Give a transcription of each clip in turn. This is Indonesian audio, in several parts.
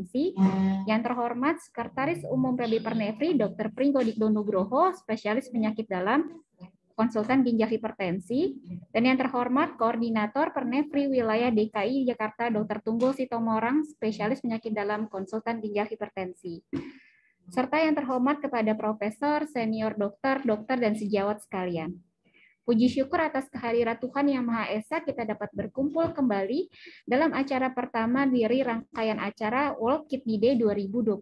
Asuransi. Ya. Yang terhormat Sekretaris Umum PB Pernefri, Dr. Pringgo Dikdo Nugroho, spesialis penyakit dalam, konsultan ginjal hipertensi, dan yang terhormat Koordinator Pernefri Wilayah DKI Jakarta, Dr. Tunggul Sitomorang, spesialis penyakit dalam, konsultan ginjal hipertensi serta yang terhormat kepada profesor, senior dokter, dokter, dan sejawat sekalian. Puji syukur atas kehadiran Tuhan Yang Maha Esa, kita dapat berkumpul kembali dalam acara pertama dari rangkaian acara World Kidney Day 2022.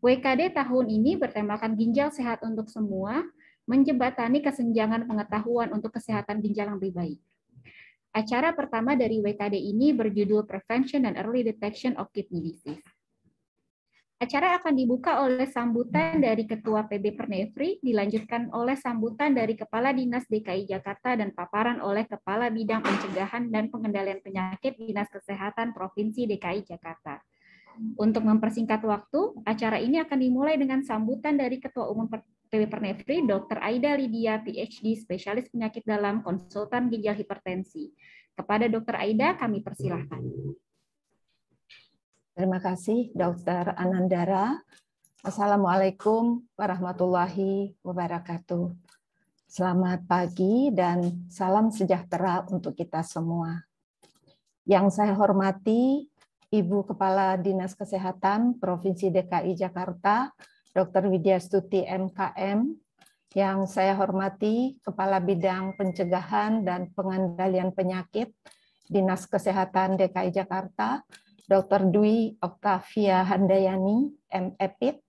WKD tahun ini bertemakan ginjal sehat untuk semua, menjembatani kesenjangan pengetahuan untuk kesehatan ginjal yang lebih baik. Acara pertama dari WKD ini berjudul Prevention and Early Detection of Kidney Disease. Acara akan dibuka oleh sambutan dari Ketua PB Pernevri, dilanjutkan oleh sambutan dari Kepala Dinas DKI Jakarta dan paparan oleh Kepala Bidang Pencegahan dan Pengendalian Penyakit Dinas Kesehatan Provinsi DKI Jakarta. Untuk mempersingkat waktu, acara ini akan dimulai dengan sambutan dari Ketua Umum PB Pernevri, Dr. Aida Lydia, PhD, spesialis penyakit dalam konsultan ginjal hipertensi. Kepada Dr. Aida, kami persilahkan. Terima kasih Dokter Anandara. Assalamualaikum warahmatullahi wabarakatuh. Selamat pagi dan salam sejahtera untuk kita semua. Yang saya hormati Ibu Kepala Dinas Kesehatan Provinsi DKI Jakarta, Dr. Widya Stuti MKM, yang saya hormati Kepala Bidang Pencegahan dan Pengendalian Penyakit Dinas Kesehatan DKI Jakarta, Dr. Dwi Oktavia Handayani, MEPIT,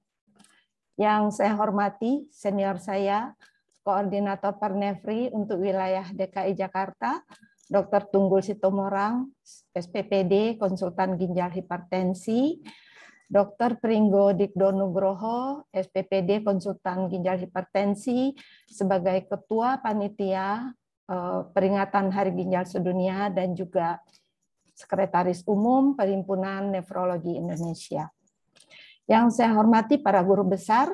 yang saya hormati senior saya, Koordinator Pernefri untuk wilayah DKI Jakarta, Dr. Tunggul Sitomorang, SPPD, Konsultan Ginjal Hipertensi, Dr. Pringgo Dikdo Nugroho, SPPD, Konsultan Ginjal Hipertensi, sebagai Ketua Panitia eh, Peringatan Hari Ginjal Sedunia dan juga Sekretaris Umum Perhimpunan Nefrologi Indonesia. Yang saya hormati para guru besar,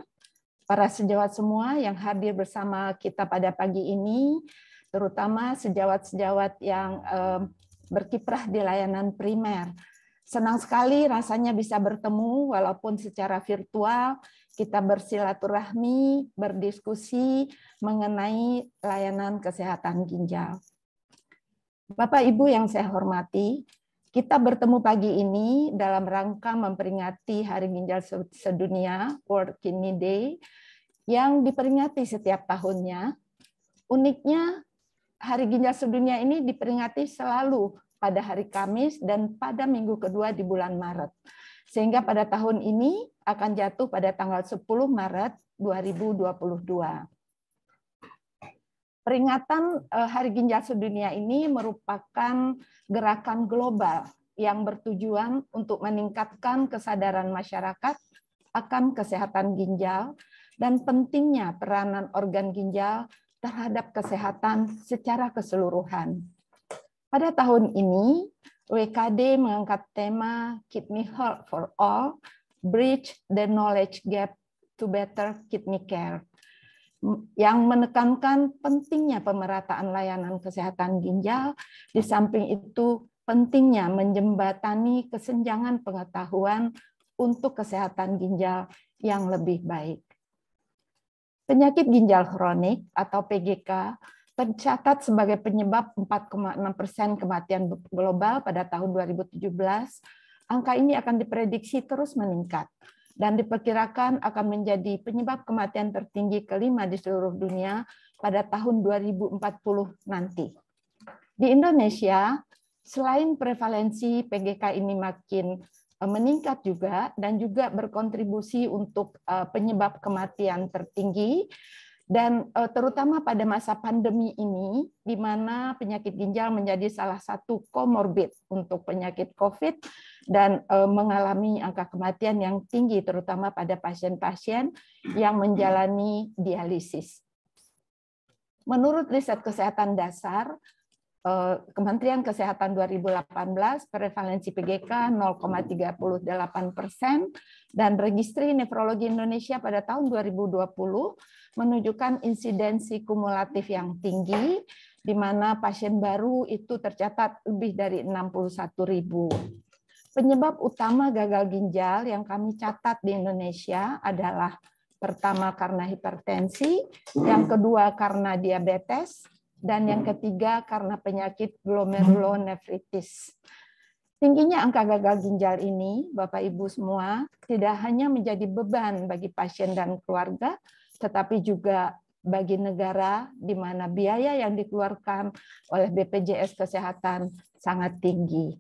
para sejawat semua yang hadir bersama kita pada pagi ini, terutama sejawat-sejawat yang eh, berkiprah di layanan primer. Senang sekali rasanya bisa bertemu walaupun secara virtual kita bersilaturahmi, berdiskusi mengenai layanan kesehatan ginjal. Bapak Ibu yang saya hormati, kita bertemu pagi ini dalam rangka memperingati Hari Ginjal Sedunia World Kidney Day yang diperingati setiap tahunnya. Uniknya Hari Ginjal Sedunia ini diperingati selalu pada hari Kamis dan pada minggu kedua di bulan Maret. Sehingga pada tahun ini akan jatuh pada tanggal 10 Maret 2022. Peringatan eh, Hari Ginjal Sedunia ini merupakan gerakan global yang bertujuan untuk meningkatkan kesadaran masyarakat akan kesehatan ginjal dan pentingnya peranan organ ginjal terhadap kesehatan secara keseluruhan. Pada tahun ini, WKD mengangkat tema Kidney Health for All, Bridge the Knowledge Gap to Better Kidney Care yang menekankan pentingnya pemerataan layanan kesehatan ginjal, di samping itu pentingnya menjembatani kesenjangan pengetahuan untuk kesehatan ginjal yang lebih baik. Penyakit ginjal kronik atau PGK tercatat sebagai penyebab 4,6 persen kematian global pada tahun 2017. Angka ini akan diprediksi terus meningkat dan diperkirakan akan menjadi penyebab kematian tertinggi kelima di seluruh dunia pada tahun 2040 nanti. Di Indonesia, selain prevalensi PGK ini makin eh, meningkat juga dan juga berkontribusi untuk eh, penyebab kematian tertinggi, dan eh, terutama pada masa pandemi ini, di mana penyakit ginjal menjadi salah satu komorbid untuk penyakit COVID dan eh, mengalami angka kematian yang tinggi, terutama pada pasien-pasien yang menjalani dialisis. Menurut riset kesehatan dasar, Eh, Kementerian Kesehatan 2018 prevalensi PGK 0,38 persen dan registri nefrologi Indonesia pada tahun 2020 menunjukkan insidensi kumulatif yang tinggi di mana pasien baru itu tercatat lebih dari 61 ribu. Penyebab utama gagal ginjal yang kami catat di Indonesia adalah pertama karena hipertensi, yang kedua karena diabetes, dan yang ketiga karena penyakit glomerulonefritis. Tingginya angka gagal ginjal ini, Bapak Ibu semua, tidak hanya menjadi beban bagi pasien dan keluarga, tetapi juga bagi negara di mana biaya yang dikeluarkan oleh BPJS Kesehatan sangat tinggi.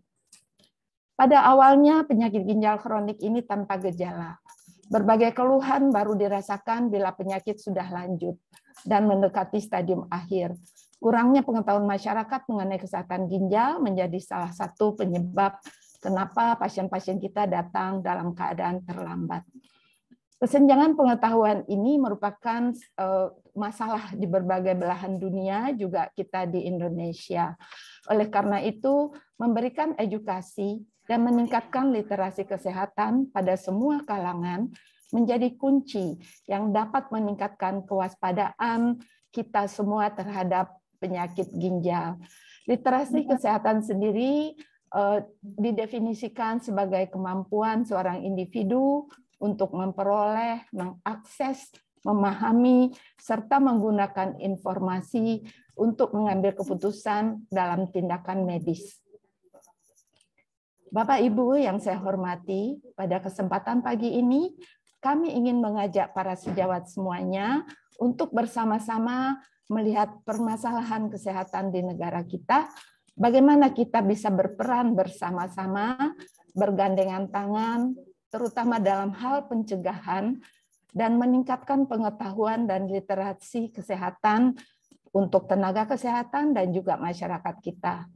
Pada awalnya penyakit ginjal kronik ini tanpa gejala. Berbagai keluhan baru dirasakan bila penyakit sudah lanjut dan mendekati stadium akhir, Kurangnya pengetahuan masyarakat mengenai kesehatan ginjal menjadi salah satu penyebab kenapa pasien-pasien kita datang dalam keadaan terlambat. Kesenjangan pengetahuan ini merupakan eh, masalah di berbagai belahan dunia, juga kita di Indonesia. Oleh karena itu, memberikan edukasi dan meningkatkan literasi kesehatan pada semua kalangan menjadi kunci yang dapat meningkatkan kewaspadaan kita semua terhadap penyakit ginjal. Literasi kesehatan sendiri eh, didefinisikan sebagai kemampuan seorang individu untuk memperoleh, mengakses, memahami, serta menggunakan informasi untuk mengambil keputusan dalam tindakan medis. Bapak Ibu yang saya hormati, pada kesempatan pagi ini kami ingin mengajak para sejawat semuanya untuk bersama-sama melihat permasalahan kesehatan di negara kita, bagaimana kita bisa berperan bersama-sama, bergandengan tangan, terutama dalam hal pencegahan dan meningkatkan pengetahuan dan literasi kesehatan untuk tenaga kesehatan dan juga masyarakat kita.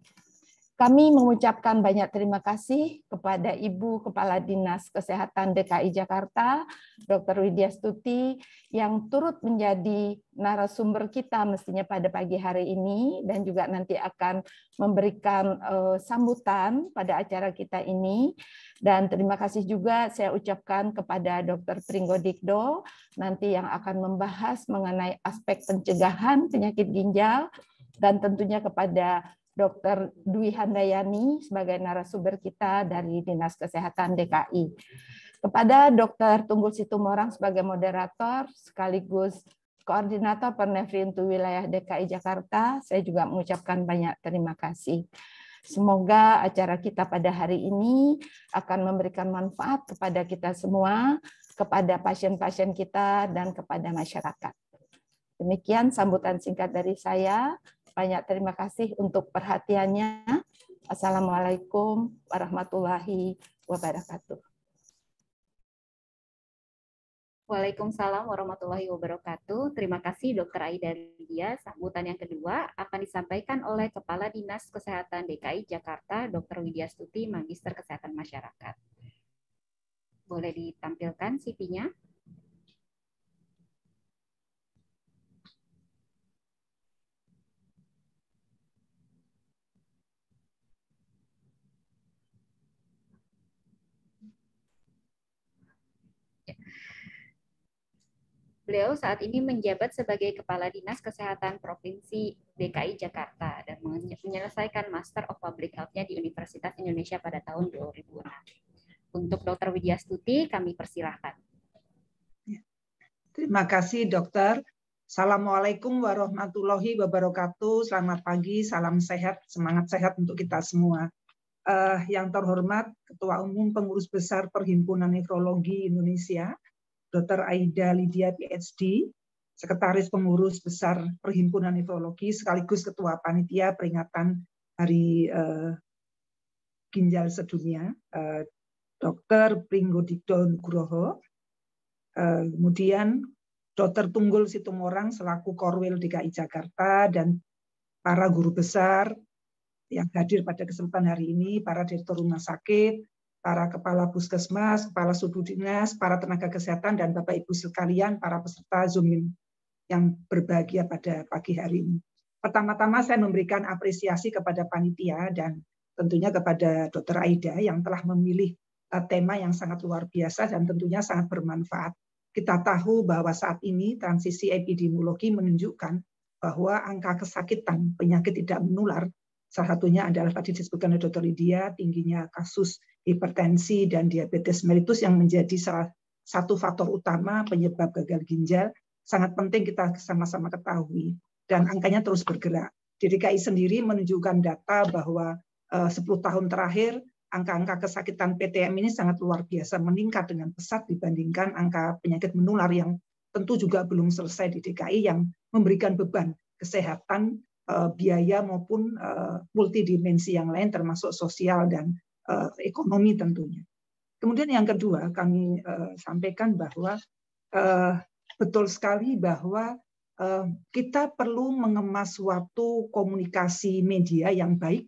Kami mengucapkan banyak terima kasih kepada Ibu Kepala Dinas Kesehatan DKI Jakarta, Dr. Widya Stuti, yang turut menjadi narasumber kita mestinya pada pagi hari ini dan juga nanti akan memberikan eh, sambutan pada acara kita ini. Dan terima kasih juga saya ucapkan kepada Dr. Tringgo Dikdo nanti yang akan membahas mengenai aspek pencegahan penyakit ginjal dan tentunya kepada Dr. Dwi Handayani sebagai narasumber kita dari Dinas Kesehatan DKI. Kepada Dr. Tunggul Situmorang sebagai moderator sekaligus koordinator untuk Wilayah DKI Jakarta, saya juga mengucapkan banyak terima kasih. Semoga acara kita pada hari ini akan memberikan manfaat kepada kita semua, kepada pasien-pasien kita, dan kepada masyarakat. Demikian sambutan singkat dari saya. Banyak terima kasih untuk perhatiannya. Assalamualaikum warahmatullahi wabarakatuh. Waalaikumsalam warahmatullahi wabarakatuh. Terima kasih Dr. Aida Lidia. Sambutan yang kedua akan disampaikan oleh Kepala Dinas Kesehatan DKI Jakarta, Dr. Widya Stuti, Magister Kesehatan Masyarakat. Boleh ditampilkan CV-nya? Beliau saat ini menjabat sebagai Kepala Dinas Kesehatan Provinsi DKI Jakarta dan menyelesaikan Master of Public Health-nya di Universitas Indonesia pada tahun 2006. Untuk Dr. Widya Stuti, kami persilahkan. Ya. Terima kasih, Dokter. Assalamualaikum warahmatullahi wabarakatuh. Selamat pagi, salam sehat, semangat sehat untuk kita semua. Uh, yang terhormat Ketua Umum Pengurus Besar Perhimpunan Nefrologi Indonesia, Dr. Aida Lydia PhD, Sekretaris Pengurus Besar Perhimpunan Nefrologi sekaligus Ketua Panitia Peringatan Hari uh, Ginjal Sedunia, uh, eh, Dr. Pringgodikdo Nugroho, uh, kemudian Dr. Tunggul Situmorang selaku Korwil DKI Jakarta dan para guru besar yang hadir pada kesempatan hari ini, para direktur rumah sakit, para kepala puskesmas, kepala suku dinas, para tenaga kesehatan, dan Bapak-Ibu sekalian, para peserta Zoom yang berbahagia pada pagi hari ini. Pertama-tama saya memberikan apresiasi kepada panitia dan tentunya kepada Dr. Aida yang telah memilih eh, tema yang sangat luar biasa dan tentunya sangat bermanfaat. Kita tahu bahwa saat ini transisi epidemiologi menunjukkan bahwa angka kesakitan penyakit tidak menular salah satunya adalah tadi disebutkan oleh Dr. Lydia tingginya kasus hipertensi dan diabetes mellitus yang menjadi salah satu faktor utama penyebab gagal ginjal sangat penting kita sama-sama ketahui dan angkanya terus bergerak. DDKI sendiri menunjukkan data bahwa 10 eh, tahun terakhir angka-angka kesakitan PTM ini sangat luar biasa meningkat dengan pesat dibandingkan angka penyakit menular yang tentu juga belum selesai di DKI yang memberikan beban kesehatan eh, biaya maupun eh, multidimensi yang lain termasuk sosial dan Eh, ekonomi tentunya. Kemudian yang kedua kami eh, sampaikan bahwa eh, betul sekali bahwa kita perlu mengemas suatu komunikasi media yang baik.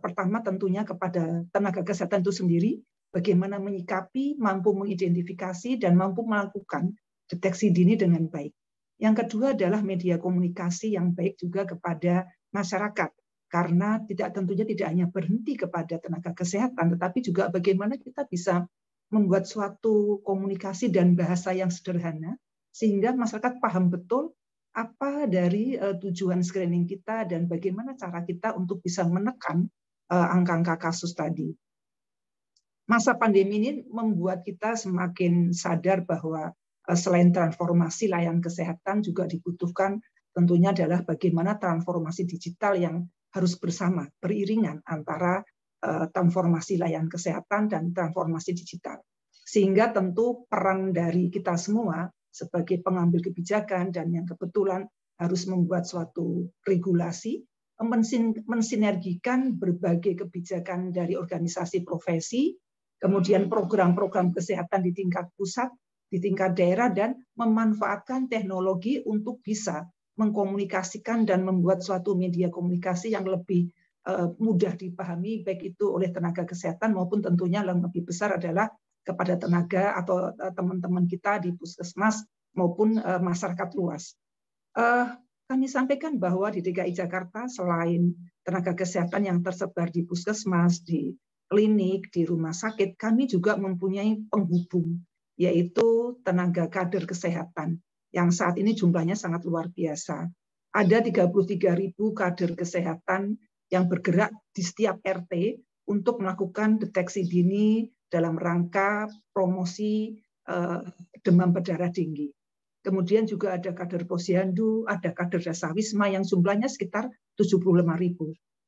Pertama tentunya kepada tenaga kesehatan itu sendiri, bagaimana menyikapi, mampu mengidentifikasi, dan mampu melakukan deteksi dini dengan baik. Yang kedua adalah media komunikasi yang baik juga kepada masyarakat karena tidak tentunya tidak hanya berhenti kepada tenaga kesehatan, tetapi juga bagaimana kita bisa membuat suatu komunikasi dan bahasa yang sederhana sehingga masyarakat paham betul apa dari eh, tujuan screening kita dan bagaimana cara kita untuk bisa menekan eh, angka-angka kasus tadi. Masa pandemi ini membuat kita semakin sadar bahwa eh, selain transformasi layanan kesehatan juga dibutuhkan tentunya adalah bagaimana transformasi digital yang harus bersama, beriringan antara eh, transformasi layanan kesehatan dan transformasi digital. Sehingga tentu peran dari kita semua sebagai pengambil kebijakan dan yang kebetulan harus membuat suatu regulasi mensinergikan berbagai kebijakan dari organisasi profesi, kemudian program-program kesehatan di tingkat pusat, di tingkat daerah dan memanfaatkan teknologi untuk bisa mengkomunikasikan dan membuat suatu media komunikasi yang lebih eh, mudah dipahami baik itu oleh tenaga kesehatan maupun tentunya yang lebih besar adalah kepada tenaga atau eh, teman-teman kita di puskesmas maupun eh, masyarakat luas. Kami sampaikan bahwa di DKI Jakarta selain tenaga kesehatan yang tersebar di puskesmas, di klinik, di rumah sakit, kami juga mempunyai penghubung yaitu tenaga kader kesehatan yang saat ini jumlahnya sangat luar biasa. Ada 33.000 kader kesehatan yang bergerak di setiap RT untuk melakukan deteksi dini dalam rangka promosi eh, demam berdarah tinggi. Kemudian juga ada kader posyandu, ada kader wisma yang jumlahnya sekitar 75.000.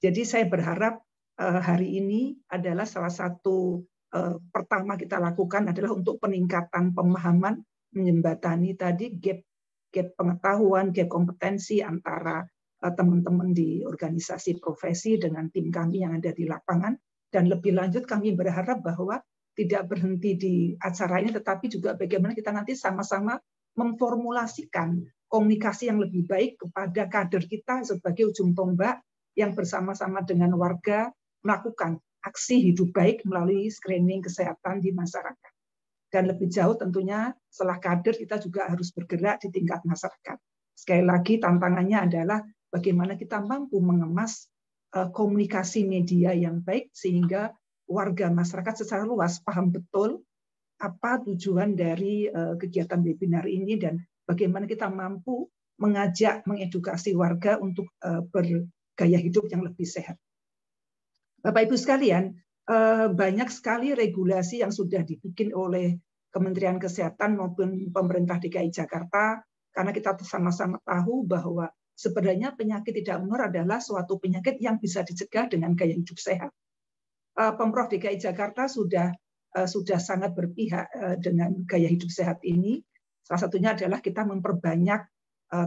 Jadi saya berharap eh, hari ini adalah salah satu eh, pertama kita lakukan adalah untuk peningkatan pemahaman menjembatani tadi gap gap pengetahuan, gap kompetensi antara eh, teman-teman di organisasi profesi dengan tim kami yang ada di lapangan. Dan lebih lanjut kami berharap bahwa tidak berhenti di acara ini, tetapi juga bagaimana kita nanti sama-sama memformulasikan komunikasi yang lebih baik kepada kader kita sebagai ujung tombak yang bersama-sama dengan warga melakukan aksi hidup baik melalui screening kesehatan di masyarakat dan lebih jauh tentunya setelah kader kita juga harus bergerak di tingkat masyarakat. Sekali lagi tantangannya adalah bagaimana kita mampu mengemas eh, komunikasi media yang baik sehingga warga masyarakat secara luas paham betul apa tujuan dari eh, kegiatan webinar ini dan bagaimana kita mampu mengajak mengedukasi warga untuk eh, bergaya hidup yang lebih sehat. Bapak Ibu sekalian, Eh, banyak sekali regulasi yang sudah dibikin oleh Kementerian Kesehatan maupun pemerintah DKI Jakarta karena kita sama-sama tahu bahwa sebenarnya penyakit tidak menular adalah suatu penyakit yang bisa dicegah dengan gaya hidup sehat. Eh, Pemprov DKI Jakarta sudah eh, sudah sangat berpihak dengan gaya hidup sehat ini. Salah satunya adalah kita memperbanyak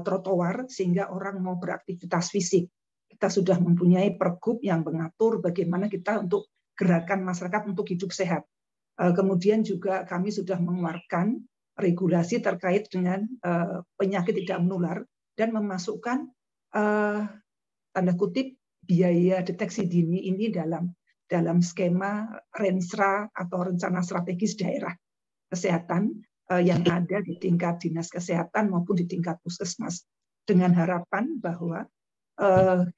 trotoar sehingga orang mau beraktivitas fisik. Kita sudah mempunyai pergub yang mengatur bagaimana kita untuk gerakan masyarakat untuk hidup sehat. Eh, kemudian juga kami sudah mengeluarkan regulasi terkait dengan eh, penyakit tidak menular dan memasukkan eh, tanda kutip biaya deteksi dini ini dalam dalam skema rensra atau rencana strategis daerah kesehatan yang ada di tingkat dinas kesehatan maupun di tingkat puskesmas dengan harapan bahwa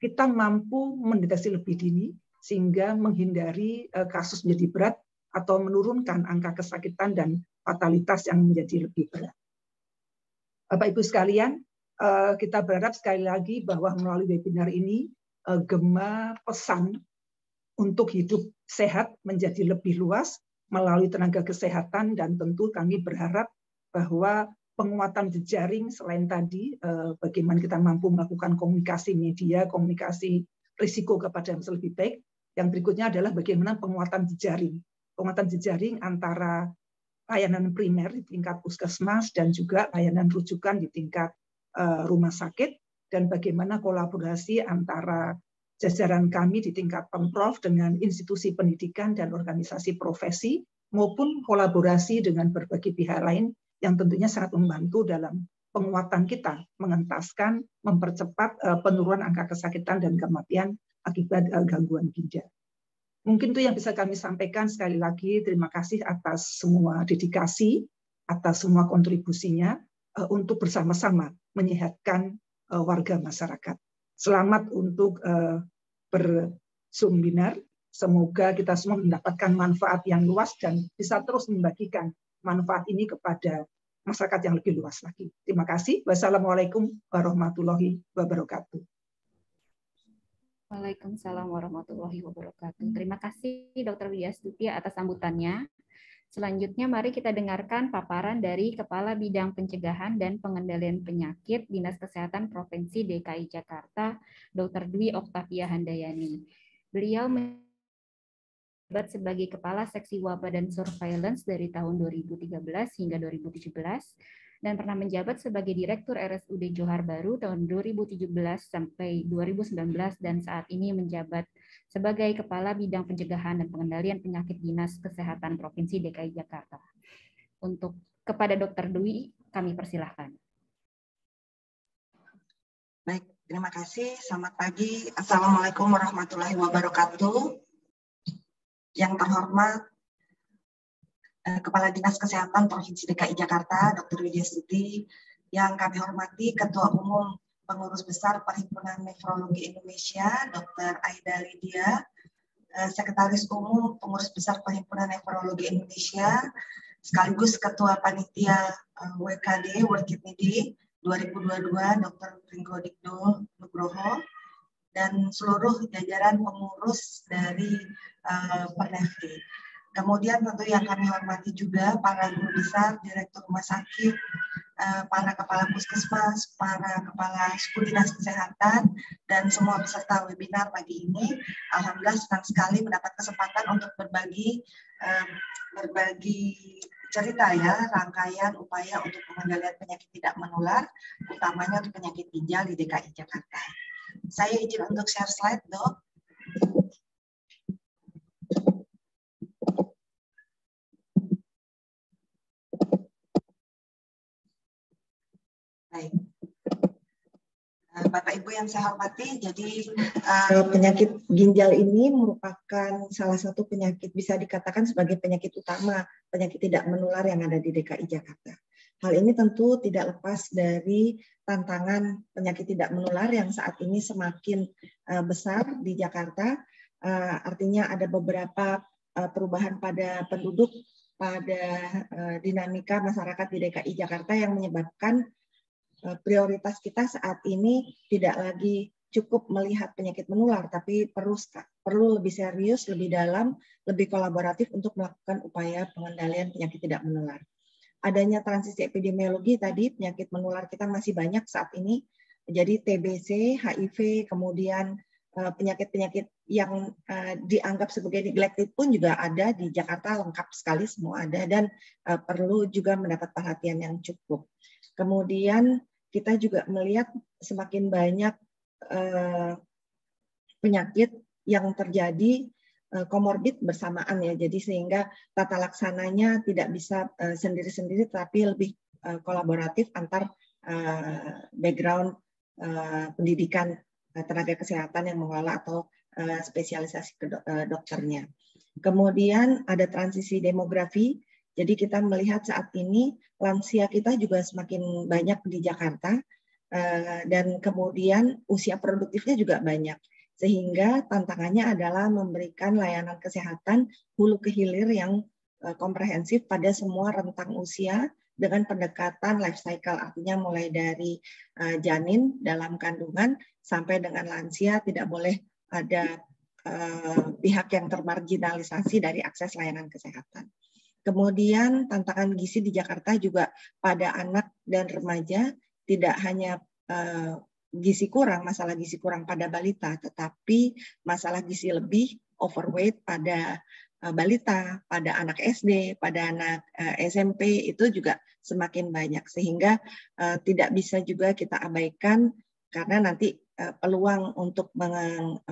kita mampu mendeteksi lebih dini sehingga menghindari eh, kasus menjadi berat atau menurunkan angka kesakitan dan fatalitas yang menjadi lebih berat. Bapak Ibu sekalian, eh, kita berharap sekali lagi bahwa melalui webinar ini eh, gema pesan untuk hidup sehat menjadi lebih luas melalui tenaga kesehatan dan tentu kami berharap bahwa penguatan jejaring selain tadi bagaimana kita mampu melakukan komunikasi media, komunikasi risiko kepada yang lebih baik, yang berikutnya adalah bagaimana penguatan jejaring. Penguatan jejaring antara layanan primer di tingkat puskesmas dan juga layanan rujukan di tingkat eh, rumah sakit dan bagaimana kolaborasi antara jajaran kami di tingkat Pemprov dengan institusi pendidikan dan organisasi profesi maupun kolaborasi dengan berbagai pihak lain yang tentunya sangat membantu dalam penguatan kita mengentaskan, mempercepat eh, penurunan angka kesakitan dan kematian akibat eh, gangguan ginjal. Mungkin itu yang bisa kami sampaikan sekali lagi. Terima kasih atas semua dedikasi, atas semua kontribusinya eh, untuk bersama-sama menyehatkan eh, warga masyarakat. Selamat untuk bersumbinar. Semoga kita semua mendapatkan manfaat yang luas dan bisa terus membagikan manfaat ini kepada masyarakat yang lebih luas lagi. Terima kasih. Wassalamualaikum warahmatullahi wabarakatuh. Waalaikumsalam warahmatullahi wabarakatuh. Terima kasih Dr. Widya Stutia atas sambutannya. Selanjutnya mari kita dengarkan paparan dari Kepala Bidang Pencegahan dan Pengendalian Penyakit Dinas Kesehatan Provinsi DKI Jakarta, Dr. Dwi Oktavia Handayani. Beliau menjabat sebagai Kepala Seksi Wabah dan Surveillance dari tahun 2013 hingga 2017 dan pernah menjabat sebagai Direktur RSUD Johar Baru tahun 2017 sampai 2019 dan saat ini menjabat sebagai Kepala Bidang Pencegahan dan Pengendalian Penyakit Dinas Kesehatan Provinsi DKI Jakarta. Untuk kepada Dr. Dwi, kami persilahkan. Baik, terima kasih. Selamat pagi. Assalamualaikum warahmatullahi wabarakatuh. Yang terhormat Eh, Kepala Dinas Kesehatan Provinsi DKI Jakarta, Dr. Widya Siti, yang kami hormati Ketua Umum Pengurus Besar Perhimpunan Nefrologi Indonesia, Dr. Aida Lydia, eh, Sekretaris Umum Pengurus Besar Perhimpunan Nefrologi Indonesia, sekaligus Ketua Panitia eh, WKD, World Kidney Day 2022, Dr. Pringgo Dikdo Nugroho, dan seluruh jajaran pengurus dari uh, Pernefri. Kemudian tentu yang kami hormati juga para guru besar, direktur rumah sakit, eh, para kepala puskesmas, para kepala suku dinas kesehatan, dan semua peserta webinar pagi ini. Alhamdulillah senang sekali mendapat kesempatan untuk berbagi eh, berbagi cerita ya rangkaian upaya untuk pengendalian penyakit tidak menular, utamanya untuk penyakit ginjal di DKI Jakarta. Saya izin untuk share slide, dok. Baik. Eh, Bapak Ibu yang saya hormati, jadi uh, penyakit ginjal ini merupakan salah satu penyakit bisa dikatakan sebagai penyakit utama penyakit tidak menular yang ada di DKI Jakarta. Hal ini tentu tidak lepas dari tantangan penyakit tidak menular yang saat ini semakin uh, besar di Jakarta. Uh, artinya ada beberapa uh, perubahan pada penduduk, pada uh, dinamika masyarakat di DKI Jakarta yang menyebabkan Eh, prioritas kita saat ini tidak lagi cukup melihat penyakit menular, tapi perlu perlu lebih serius, lebih dalam, lebih kolaboratif untuk melakukan upaya pengendalian penyakit tidak menular. Adanya transisi epidemiologi tadi, penyakit menular kita masih banyak saat ini. Jadi TBC, HIV, kemudian eh, penyakit-penyakit yang eh, dianggap sebagai neglected pun juga ada di Jakarta lengkap sekali semua ada dan perlu juga mendapat perhatian yang cukup. Kemudian kita juga melihat semakin banyak eh, penyakit yang terjadi eh, komorbid eh, bersamaan ya. Jadi sehingga tata laksananya tidak bisa eh, sendiri-sendiri eh, tapi lebih eh, kolaboratif antar background pendidikan tenaga kesehatan yang mengelola atau spesialisasi ke dokternya. Kemudian ada transisi demografi jadi kita melihat saat ini lansia kita juga semakin banyak di Jakarta eh, dan kemudian usia produktifnya juga banyak. Sehingga tantangannya adalah memberikan layanan kesehatan hulu ke hilir yang eh, komprehensif pada semua rentang usia dengan pendekatan life cycle artinya mulai dari eh, janin dalam kandungan sampai dengan lansia tidak boleh ada pihak yang termarginalisasi dari akses layanan kesehatan. Kemudian tantangan gizi di Jakarta juga pada anak dan remaja tidak hanya uh, gizi kurang, masalah gizi kurang pada balita, tetapi masalah gizi lebih overweight pada uh, balita, pada anak SD, pada anak uh, eh, SMP itu juga semakin banyak sehingga uh, tidak bisa juga kita abaikan karena nanti uh, peluang untuk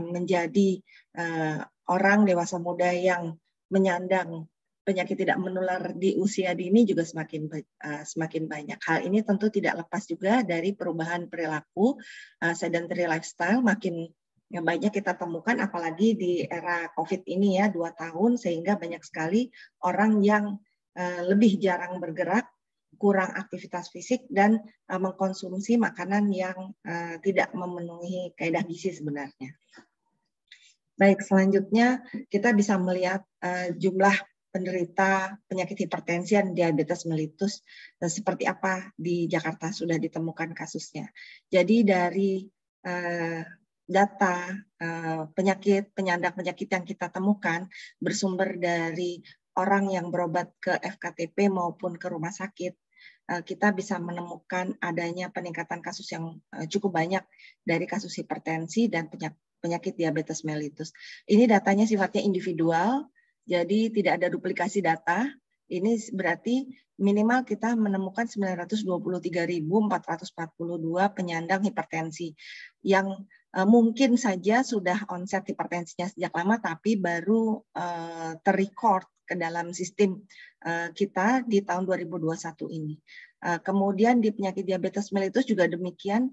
menjadi uh, orang dewasa muda yang menyandang penyakit tidak menular di usia dini juga semakin eh, semakin banyak. Hal ini tentu tidak lepas juga dari perubahan perilaku eh, sedentary lifestyle makin yang banyak kita temukan apalagi di era COVID ini ya dua tahun sehingga banyak sekali orang yang eh, lebih jarang bergerak, kurang aktivitas fisik dan mengkonsumsi makanan yang tidak memenuhi kaedah gizi sebenarnya. Baik, selanjutnya kita bisa melihat uh, jumlah penderita penyakit hipertensi dan diabetes melitus dan eh, seperti apa di Jakarta sudah ditemukan kasusnya. Jadi dari eh, data eh, penyakit penyandang penyakit yang kita temukan bersumber dari orang yang berobat ke FKTP maupun ke rumah sakit eh, kita bisa menemukan adanya peningkatan kasus yang eh, cukup banyak dari kasus hipertensi dan penyakit, diabetes mellitus. Ini datanya sifatnya individual, jadi tidak ada duplikasi data. Ini berarti minimal kita menemukan 923.442 penyandang hipertensi yang eh, mungkin saja sudah onset hipertensinya sejak lama tapi baru eh, terrecord ke dalam sistem eh, kita di tahun 2021 ini. kemudian di penyakit diabetes mellitus juga demikian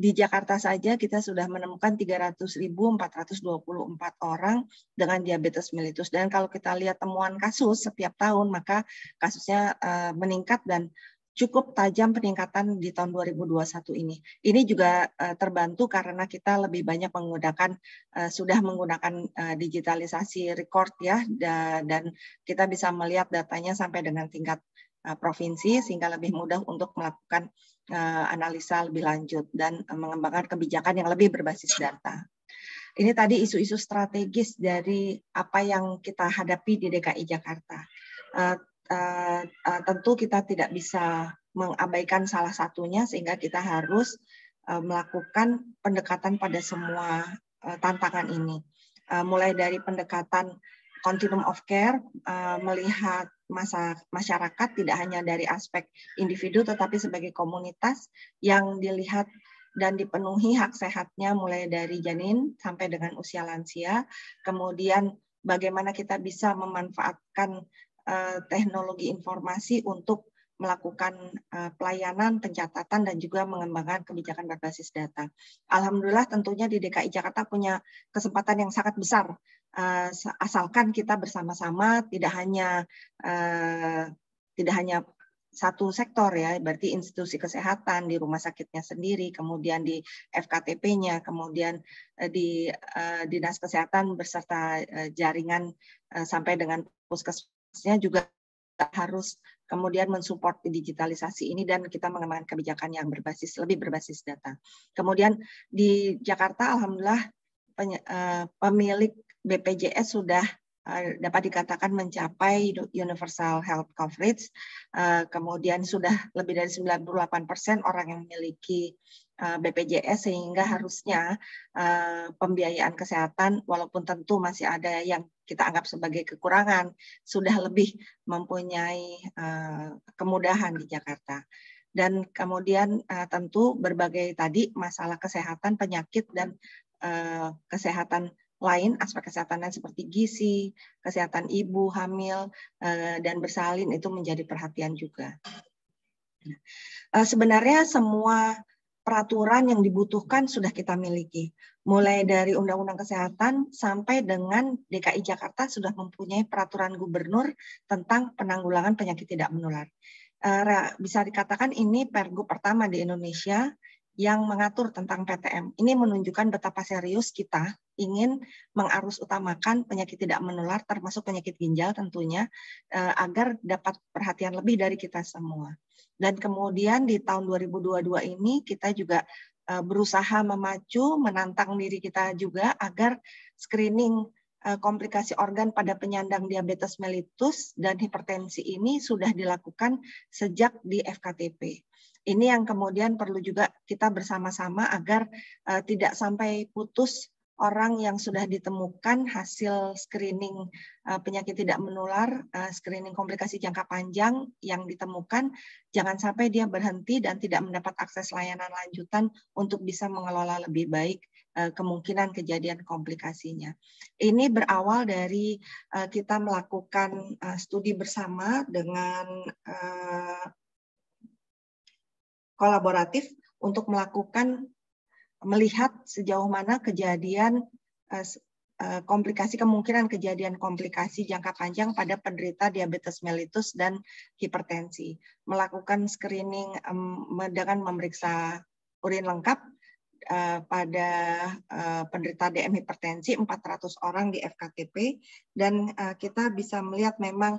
di Jakarta saja kita sudah menemukan 300.424 orang dengan diabetes mellitus dan kalau kita lihat temuan kasus setiap tahun maka kasusnya eh, meningkat dan cukup tajam peningkatan di tahun 2021 ini. Ini juga eh, terbantu karena kita lebih banyak menggunakan eh, sudah menggunakan digitalisasi record ya dan kita bisa melihat datanya sampai dengan tingkat provinsi sehingga lebih mudah untuk melakukan uh, analisa lebih lanjut dan eh, mengembangkan kebijakan yang lebih berbasis data. Ini tadi isu-isu strategis dari apa yang kita hadapi di DKI Jakarta. Uh, uh, uh, tentu kita tidak bisa mengabaikan salah satunya sehingga kita harus uh, melakukan pendekatan pada semua uh, tantangan ini. Uh, mulai dari pendekatan continuum of care, uh, melihat masa masyarakat tidak hanya dari aspek individu tetapi sebagai komunitas yang dilihat dan dipenuhi hak sehatnya mulai dari janin sampai dengan usia lansia. Kemudian bagaimana kita bisa memanfaatkan uh, teknologi informasi untuk melakukan eh, pelayanan, pencatatan, dan juga mengembangkan kebijakan berbasis data. Alhamdulillah tentunya di DKI Jakarta punya kesempatan yang sangat besar, eh, asalkan kita bersama-sama tidak hanya eh, tidak hanya satu sektor ya, berarti institusi kesehatan di rumah sakitnya sendiri, kemudian di FKTP-nya, kemudian di uh, dinas kesehatan beserta uh, jaringan uh, sampai dengan puskesmasnya juga kita harus kemudian mensupport digitalisasi ini dan kita mengembangkan kebijakan yang berbasis lebih berbasis data. Kemudian di Jakarta alhamdulillah eh, pemilik BPJS sudah eh, dapat dikatakan mencapai universal health coverage. Eh, kemudian sudah lebih dari 98 persen orang yang memiliki BPJS sehingga harusnya pembiayaan kesehatan walaupun tentu masih ada yang kita anggap sebagai kekurangan sudah lebih mempunyai uh, kemudahan di Jakarta dan kemudian uh, tentu berbagai tadi masalah kesehatan penyakit dan uh, kesehatan lain aspek kesehatan lain seperti gizi kesehatan ibu hamil uh, dan bersalin itu menjadi perhatian juga uh, sebenarnya semua peraturan yang dibutuhkan sudah kita miliki. Mulai dari Undang-Undang Kesehatan sampai dengan DKI Jakarta sudah mempunyai peraturan gubernur tentang penanggulangan penyakit tidak menular. Eh, bisa dikatakan ini pergub pertama di Indonesia yang mengatur tentang PTM. Ini menunjukkan betapa serius kita ingin mengarus utamakan penyakit tidak menular termasuk penyakit ginjal tentunya eh, agar dapat perhatian lebih dari kita semua. Dan kemudian di tahun 2022 ini kita juga eh, berusaha memacu, menantang diri kita juga agar screening eh, komplikasi organ pada penyandang diabetes mellitus dan hipertensi ini sudah dilakukan sejak di FKTP. Ini yang kemudian perlu juga kita bersama-sama agar uh, tidak sampai putus orang yang sudah ditemukan hasil screening uh, penyakit tidak menular, uh, screening komplikasi jangka panjang yang ditemukan, jangan sampai dia berhenti dan tidak mendapat akses layanan lanjutan untuk bisa mengelola lebih baik kemungkinan kejadian komplikasinya. Ini berawal dari kita melakukan studi bersama dengan kolaboratif untuk melakukan melihat sejauh mana kejadian eh, eh, komplikasi kemungkinan kejadian komplikasi jangka panjang pada penderita diabetes mellitus dan hipertensi. Melakukan screening dengan memeriksa urin lengkap eh, pada penderita DM hipertensi 400 orang di FKTP dan kita bisa melihat memang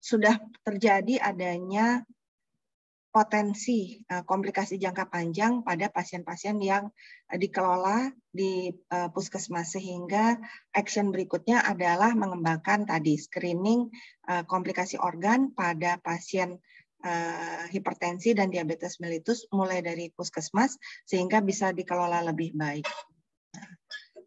sudah terjadi adanya potensi eh, komplikasi jangka panjang pada pasien-pasien yang eh, dikelola di eh, puskesmas sehingga action berikutnya adalah mengembangkan tadi screening komplikasi organ pada pasien hipertensi dan diabetes mellitus mulai dari puskesmas sehingga bisa dikelola lebih baik. Nah,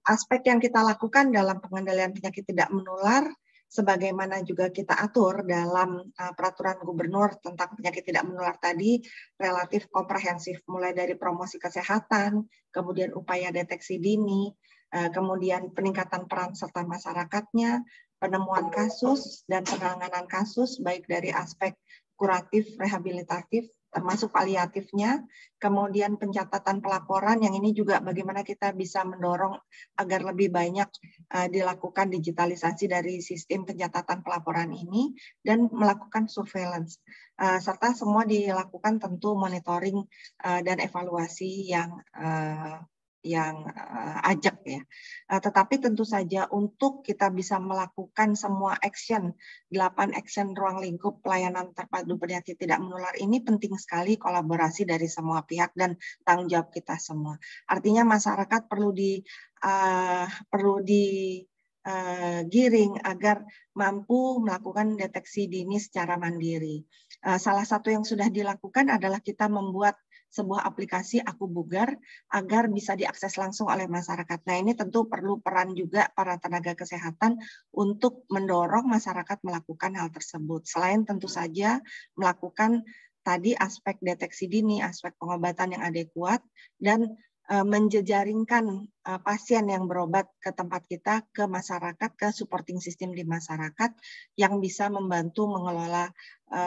aspek yang kita lakukan dalam pengendalian penyakit tidak menular sebagaimana juga kita atur dalam uh, peraturan gubernur tentang penyakit tidak menular tadi relatif komprehensif mulai dari promosi kesehatan, kemudian upaya deteksi dini, uh, kemudian peningkatan peran serta masyarakatnya, penemuan kasus dan penanganan kasus baik dari aspek kuratif, rehabilitatif termasuk paliatifnya, kemudian pencatatan pelaporan yang ini juga bagaimana kita bisa mendorong agar lebih banyak uh, dilakukan digitalisasi dari sistem pencatatan pelaporan ini dan melakukan surveillance uh, serta semua dilakukan tentu monitoring uh, dan evaluasi yang uh, yang uh, ajak ya. Uh, tetapi tentu saja untuk kita bisa melakukan semua action, 8 action ruang lingkup pelayanan terpadu penyakit tidak menular ini penting sekali kolaborasi dari semua pihak dan tanggung jawab kita semua. Artinya masyarakat perlu di uh, perlu di uh, giring agar mampu melakukan deteksi dini secara mandiri. salah satu yang sudah dilakukan adalah kita membuat sebuah aplikasi Aku Bugar agar bisa diakses langsung oleh masyarakat. Nah, ini tentu perlu peran juga para tenaga kesehatan untuk mendorong masyarakat melakukan hal tersebut. Selain tentu saja melakukan tadi aspek deteksi dini, aspek pengobatan yang adekuat dan e, menjejaringkan e, pasien yang berobat ke tempat kita, ke masyarakat, ke supporting system di masyarakat yang bisa membantu mengelola e,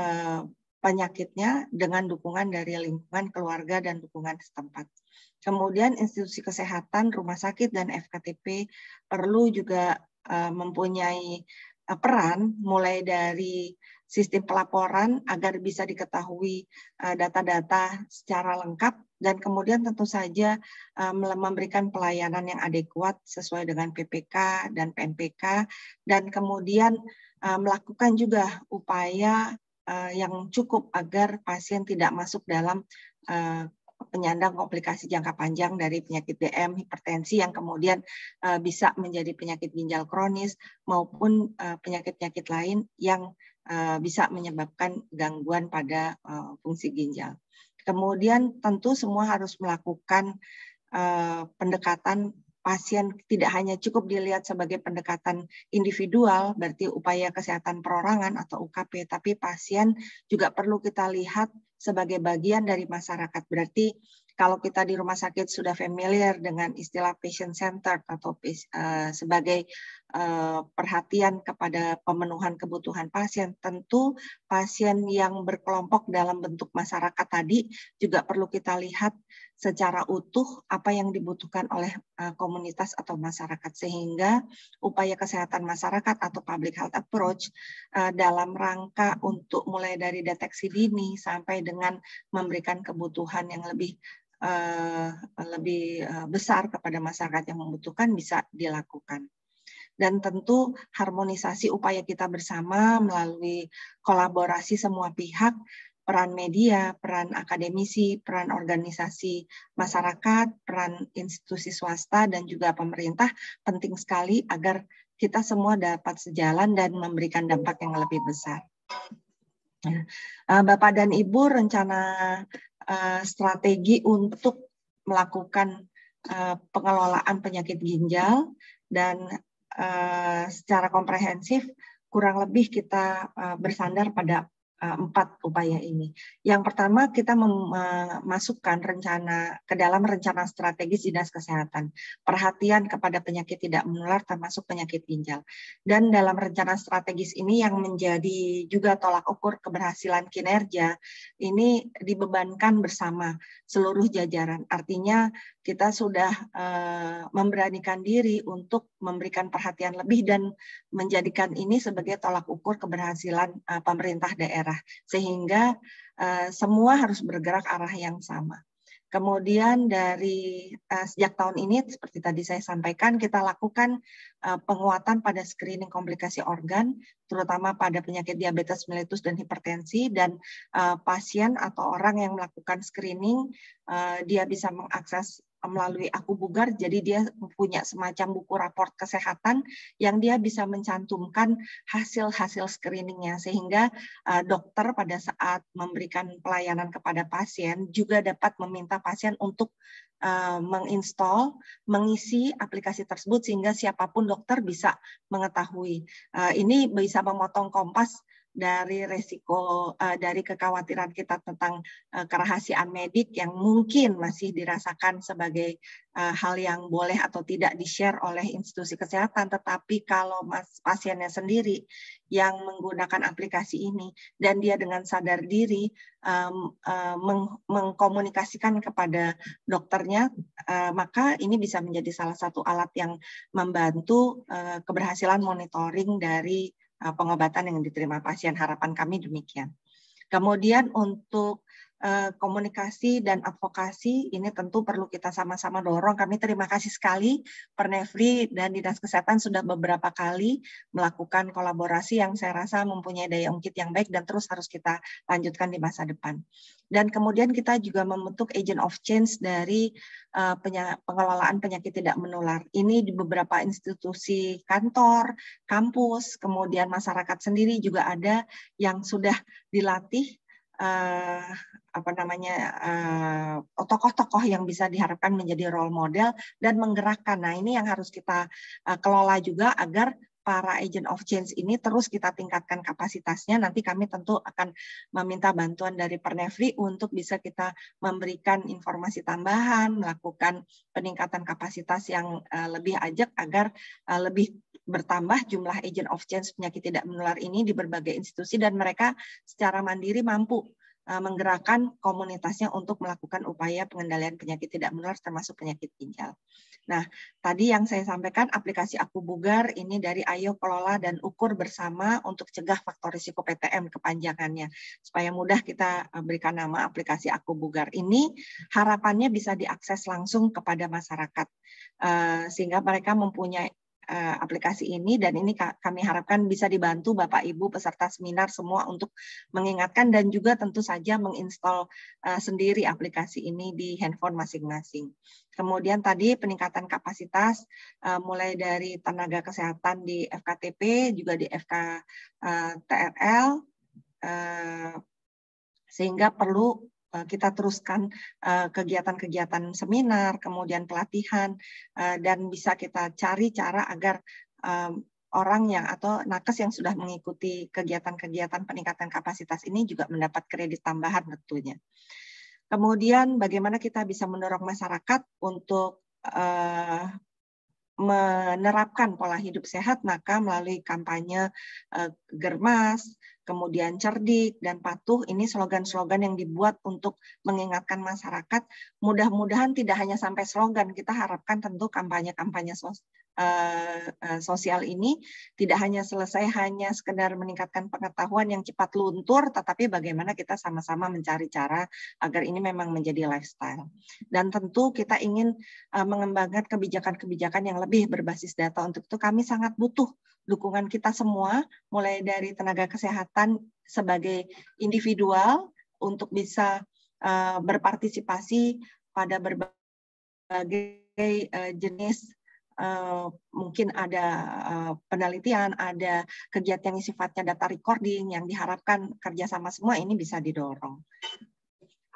penyakitnya dengan dukungan dari lingkungan keluarga dan dukungan setempat. Kemudian institusi kesehatan, rumah sakit dan FKTP perlu juga eh, mempunyai eh, peran mulai dari sistem pelaporan agar bisa diketahui eh, data-data secara lengkap dan kemudian tentu saja memberikan pelayanan yang adekuat sesuai dengan PPK dan PNPK dan kemudian melakukan juga upaya uh, yang cukup agar pasien tidak masuk dalam uh, penyandang komplikasi jangka panjang dari penyakit DM, hipertensi yang kemudian uh, bisa menjadi penyakit ginjal kronis maupun penyakit-penyakit uh, lain yang uh, bisa menyebabkan gangguan pada uh, fungsi ginjal. Kemudian tentu semua harus melakukan uh, pendekatan pasien tidak hanya cukup dilihat sebagai pendekatan individual, berarti upaya kesehatan perorangan atau UKP, tapi pasien juga perlu kita lihat sebagai bagian dari masyarakat. Berarti kalau kita di rumah sakit sudah familiar dengan istilah patient centered atau uh, sebagai Eh, perhatian kepada pemenuhan kebutuhan pasien. Tentu pasien yang berkelompok dalam bentuk masyarakat tadi juga perlu kita lihat secara utuh apa yang dibutuhkan oleh eh, komunitas atau masyarakat sehingga upaya kesehatan masyarakat atau public health approach eh, dalam rangka untuk mulai dari deteksi dini sampai dengan memberikan kebutuhan yang lebih lebih besar kepada masyarakat yang membutuhkan bisa dilakukan dan tentu harmonisasi upaya kita bersama melalui kolaborasi semua pihak peran media, peran akademisi, peran organisasi masyarakat, peran institusi swasta dan juga pemerintah penting sekali agar kita semua dapat sejalan dan memberikan dampak yang lebih besar. Nah, eh, Bapak dan Ibu rencana eh, strategi untuk melakukan eh, pengelolaan penyakit ginjal dan Eh, secara komprehensif kurang lebih kita eh, bersandar pada Eh, empat upaya ini. Yang pertama kita memasukkan eh, rencana ke dalam rencana strategis dinas kesehatan, perhatian kepada penyakit tidak menular termasuk penyakit ginjal. Dan dalam rencana strategis ini yang menjadi juga tolak ukur keberhasilan kinerja ini dibebankan bersama seluruh jajaran. Artinya kita sudah eh, memberanikan diri untuk memberikan perhatian lebih dan menjadikan ini sebagai tolak ukur keberhasilan pemerintah daerah arah sehingga uh, semua harus bergerak arah yang sama. Kemudian dari uh, sejak tahun ini seperti tadi saya sampaikan kita lakukan uh, penguatan pada screening komplikasi organ terutama pada penyakit diabetes mellitus dan hipertensi dan uh, pasien atau orang yang melakukan screening uh, dia bisa mengakses melalui Aku Bugar, jadi dia punya semacam buku raport kesehatan yang dia bisa mencantumkan hasil-hasil screeningnya, sehingga eh, dokter pada saat memberikan pelayanan kepada pasien juga dapat meminta pasien untuk eh, menginstall, mengisi aplikasi tersebut sehingga siapapun dokter bisa mengetahui. Eh, ini bisa memotong kompas dari resiko uh, dari kekhawatiran kita tentang uh, kerahasiaan medik yang mungkin masih dirasakan sebagai uh, hal yang boleh atau tidak di-share oleh institusi kesehatan tetapi kalau mas, pasiennya sendiri yang menggunakan aplikasi ini dan dia dengan sadar diri um, uh, meng mengkomunikasikan kepada dokternya uh, maka ini bisa menjadi salah satu alat yang membantu uh, keberhasilan monitoring dari Eh, pengobatan yang diterima pasien. Harapan kami demikian. Kemudian untuk Eh, komunikasi dan advokasi ini tentu perlu kita sama-sama dorong. Kami terima kasih sekali Pernevri dan Dinas Kesehatan sudah beberapa kali melakukan kolaborasi yang saya rasa mempunyai daya ungkit yang baik dan terus harus kita lanjutkan di masa depan. Dan kemudian kita juga membentuk agent of change dari eh, pengelolaan penyakit tidak menular. Ini di beberapa institusi kantor, kampus, kemudian masyarakat sendiri juga ada yang sudah dilatih uh, apa namanya tokoh eh, tokoh-tokoh yang bisa diharapkan menjadi role model dan menggerakkan. Nah ini yang harus kita uh, kelola juga agar para agent of change ini terus kita tingkatkan kapasitasnya. Nanti kami tentu akan meminta bantuan dari Pernevri untuk bisa kita memberikan informasi tambahan, melakukan peningkatan kapasitas yang eh, lebih ajak agar eh, lebih bertambah jumlah agent of change penyakit tidak menular ini di berbagai institusi dan mereka secara mandiri mampu Eh, menggerakkan komunitasnya untuk melakukan upaya pengendalian penyakit tidak menular termasuk penyakit ginjal. Nah, tadi yang saya sampaikan aplikasi Aku Bugar ini dari Ayo Kelola dan Ukur Bersama untuk cegah faktor risiko PTM kepanjangannya. Supaya mudah kita eh, berikan nama aplikasi Aku Bugar ini harapannya bisa diakses langsung kepada masyarakat eh, sehingga mereka mempunyai uh, aplikasi ini dan ini kami harapkan bisa dibantu Bapak Ibu peserta seminar semua untuk mengingatkan dan juga tentu saja menginstal uh, sendiri aplikasi ini di handphone masing-masing. Kemudian tadi peningkatan kapasitas uh, mulai dari tenaga kesehatan di FKTP juga di FK uh, TRL uh, sehingga perlu Eh, kita teruskan eh, kegiatan-kegiatan seminar, kemudian pelatihan, eh, dan bisa kita cari cara agar orang yang atau nakes yang sudah mengikuti kegiatan-kegiatan peningkatan kapasitas ini juga mendapat kredit tambahan tentunya. Kemudian bagaimana kita bisa mendorong masyarakat untuk menerapkan pola hidup sehat maka melalui kampanye uh, germas, kemudian cerdik dan patuh ini slogan-slogan yang dibuat untuk mengingatkan masyarakat. Mudah-mudahan tidak hanya sampai slogan, kita harapkan tentu kampanye-kampanye Eh, eh, sosial ini tidak hanya selesai hanya sekedar meningkatkan pengetahuan yang cepat luntur, tetapi bagaimana kita sama-sama mencari cara agar ini memang menjadi lifestyle. Dan tentu kita ingin eh, mengembangkan kebijakan-kebijakan yang lebih berbasis data. Untuk itu kami sangat butuh dukungan kita semua, mulai dari tenaga kesehatan sebagai individual untuk bisa berpartisipasi pada berbagai jenis Eh, mungkin ada eh, penelitian, ada kegiatan yang sifatnya data recording yang diharapkan kerjasama semua ini bisa didorong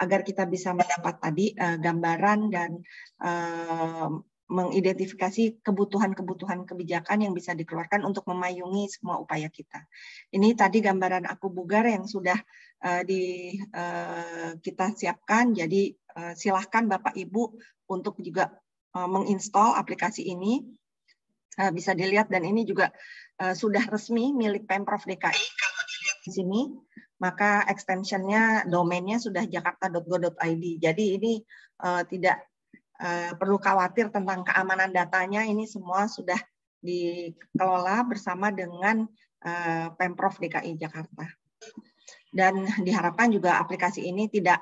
agar kita bisa mendapat tadi uh, gambaran dan uh, mengidentifikasi kebutuhan-kebutuhan kebijakan yang bisa dikeluarkan untuk memayungi semua upaya kita. Ini tadi gambaran aku bugar yang sudah uh, di uh, kita siapkan. Jadi uh, silahkan Bapak Ibu untuk juga Eh, menginstall aplikasi ini eh, bisa dilihat dan ini juga eh, sudah resmi milik Pemprov DKI di sini maka extensionnya domainnya sudah jakarta.go.id jadi ini tidak perlu khawatir tentang keamanan datanya ini semua sudah dikelola bersama dengan pemprov DKI Jakarta dan diharapkan juga aplikasi ini tidak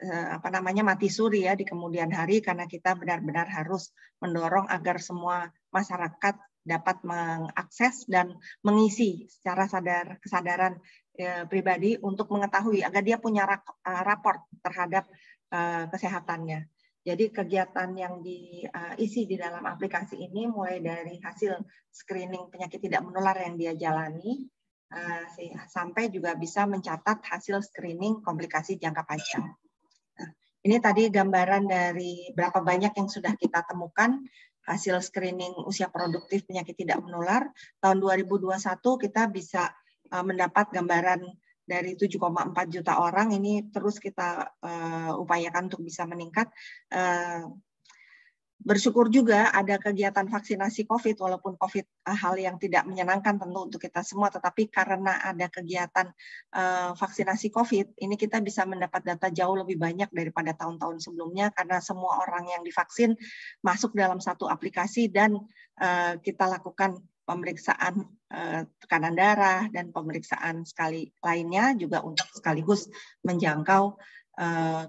Eh, apa namanya mati suri ya di kemudian hari karena kita benar-benar harus mendorong agar semua masyarakat dapat mengakses dan mengisi secara sadar kesadaran eh, pribadi untuk mengetahui agar dia punya eh, rapor terhadap kesehatannya. Jadi kegiatan yang diisi di dalam aplikasi ini mulai dari hasil screening penyakit tidak menular yang dia jalani sampai juga bisa mencatat hasil screening komplikasi jangka panjang. Ini tadi gambaran dari berapa banyak yang sudah kita temukan hasil screening usia produktif penyakit tidak menular. Tahun 2021 kita bisa eh, mendapat gambaran dari 7,4 juta orang ini terus kita eh, upayakan untuk bisa meningkat. Eh, bersyukur juga ada kegiatan vaksinasi COVID, walaupun COVID eh, hal yang tidak menyenangkan tentu untuk kita semua, tetapi karena ada kegiatan uh, vaksinasi COVID, ini kita bisa mendapat data jauh lebih banyak daripada tahun-tahun sebelumnya, karena semua orang yang divaksin masuk dalam satu aplikasi dan uh, kita lakukan pemeriksaan tekanan darah dan pemeriksaan sekali lainnya juga untuk sekaligus menjangkau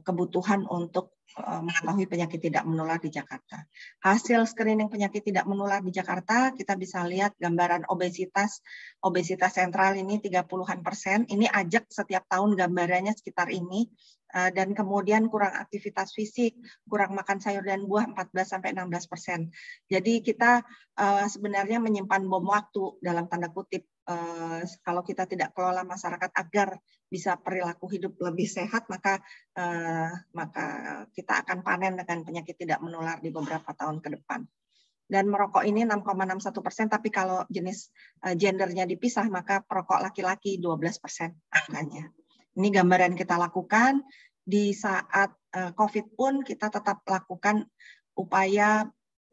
kebutuhan untuk Eh, mengetahui penyakit tidak menular di Jakarta. Hasil screening penyakit tidak menular di Jakarta, kita bisa lihat gambaran obesitas. Obesitas sentral ini 30-an persen. Ini ajak setiap tahun gambarannya sekitar ini. Eh, dan kemudian kurang aktivitas fisik, kurang makan sayur dan buah 14-16 persen. Jadi kita eh, sebenarnya menyimpan bom waktu dalam tanda kutip uh, kalau kita tidak kelola masyarakat agar bisa perilaku hidup lebih sehat, maka uh, maka kita akan panen dengan penyakit tidak menular di beberapa tahun ke depan. Dan merokok ini 6,61 persen, tapi kalau jenis uh, gendernya dipisah, maka perokok laki-laki 12 persen angkanya. Ini gambaran kita lakukan di saat uh, COVID pun kita tetap lakukan upaya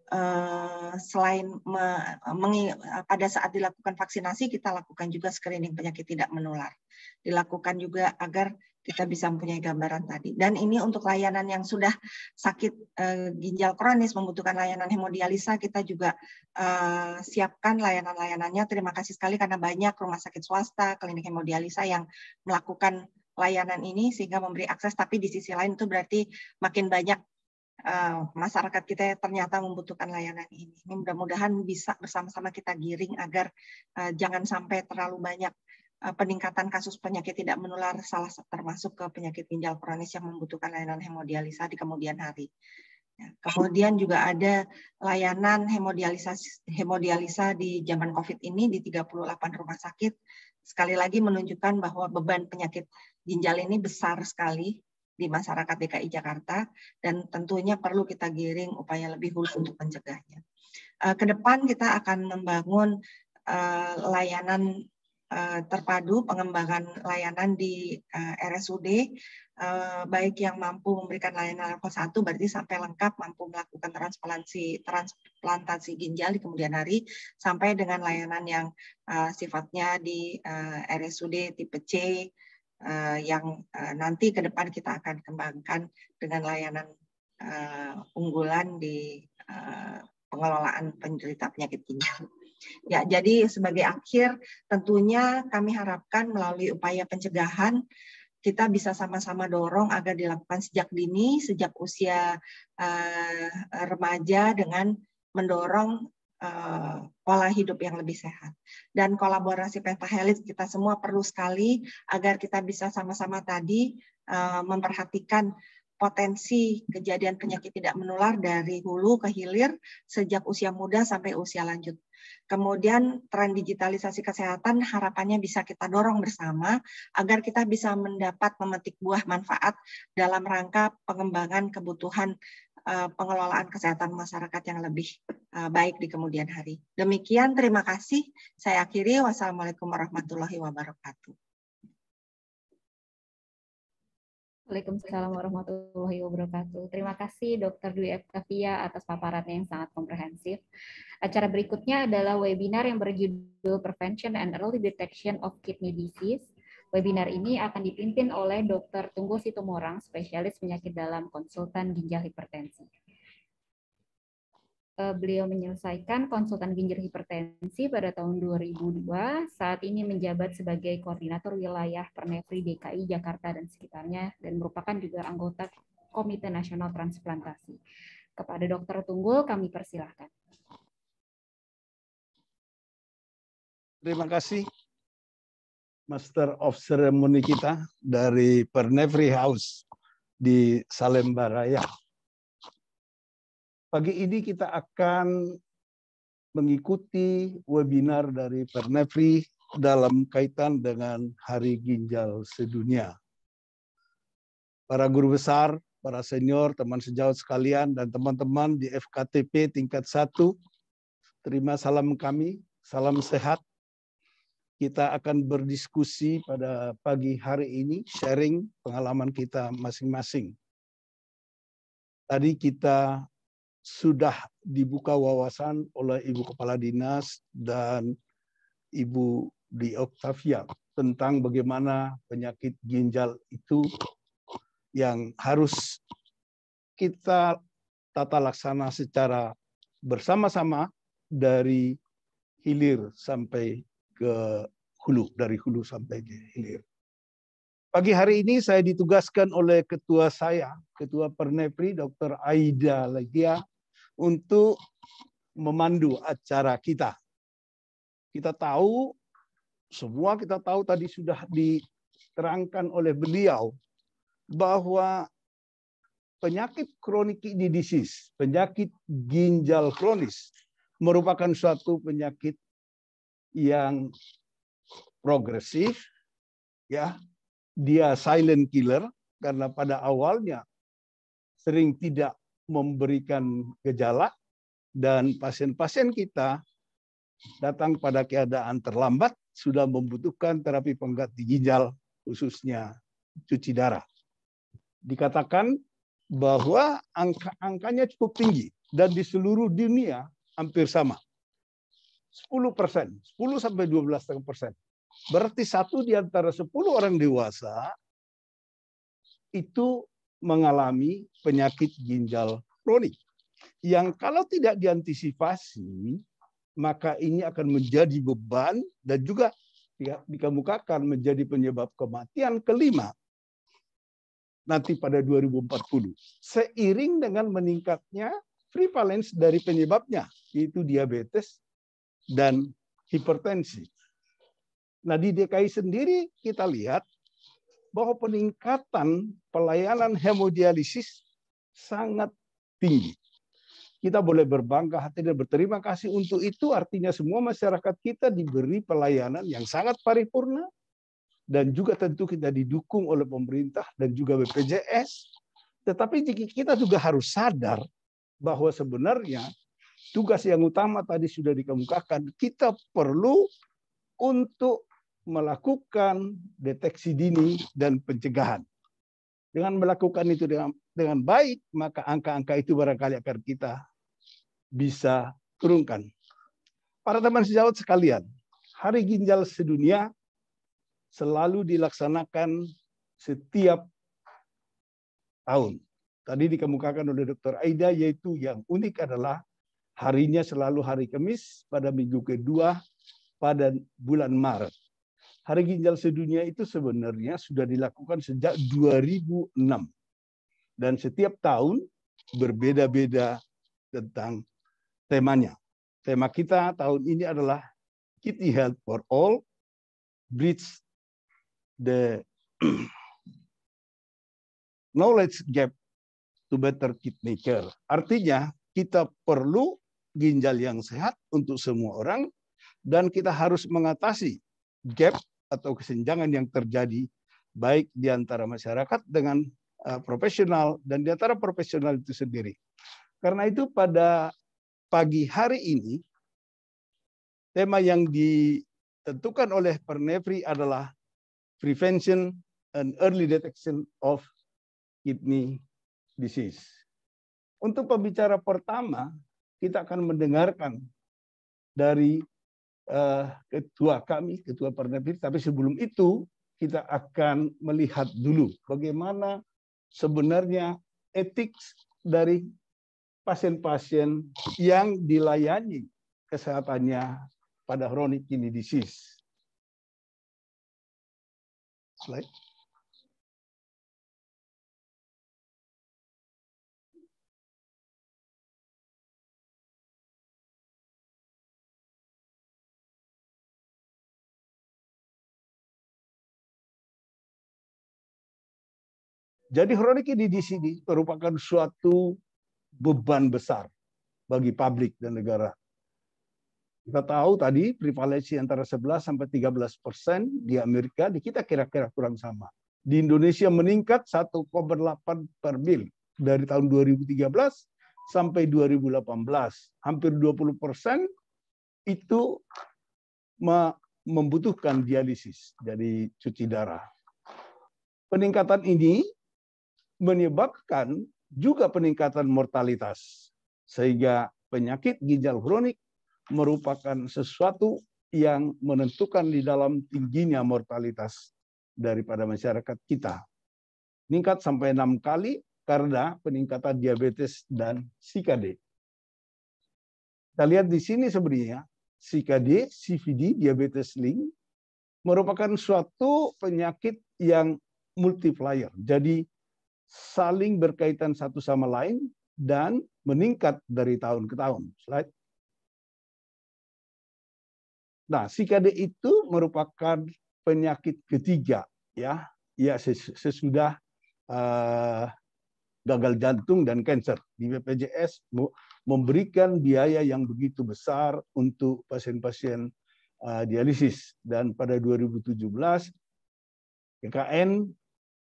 Eh, selain me, mengi, pada saat dilakukan vaksinasi kita lakukan juga screening penyakit tidak menular. Dilakukan juga agar kita bisa mempunyai gambaran tadi. Dan ini untuk layanan yang sudah sakit eh, ginjal kronis membutuhkan layanan hemodialisa kita juga eh, siapkan layanan-layanannya. Terima kasih sekali karena banyak rumah sakit swasta, klinik hemodialisa yang melakukan layanan ini sehingga memberi akses tapi di sisi lain itu berarti makin banyak Eh, masyarakat kita ternyata membutuhkan layanan ini. Ini mudah-mudahan bisa bersama-sama kita giring agar eh, jangan sampai terlalu banyak eh, peningkatan kasus penyakit tidak menular salah termasuk ke penyakit ginjal kronis yang membutuhkan layanan hemodialisa di kemudian hari. Ya, kemudian juga ada layanan hemodialisa hemodialisa di zaman Covid ini di 38 rumah sakit. Sekali lagi menunjukkan bahwa beban penyakit ginjal ini besar sekali di masyarakat DKI Jakarta dan tentunya perlu kita giring upaya lebih khusus untuk mencegahnya. Eh, Kedepan kita akan membangun eh, layanan eh, terpadu pengembangan layanan di RSUD baik yang mampu memberikan layanan level 1 berarti sampai lengkap mampu melakukan transplantasi transplantasi ginjal di kemudian hari sampai dengan layanan yang sifatnya di RSUD tipe C Eh, yang eh, nanti ke depan kita akan kembangkan dengan layanan eh, unggulan di pengelolaan penderita penyakit ginjal. Ya, jadi sebagai akhir tentunya kami harapkan melalui upaya pencegahan kita bisa sama-sama dorong agar dilakukan sejak dini, sejak usia uh, remaja dengan mendorong Eh, pola hidup yang lebih sehat. Dan kolaborasi pentahelis kita semua perlu sekali agar kita bisa sama-sama tadi eh, memperhatikan potensi kejadian penyakit tidak menular dari hulu ke hilir sejak usia muda sampai usia lanjut. Kemudian tren digitalisasi kesehatan harapannya bisa kita dorong bersama agar kita bisa mendapat memetik buah manfaat dalam rangka pengembangan kebutuhan Eh, pengelolaan kesehatan masyarakat yang lebih eh, baik di kemudian hari. Demikian, terima kasih. Saya akhiri. Wassalamualaikum warahmatullahi wabarakatuh. Waalaikumsalam warahmatullahi wabarakatuh. Terima kasih Dr. Dwi Eftavia atas paparannya yang sangat komprehensif. Acara berikutnya adalah webinar yang berjudul Prevention and Early Detection of Kidney Disease Webinar ini akan dipimpin oleh Dr. Tunggu Situmorang, spesialis penyakit dalam konsultan ginjal hipertensi. Eh, beliau menyelesaikan konsultan ginjal hipertensi pada tahun 2002, saat ini menjabat sebagai koordinator wilayah Pernefri DKI Jakarta dan sekitarnya, dan merupakan juga anggota Komite Nasional Transplantasi. Kepada Dr. Tunggul, kami persilahkan. Terima kasih Master of Ceremony kita dari Pernevri House di Salemba Raya. Pagi ini kita akan mengikuti webinar dari Pernevri dalam kaitan dengan Hari Ginjal Sedunia. Para guru besar, para senior, teman sejauh sekalian, dan teman-teman di FKTP tingkat 1, terima salam kami, salam sehat, kita akan berdiskusi pada pagi hari ini, sharing pengalaman kita masing-masing. Tadi kita sudah dibuka wawasan oleh Ibu Kepala Dinas dan Ibu di Octavia tentang bagaimana penyakit ginjal itu yang harus kita tata laksana secara bersama-sama dari hilir sampai ke hulu, dari hulu sampai ke hilir. Pagi hari ini saya ditugaskan oleh ketua saya, ketua Pernepri, Dr. Aida Legia, untuk memandu acara kita. Kita tahu, semua kita tahu tadi sudah diterangkan oleh beliau, bahwa penyakit kronik kidney disease, penyakit ginjal kronis, merupakan suatu penyakit yang progresif ya dia silent killer karena pada awalnya sering tidak memberikan gejala dan pasien-pasien kita datang pada keadaan terlambat sudah membutuhkan terapi pengganti ginjal khususnya cuci darah. Dikatakan bahwa angka-angkanya cukup tinggi dan di seluruh dunia hampir sama. 10 persen, 10 sampai 12 persen. Berarti satu di antara 10 orang dewasa itu mengalami penyakit ginjal kronik. Yang kalau tidak diantisipasi, maka ini akan menjadi beban dan juga ya, dikemukakan menjadi penyebab kematian kelima nanti pada 2040. Seiring dengan meningkatnya prevalence dari penyebabnya, yaitu diabetes dan hipertensi. Nah, di DKI sendiri kita lihat bahwa peningkatan pelayanan hemodialisis sangat tinggi. Kita boleh berbangga hati dan berterima kasih untuk itu. Artinya semua masyarakat kita diberi pelayanan yang sangat paripurna dan juga tentu kita didukung oleh pemerintah dan juga BPJS. Tetapi jika kita juga harus sadar bahwa sebenarnya tugas yang utama tadi sudah dikemukakan, kita perlu untuk melakukan deteksi dini dan pencegahan. Dengan melakukan itu dengan, dengan baik, maka angka-angka itu barangkali akan kita bisa turunkan. Para teman sejawat sekalian, Hari Ginjal Sedunia selalu dilaksanakan setiap tahun. Tadi dikemukakan oleh Dr. Aida, yaitu yang unik adalah Harinya selalu hari Kamis pada minggu kedua pada bulan Maret. Hari ginjal sedunia itu sebenarnya sudah dilakukan sejak 2006. Dan setiap tahun berbeda-beda tentang temanya. Tema kita tahun ini adalah Kitty Health for All, Bridge the Knowledge Gap to Better Kidney Care. Artinya kita perlu ginjal yang sehat untuk semua orang dan kita harus mengatasi gap atau kesenjangan yang terjadi baik di antara masyarakat dengan eh, profesional dan di antara profesional itu sendiri. Karena itu pada pagi hari ini tema yang ditentukan oleh Pernevri adalah prevention and early detection of kidney disease. Untuk pembicara pertama, kita akan mendengarkan dari uh, ketua kami, ketua Partai Tapi sebelum itu kita akan melihat dulu bagaimana sebenarnya etik dari pasien-pasien yang dilayani kesehatannya pada chronic kidney disease. Slide. Jadi kronik ini di sini merupakan suatu beban besar bagi publik dan negara. Kita tahu tadi prevalensi antara 11 sampai 13 persen di Amerika, di kita kira-kira kurang sama. Di Indonesia meningkat 1,8 per mil dari tahun 2013 sampai 2018. Hampir 20 persen itu membutuhkan dialisis, dari cuci darah. Peningkatan ini menyebabkan juga peningkatan mortalitas. Sehingga penyakit ginjal kronik merupakan sesuatu yang menentukan di dalam tingginya mortalitas daripada masyarakat kita. Meningkat sampai enam kali karena peningkatan diabetes dan CKD. Kita lihat di sini sebenarnya CKD, CVD, diabetes link merupakan suatu penyakit yang multiplier. Jadi saling berkaitan satu sama lain dan meningkat dari tahun ke tahun. Slide. Nah, CKD itu merupakan penyakit ketiga ya, ya sesudah uh, gagal jantung dan kanker. Di BPJS memberikan biaya yang begitu besar untuk pasien-pasien uh, dialisis dan pada 2017 KKN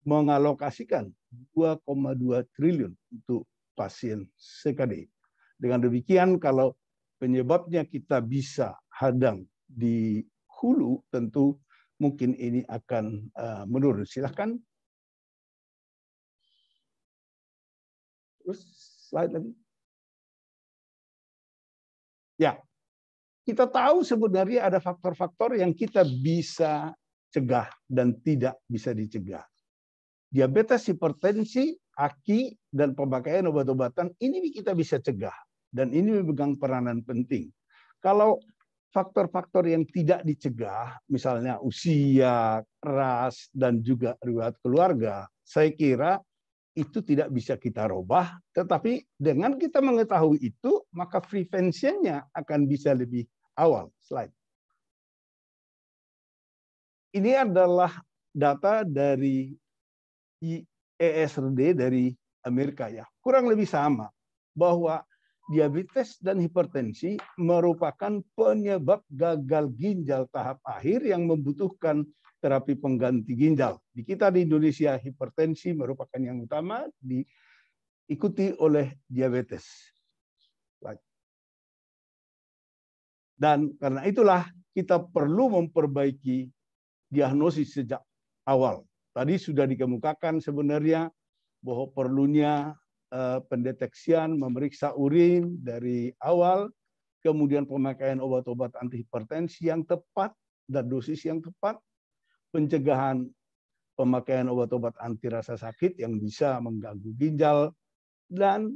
mengalokasikan 2,2 triliun untuk pasien CKD. Dengan demikian, kalau penyebabnya kita bisa hadang di hulu, tentu mungkin ini akan eh, menurun. Silahkan. Terus slide lagi. Ya, kita tahu sebenarnya ada faktor-faktor yang kita bisa cegah dan tidak bisa dicegah diabetes, hipertensi, aki, dan pemakaian obat-obatan ini kita bisa cegah. Dan ini memegang peranan penting. Kalau faktor-faktor yang tidak dicegah, misalnya usia, ras, dan juga riwayat keluarga, saya kira itu tidak bisa kita robah. Tetapi dengan kita mengetahui itu, maka frevensiannya akan bisa lebih awal. Slide. Ini adalah data dari IESRD dari Amerika ya. Kurang lebih sama bahwa diabetes dan hipertensi merupakan penyebab gagal ginjal tahap akhir yang membutuhkan terapi pengganti ginjal. Di kita di Indonesia hipertensi merupakan yang utama diikuti oleh diabetes. Dan karena itulah kita perlu memperbaiki diagnosis sejak awal. Tadi sudah dikemukakan sebenarnya bahwa perlunya eh, pendeteksian, memeriksa urin dari awal, kemudian pemakaian obat-obat antihipertensi yang tepat dan dosis yang tepat, pencegahan pemakaian obat-obat anti rasa sakit yang bisa mengganggu ginjal, dan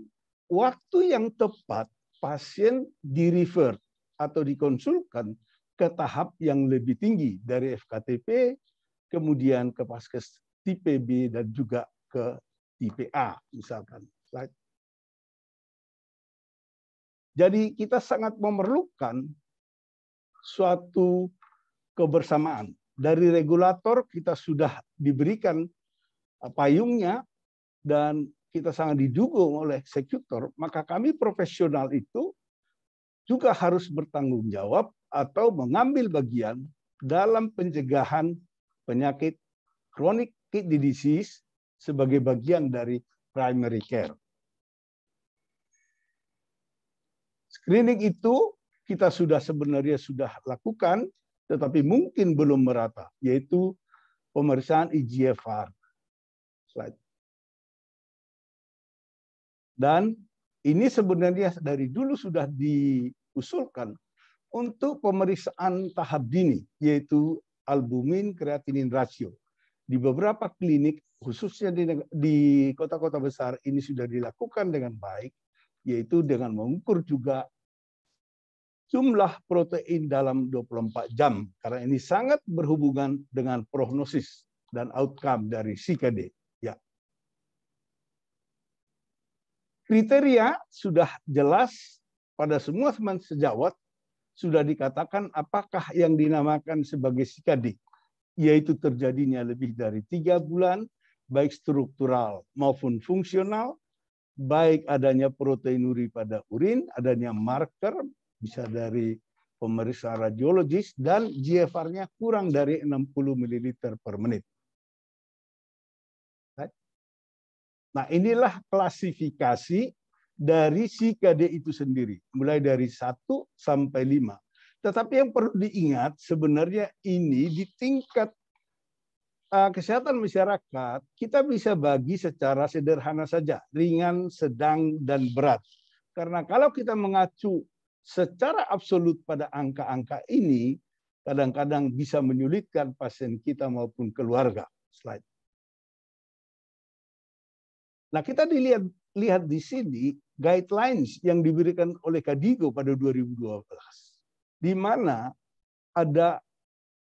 waktu yang tepat pasien di refer atau dikonsulkan ke tahap yang lebih tinggi dari FKTP kemudian ke Paskes tipe B dan juga ke tipe A misalkan. Slide. Jadi kita sangat memerlukan suatu kebersamaan. Dari regulator kita sudah diberikan uh, payungnya dan kita sangat didukung oleh eksekutor, maka kami profesional itu juga harus bertanggung jawab atau mengambil bagian dalam pencegahan penyakit kronik kidney disease sebagai bagian dari primary care. Screening itu kita sudah sebenarnya sudah lakukan, tetapi mungkin belum merata, yaitu pemeriksaan IGFR. E Slide. Dan ini sebenarnya dari dulu sudah diusulkan untuk pemeriksaan tahap dini, yaitu albumin kreatinin rasio. Di beberapa klinik, khususnya di, kota-kota besar, ini sudah dilakukan dengan baik, yaitu dengan mengukur juga jumlah protein dalam 24 jam. Karena ini sangat berhubungan dengan prognosis dan outcome dari CKD. Ya. Kriteria sudah jelas pada semua teman sejawat sudah dikatakan apakah yang dinamakan sebagai sikadi, yaitu terjadinya lebih dari tiga bulan, baik struktural maupun fungsional, baik adanya proteinuri pada urin, adanya marker, bisa dari pemeriksa radiologis, dan GFR-nya kurang dari 60 ml per menit. Nah, inilah klasifikasi dari si KD itu sendiri, mulai dari 1 sampai 5. Tetapi yang perlu diingat sebenarnya ini di tingkat eh, kesehatan masyarakat kita bisa bagi secara sederhana saja, ringan, sedang, dan berat. Karena kalau kita mengacu secara absolut pada angka-angka ini, kadang-kadang bisa menyulitkan pasien kita maupun keluarga. Slide. Nah, kita dilihat lihat di sini guidelines yang diberikan oleh Kadigo pada 2012, di mana ada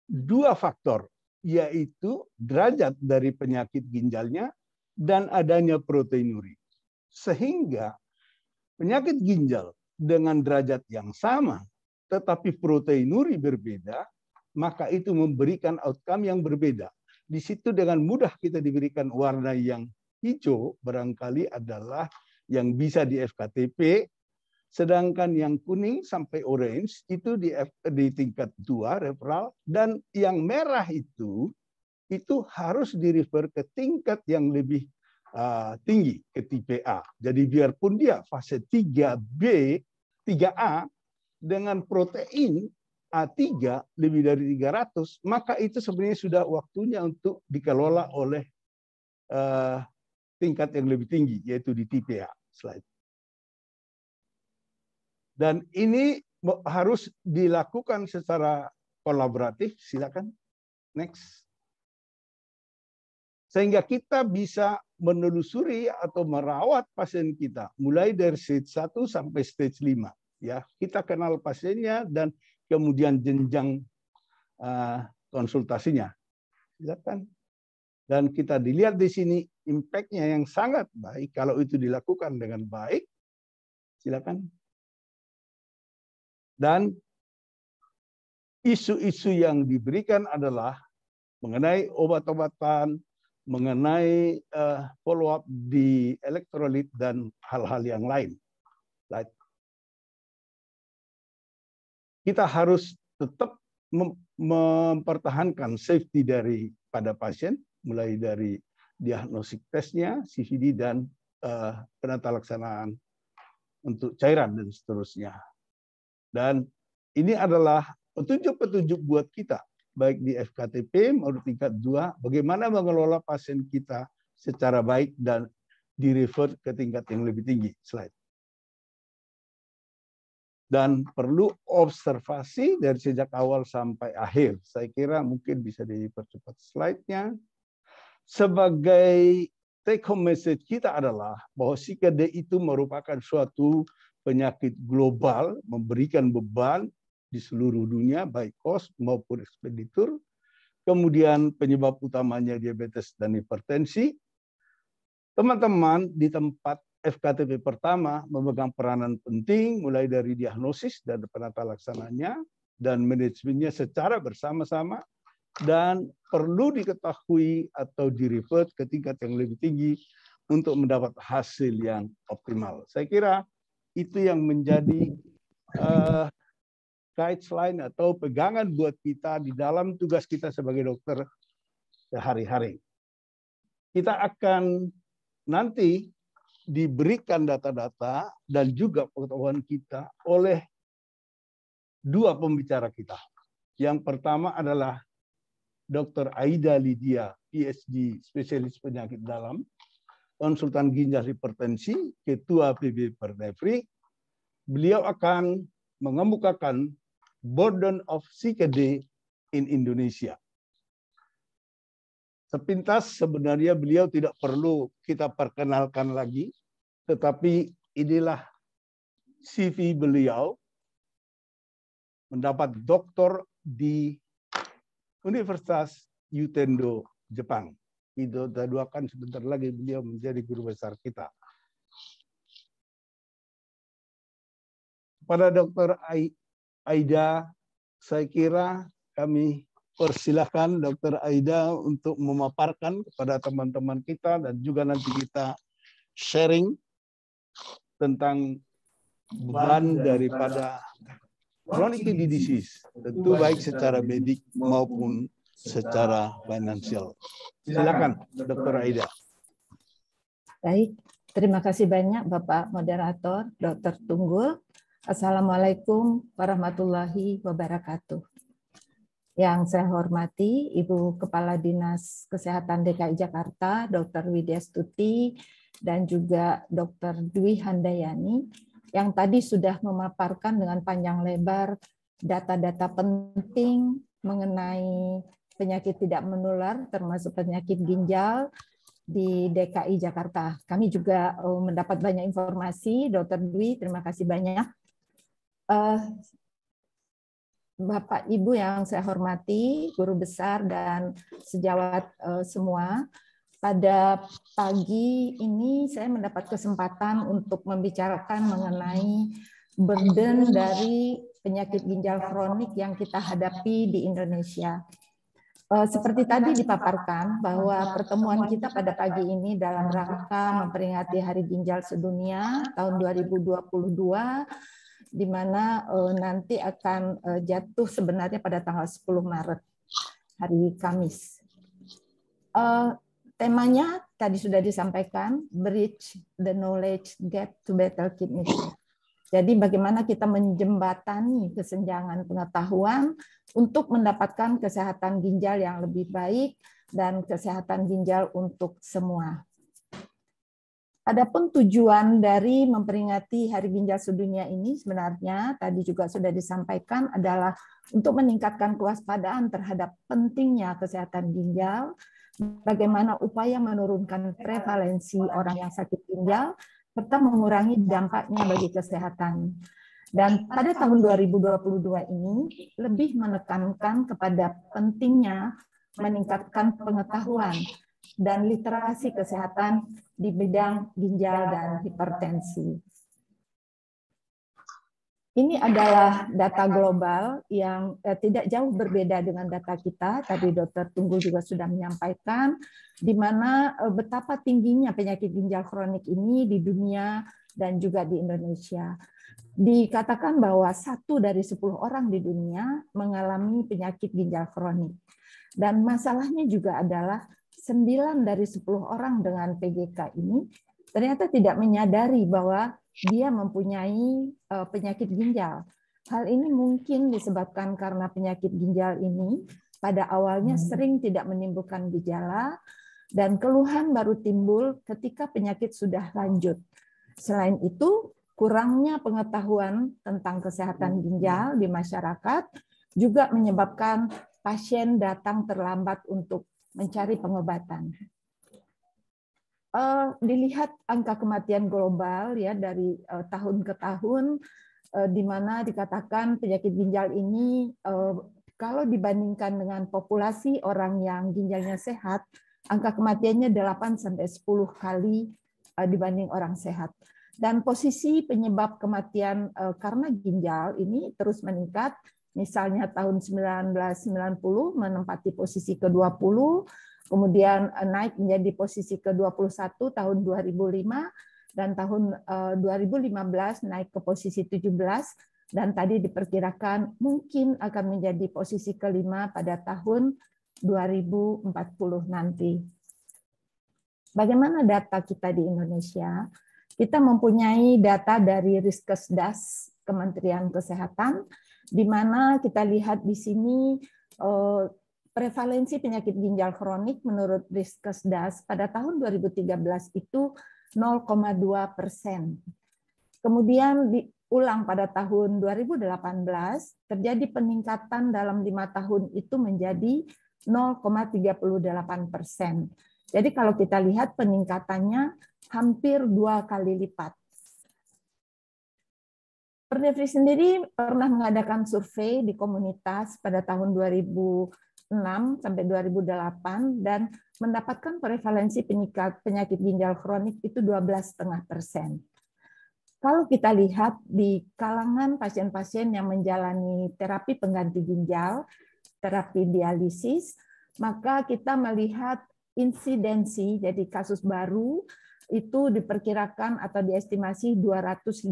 dua faktor, yaitu derajat dari penyakit ginjalnya dan adanya proteinuri. Sehingga penyakit ginjal dengan derajat yang sama, tetapi proteinuri berbeda, maka itu memberikan outcome yang berbeda. Di situ dengan mudah kita diberikan warna yang hijau, barangkali adalah yang bisa di FKTP, sedangkan yang kuning sampai orange itu di, F, di tingkat dua referral dan yang merah itu itu harus di refer ke tingkat yang lebih uh, tinggi ke tipe A. Jadi biarpun dia fase 3B, 3A dengan protein A3 lebih dari 300, maka itu sebenarnya sudah waktunya untuk dikelola oleh uh, tingkat yang lebih tinggi, yaitu di TPA Slide. Dan ini harus dilakukan secara kolaboratif. Silakan. Next. Sehingga kita bisa menelusuri atau merawat pasien kita mulai dari stage 1 sampai stage 5 ya. Kita kenal pasiennya dan kemudian jenjang eh, konsultasinya. Silakan. Dan kita dilihat di sini impactnya yang sangat baik kalau itu dilakukan dengan baik silakan dan isu-isu yang diberikan adalah mengenai obat-obatan mengenai eh, follow up di elektrolit dan hal-hal yang lain kita harus tetap mempertahankan safety dari pada pasien mulai dari diagnostik tesnya, CVD, dan uh, eh, penata laksanaan untuk cairan dan seterusnya. Dan ini adalah petunjuk-petunjuk buat kita, baik di FKTP maupun tingkat dua, bagaimana mengelola pasien kita secara baik dan di-refer ke tingkat yang lebih tinggi. Slide. Dan perlu observasi dari sejak awal sampai akhir. Saya kira mungkin bisa dipercepat slide-nya sebagai take home message kita adalah bahwa CKD itu merupakan suatu penyakit global, memberikan beban di seluruh dunia, baik kos maupun ekspeditur. Kemudian penyebab utamanya diabetes dan hipertensi. Teman-teman di tempat FKTP pertama memegang peranan penting mulai dari diagnosis dan penata laksananya dan manajemennya secara bersama-sama dan perlu diketahui atau direvert ke tingkat yang lebih tinggi untuk mendapat hasil yang optimal. Saya kira itu yang menjadi uh, guideline atau pegangan buat kita di dalam tugas kita sebagai dokter sehari-hari. Kita akan nanti diberikan data-data dan juga pengetahuan kita oleh dua pembicara kita. Yang pertama adalah Dr. Aida Lydia, PhD, spesialis penyakit dalam, konsultan ginjal hipertensi, ketua PB Perdefri, beliau akan mengemukakan burden of CKD in Indonesia. Sepintas sebenarnya beliau tidak perlu kita perkenalkan lagi, tetapi inilah CV beliau mendapat doktor di Universitas Yutendo Jepang. Itu doakan sebentar lagi beliau menjadi guru besar kita. Pada Dr. Aida, saya kira kami persilahkan Dr. Aida untuk memaparkan kepada teman-teman kita dan juga nanti kita sharing tentang beban daripada chronic kidney disease, tentu baik secara medik maupun secara finansial. Silakan, Dr. Aida. Baik, terima kasih banyak Bapak Moderator, Dr. Tunggul. Assalamualaikum warahmatullahi wabarakatuh. Yang saya hormati Ibu Kepala Dinas Kesehatan DKI Jakarta, Dr. Widya Stuti, dan juga Dr. Dwi Handayani, yang tadi sudah memaparkan dengan panjang lebar data-data penting mengenai penyakit tidak menular termasuk penyakit ginjal di DKI Jakarta. Kami juga eh, mendapat banyak informasi, Dokter Dwi, terima kasih banyak. Eh, Bapak Ibu yang saya hormati, guru besar dan sejawat eh, semua, pada pagi ini saya mendapat kesempatan untuk membicarakan mengenai burden dari penyakit ginjal kronik yang kita hadapi di Indonesia. Eh, seperti tadi dipaparkan bahwa pertemuan kita pada pagi ini dalam rangka memperingati Hari Ginjal Sedunia tahun 2022 di mana eh, nanti akan eh, jatuh sebenarnya pada tanggal 10 Maret hari Kamis. Temanya tadi sudah disampaikan, bridge the knowledge gap to better kidney Jadi bagaimana kita menjembatani kesenjangan pengetahuan untuk mendapatkan kesehatan ginjal yang lebih baik dan kesehatan ginjal untuk semua. Adapun tujuan dari memperingati Hari Ginjal Sedunia ini sebenarnya tadi juga sudah disampaikan adalah untuk meningkatkan kewaspadaan terhadap pentingnya kesehatan ginjal bagaimana upaya menurunkan prevalensi orang yang sakit ginjal serta mengurangi dampaknya bagi kesehatan. Dan pada tahun 2022 ini lebih menekankan kepada pentingnya meningkatkan pengetahuan dan literasi kesehatan di bidang ginjal dan hipertensi. Ini adalah data global yang eh, tidak jauh berbeda dengan data kita. Tadi Dokter Tunggu juga sudah menyampaikan di mana eh, betapa tingginya penyakit ginjal kronik ini di dunia dan juga di Indonesia. Dikatakan bahwa satu dari sepuluh orang di dunia mengalami penyakit ginjal kronik. Dan masalahnya juga adalah sembilan dari sepuluh orang dengan PGK ini ternyata tidak menyadari bahwa dia mempunyai eh, penyakit ginjal. Hal ini mungkin disebabkan karena penyakit ginjal ini pada awalnya hmm. sering tidak menimbulkan gejala dan keluhan baru timbul ketika penyakit sudah lanjut. Selain itu, kurangnya pengetahuan tentang kesehatan hmm. ginjal di masyarakat juga menyebabkan pasien datang terlambat untuk mencari pengobatan uh, dilihat angka kematian global ya dari uh, tahun ke tahun uh, di mana dikatakan penyakit ginjal ini uh, kalau dibandingkan dengan populasi orang yang ginjalnya sehat angka kematiannya 8 sampai 10 kali uh, dibanding orang sehat. Dan posisi penyebab kematian uh, karena ginjal ini terus meningkat. Misalnya tahun 1990 menempati posisi ke-20, kemudian eh, naik menjadi posisi ke-21 tahun 2005 dan tahun 2015 eh, naik ke posisi 17 dan tadi diperkirakan mungkin akan menjadi posisi kelima pada tahun 2040 nanti. Bagaimana data kita di Indonesia? Kita mempunyai data dari Riskesdas Kementerian Kesehatan di mana kita lihat di sini eh, prevalensi penyakit ginjal kronik menurut Riskesdas pada tahun 2013 itu 0,2 persen. Kemudian diulang pada tahun 2018 terjadi peningkatan dalam lima tahun itu menjadi 0,38 persen. Jadi kalau kita lihat peningkatannya hampir dua kali lipat. Perdevi sendiri pernah mengadakan survei di komunitas pada tahun 2019 sampai 2008 dan mendapatkan prevalensi penyakit, penyakit ginjal kronik itu 12,5 persen. Kalau kita lihat di kalangan pasien-pasien yang menjalani terapi pengganti ginjal, terapi dialisis, maka kita melihat insidensi, jadi kasus baru itu diperkirakan atau diestimasi 258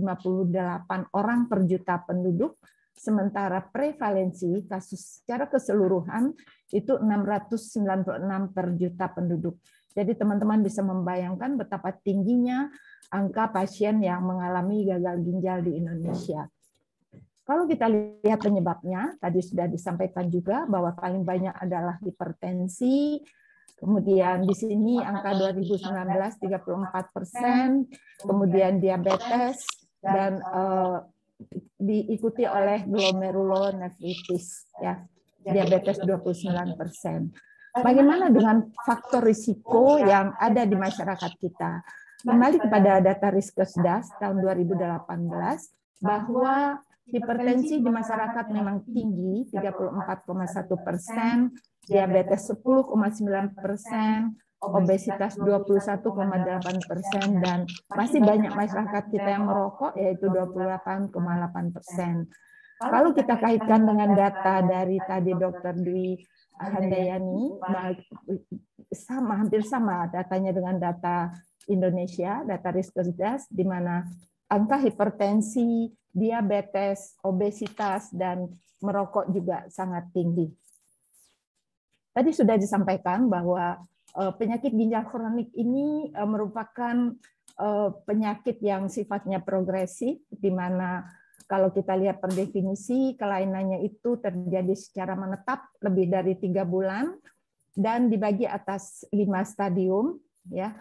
orang per juta penduduk Sementara prevalensi kasus secara keseluruhan itu 696 per juta penduduk. Jadi teman-teman bisa membayangkan betapa tingginya angka pasien yang mengalami gagal ginjal di Indonesia. Kalau kita lihat penyebabnya, tadi sudah disampaikan juga bahwa paling banyak adalah hipertensi, kemudian di sini angka 2019 34 persen, kemudian diabetes dan uh, diikuti oleh glomerulonefritis ya diabetes 29 persen. Bagaimana dengan faktor risiko yang ada di masyarakat kita? Kembali kepada data Riskesdas tahun 2018 bahwa hipertensi di masyarakat memang tinggi 34,1 persen, diabetes 10,9 persen, obesitas 21,8 persen dan masih banyak masyarakat kita yang merokok yaitu 28,8 persen. Kalau kita kaitkan dengan data dari tadi Dr. Dwi Handayani, sama hampir sama datanya dengan data Indonesia, data Riskesdas, di mana angka hipertensi, diabetes, obesitas, dan merokok juga sangat tinggi. Tadi sudah disampaikan bahwa Eh, penyakit ginjal kronik ini eh, merupakan eh, penyakit yang sifatnya progresif, di mana kalau kita lihat per definisi, kelainannya itu terjadi secara menetap lebih dari tiga bulan dan dibagi atas lima stadium. Ya,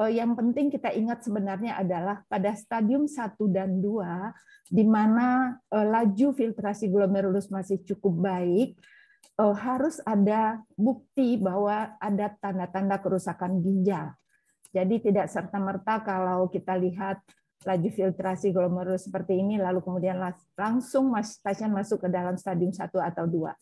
yang penting kita ingat sebenarnya adalah pada stadium 1 dan 2, di mana laju filtrasi glomerulus masih cukup baik, Eh, harus ada bukti bahwa ada tanda-tanda kerusakan ginjal. Jadi tidak serta-merta kalau kita lihat laju filtrasi glomerulus seperti ini, lalu kemudian langsung pasien masuk ke dalam stadium 1 atau 2.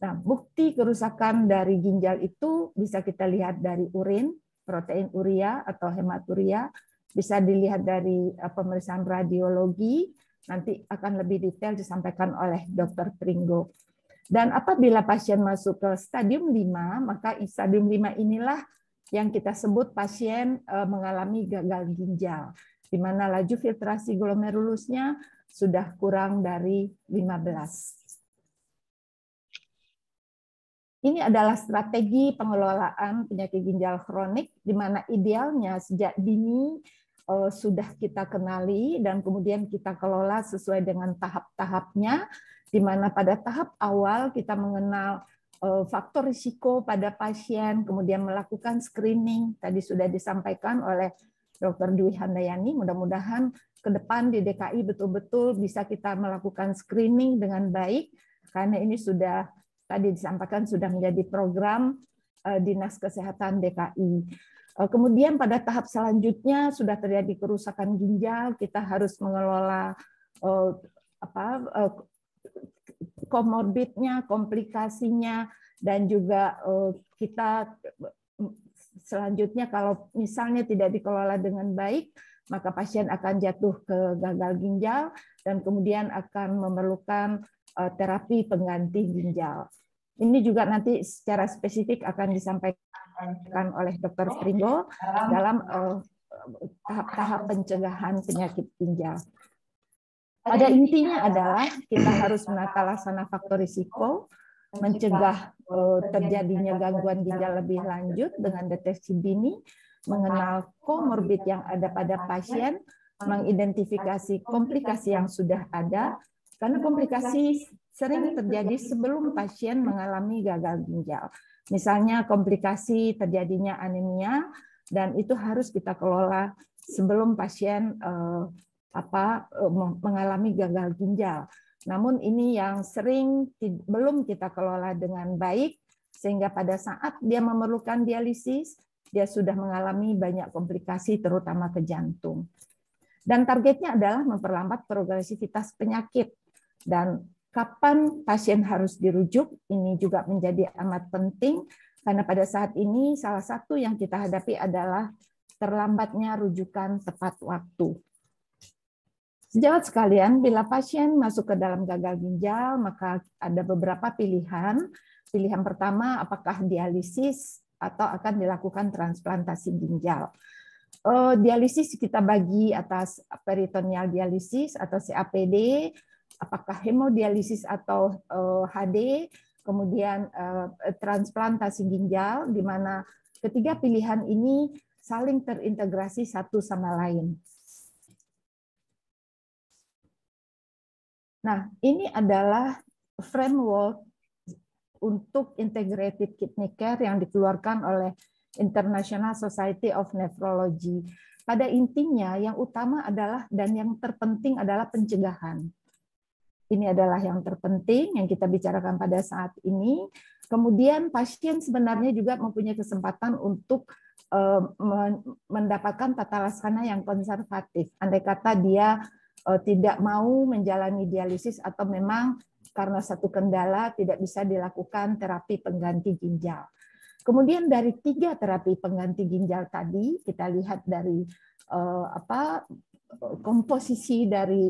Nah, bukti kerusakan dari ginjal itu bisa kita lihat dari urin, protein uria atau hematuria, bisa dilihat dari eh, pemeriksaan radiologi, nanti akan lebih detail disampaikan oleh Dr. Pringgo. Dan apabila pasien masuk ke stadium 5, maka stadium 5 inilah yang kita sebut pasien eh, mengalami gagal ginjal, di mana laju filtrasi glomerulusnya sudah kurang dari 15. Ini adalah strategi pengelolaan penyakit ginjal kronik, di mana idealnya sejak dini Eh, sudah kita kenali dan kemudian kita kelola sesuai dengan tahap-tahapnya, di mana pada tahap awal kita mengenal eh, faktor risiko pada pasien, kemudian melakukan screening, tadi sudah disampaikan oleh Dr. Dwi Handayani, mudah-mudahan ke depan di DKI betul-betul bisa kita melakukan screening dengan baik, karena ini sudah tadi disampaikan sudah menjadi program eh, Dinas Kesehatan DKI. Eh, kemudian pada tahap selanjutnya sudah terjadi kerusakan ginjal, kita harus mengelola eh, apa eh, komorbidnya, komplikasinya, dan juga kita selanjutnya kalau misalnya tidak dikelola dengan baik, maka pasien akan jatuh ke gagal ginjal dan kemudian akan memerlukan terapi pengganti ginjal. Ini juga nanti secara spesifik akan disampaikan dilakukan oleh Dokter Pringo dalam tahap-tahap eh, pencegahan penyakit ginjal. Pada intinya adalah kita harus menata laksana faktor risiko, mencegah eh, terjadinya gangguan ginjal lebih lanjut dengan deteksi dini, mengenal komorbid yang ada pada pasien, mengidentifikasi komplikasi yang sudah ada, karena komplikasi sering terjadi sebelum pasien mengalami gagal ginjal. Misalnya komplikasi terjadinya anemia dan itu harus kita kelola sebelum pasien eh, apa eh, mengalami gagal ginjal. Namun ini yang sering belum kita kelola dengan baik sehingga pada saat dia memerlukan dialisis dia sudah mengalami banyak komplikasi terutama ke jantung. Dan targetnya adalah memperlambat progresivitas penyakit dan Kapan pasien harus dirujuk? Ini juga menjadi amat penting karena pada saat ini salah satu yang kita hadapi adalah terlambatnya rujukan tepat waktu. Sejawat sekalian, bila pasien masuk ke dalam gagal ginjal, maka ada beberapa pilihan. Pilihan pertama, apakah dialisis atau akan dilakukan transplantasi ginjal. Eh, dialisis kita bagi atas peritoneal dialisis atau CAPD, apakah hemodialisis atau HD, eh, kemudian eh, transplantasi ginjal, di mana ketiga pilihan ini saling terintegrasi satu sama lain. Nah, ini adalah framework untuk integrated kidney care yang dikeluarkan oleh International Society of Nephrology. Pada intinya yang utama adalah dan yang terpenting adalah pencegahan ini adalah yang terpenting yang kita bicarakan pada saat ini. Kemudian pasien sebenarnya juga mempunyai kesempatan untuk eh, mendapatkan tata laksana yang konservatif. Andai kata dia eh, tidak mau menjalani dialisis atau memang karena satu kendala tidak bisa dilakukan terapi pengganti ginjal. Kemudian dari tiga terapi pengganti ginjal tadi kita lihat dari eh, apa komposisi dari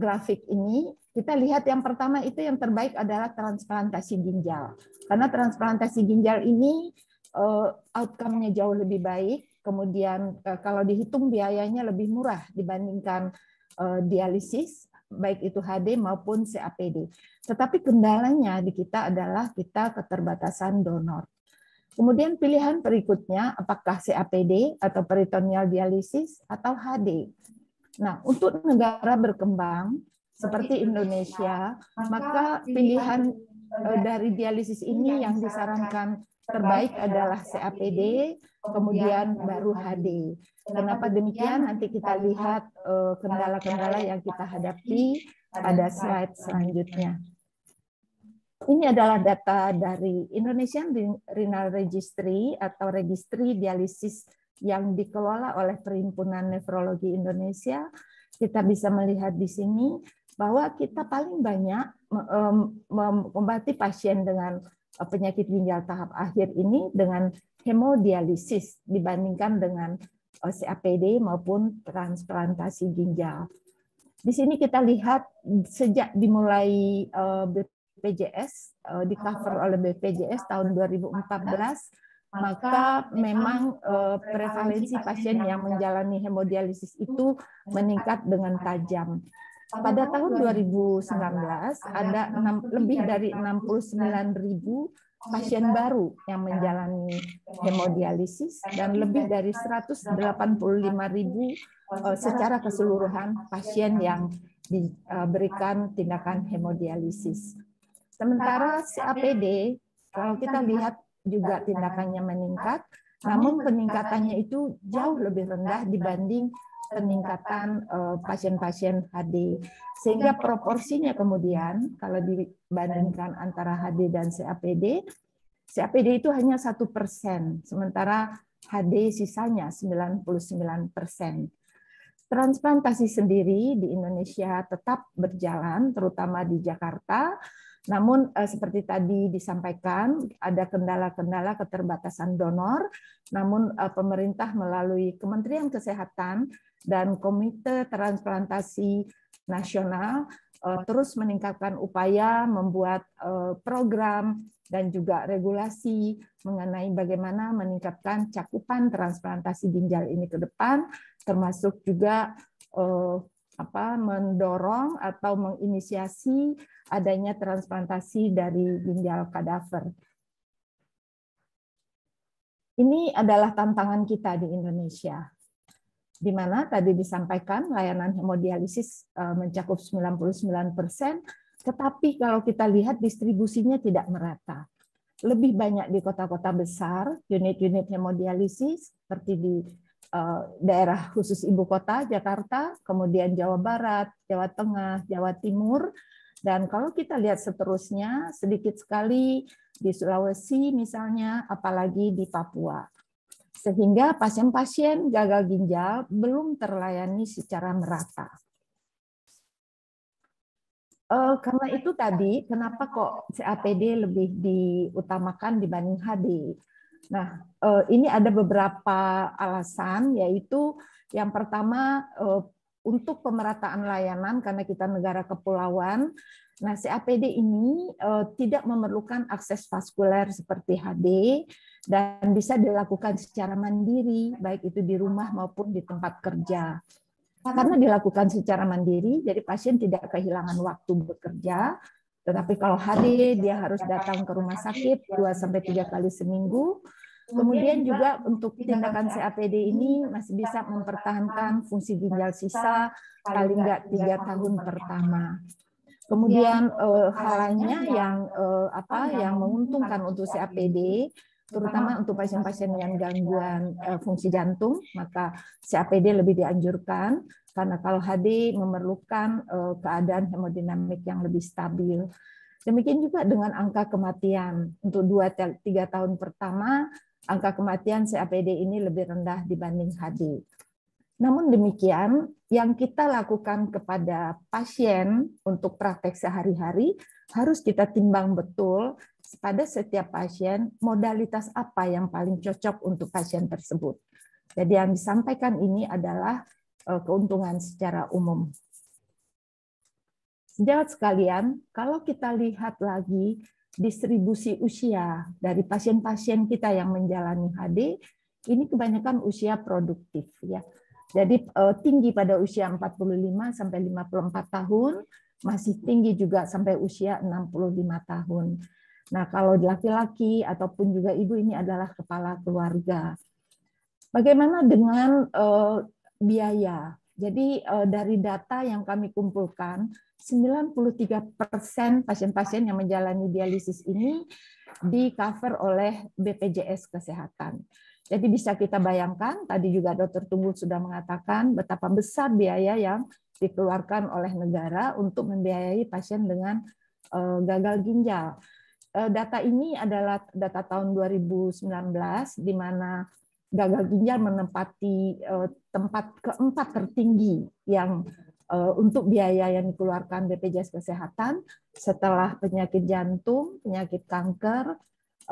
grafik ini, kita lihat yang pertama itu yang terbaik adalah transplantasi ginjal. Karena transplantasi ginjal ini eh, outcome-nya jauh lebih baik, kemudian eh, kalau dihitung biayanya lebih murah dibandingkan eh, dialisis, baik itu HD maupun CAPD. Tetapi kendalanya di kita adalah kita keterbatasan donor. Kemudian pilihan berikutnya apakah CAPD atau peritoneal dialisis atau HD. Nah, untuk negara berkembang seperti Indonesia, maka pilihan eh, dari dialisis ini yang disarankan terbaik adalah CAPD, kemudian baru HD. Kenapa demikian? Nanti kita lihat eh, kendala-kendala yang kita hadapi pada slide selanjutnya. Ini adalah data dari Indonesian Renal Registry atau Registry Dialisis yang dikelola oleh Perhimpunan Nefrologi Indonesia, kita bisa melihat di sini bahwa kita paling banyak mengobati pasien dengan eh, penyakit ginjal tahap akhir ini dengan hemodialisis dibandingkan dengan eh, CAPD maupun transplantasi ginjal. Di sini kita lihat sejak dimulai eh, BPJS di cover oleh BPJS tahun 2014 maka memang uh, prevalensi pasien yang menjalani hemodialisis itu meningkat dengan tajam. Pada tahun 2019 ada 6, lebih dari 69.000 pasien baru yang menjalani hemodialisis dan lebih dari 185.000 ribu eh, secara keseluruhan pasien yang diberikan tindakan hemodialisis. Sementara CAPD, kalau kita lihat juga tindakannya meningkat, namun peningkatannya itu jauh lebih rendah dibanding peningkatan eh, eh, pasien-pasien HD. Sehingga proporsinya kemudian kalau dibandingkan antara HD dan CAPD, CAPD itu hanya satu persen, sementara HD sisanya 99 persen. Transplantasi sendiri di Indonesia tetap berjalan, terutama di Jakarta, namun eh, seperti tadi disampaikan ada kendala-kendala keterbatasan donor, namun eh, pemerintah melalui Kementerian Kesehatan dan Komite Transplantasi Nasional eh, terus meningkatkan upaya membuat program dan juga regulasi mengenai bagaimana meningkatkan cakupan transplantasi ginjal ini ke depan, termasuk juga apa mendorong atau menginisiasi adanya transplantasi dari ginjal kadaver. Ini adalah tantangan kita di Indonesia. Di mana tadi disampaikan layanan hemodialisis e, mencakup 99 tetapi kalau kita lihat distribusinya tidak merata. Lebih banyak di kota-kota besar, unit-unit hemodialisis seperti di Eh, daerah khusus ibu kota Jakarta, kemudian Jawa Barat, Jawa Tengah, Jawa Timur. Dan kalau kita lihat seterusnya, sedikit sekali di Sulawesi misalnya, apalagi di Papua. Sehingga pasien-pasien gagal ginjal belum terlayani secara merata. Uh, karena itu tadi, kenapa kok CAPD lebih diutamakan dibanding HD? Nah, eh, ini ada beberapa alasan, yaitu yang pertama eh, untuk pemerataan layanan karena kita negara kepulauan. Nah, CAPD ini eh, tidak memerlukan akses vaskuler seperti HD dan bisa dilakukan secara mandiri, baik itu di rumah maupun di tempat kerja. Karena dilakukan secara mandiri, jadi pasien tidak kehilangan waktu bekerja, tetapi kalau HD dia harus datang ke rumah sakit 2 sampai 3 kali seminggu. Kemudian juga untuk tindakan CAPD ini masih bisa mempertahankan fungsi ginjal sisa paling enggak tiga tahun pertama. Kemudian eh, hal lainnya yang eh, apa yang menguntungkan untuk CAPD terutama untuk pasien-pasien yang gangguan eh, fungsi jantung maka CAPD lebih dianjurkan karena kalau HD memerlukan eh, keadaan hemodinamik yang lebih stabil. Demikian juga dengan angka kematian. Untuk 2-3 tahun pertama, angka kematian CAPD ini lebih rendah dibanding HD. Namun demikian, yang kita lakukan kepada pasien untuk praktek sehari-hari harus kita timbang betul pada setiap pasien modalitas apa yang paling cocok untuk pasien tersebut. Jadi yang disampaikan ini adalah Eh, keuntungan secara umum. Sejawat sekalian, kalau kita lihat lagi distribusi usia dari pasien-pasien kita yang menjalani HD, ini kebanyakan usia produktif ya. Jadi eh, tinggi pada usia 45 sampai 54 tahun, masih tinggi juga sampai usia 65 tahun. Nah, kalau laki-laki ataupun juga ibu ini adalah kepala keluarga. Bagaimana dengan eh, biaya. Jadi eh, dari data yang kami kumpulkan, 93% pasien-pasien yang menjalani dialisis ini di cover oleh BPJS Kesehatan. Jadi bisa kita bayangkan, tadi juga Dokter Tunggul sudah mengatakan betapa besar biaya yang dikeluarkan oleh negara untuk membiayai pasien dengan eh, gagal ginjal. Eh, data ini adalah data tahun 2019 di mana gagal ginjal menempati eh, tempat keempat tertinggi yang eh, untuk biaya yang dikeluarkan BPJS Kesehatan setelah penyakit jantung, penyakit kanker,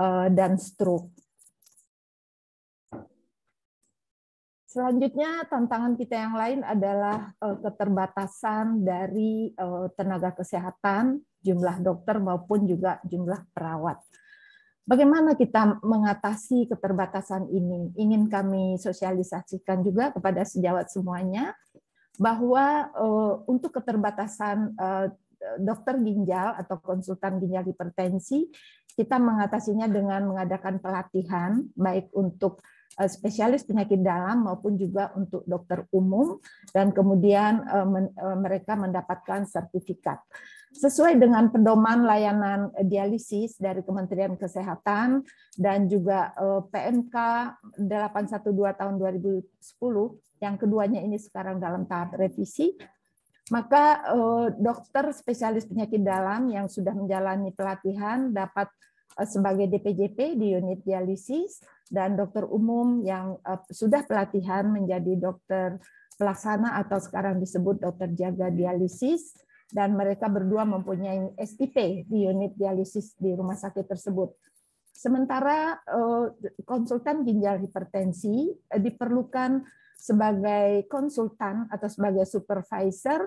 eh, dan stroke. Selanjutnya tantangan kita yang lain adalah keterbatasan dari tenaga kesehatan, jumlah dokter maupun juga jumlah perawat Bagaimana kita mengatasi keterbatasan ini? Ingin kami sosialisasikan juga kepada sejawat semuanya bahwa eh, untuk keterbatasan eh, dokter ginjal atau konsultan ginjal hipertensi, kita mengatasinya dengan mengadakan pelatihan baik untuk eh, spesialis penyakit dalam maupun juga untuk dokter umum dan kemudian mereka mendapatkan sertifikat sesuai dengan pedoman layanan dialisis dari Kementerian Kesehatan dan juga eh, PMK 812 tahun 2010 yang keduanya ini sekarang dalam tahap revisi maka eh, dokter spesialis penyakit dalam yang sudah menjalani pelatihan dapat eh, sebagai DPJP di unit dialisis dan dokter umum yang sudah pelatihan menjadi dokter pelaksana atau sekarang disebut dokter jaga dialisis dan mereka berdua mempunyai STP di unit dialisis di rumah sakit tersebut. Sementara eh, konsultan ginjal hipertensi eh, diperlukan sebagai konsultan atau sebagai supervisor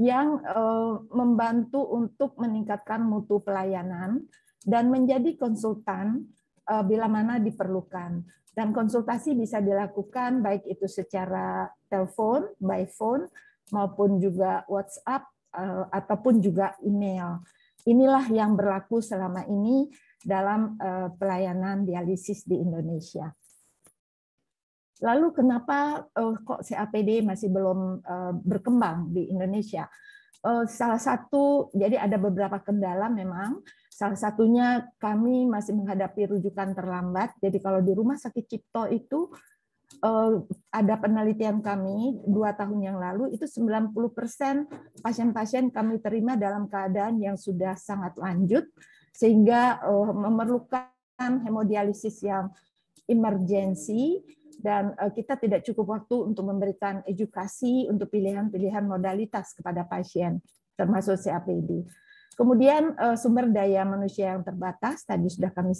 yang eh, membantu untuk meningkatkan mutu pelayanan dan menjadi konsultan bila mana diperlukan. Dan konsultasi bisa dilakukan baik itu secara telepon, by phone, maupun juga WhatsApp Eh, ataupun juga email. Inilah yang berlaku selama ini dalam eh, pelayanan dialisis di Indonesia. Lalu kenapa eh, kok CAPD masih belum berkembang di Indonesia? Salah satu, jadi ada beberapa kendala memang. Salah satunya kami masih menghadapi rujukan terlambat. Jadi kalau di rumah sakit Cipto itu Eh, ada penelitian kami dua tahun yang lalu itu 90 persen pasien-pasien kami terima dalam keadaan yang sudah sangat lanjut sehingga eh, memerlukan hemodialisis yang emergensi dan eh, kita tidak cukup waktu untuk memberikan edukasi untuk pilihan-pilihan modalitas kepada pasien termasuk CAPD. Kemudian eh, sumber daya manusia yang terbatas tadi sudah kami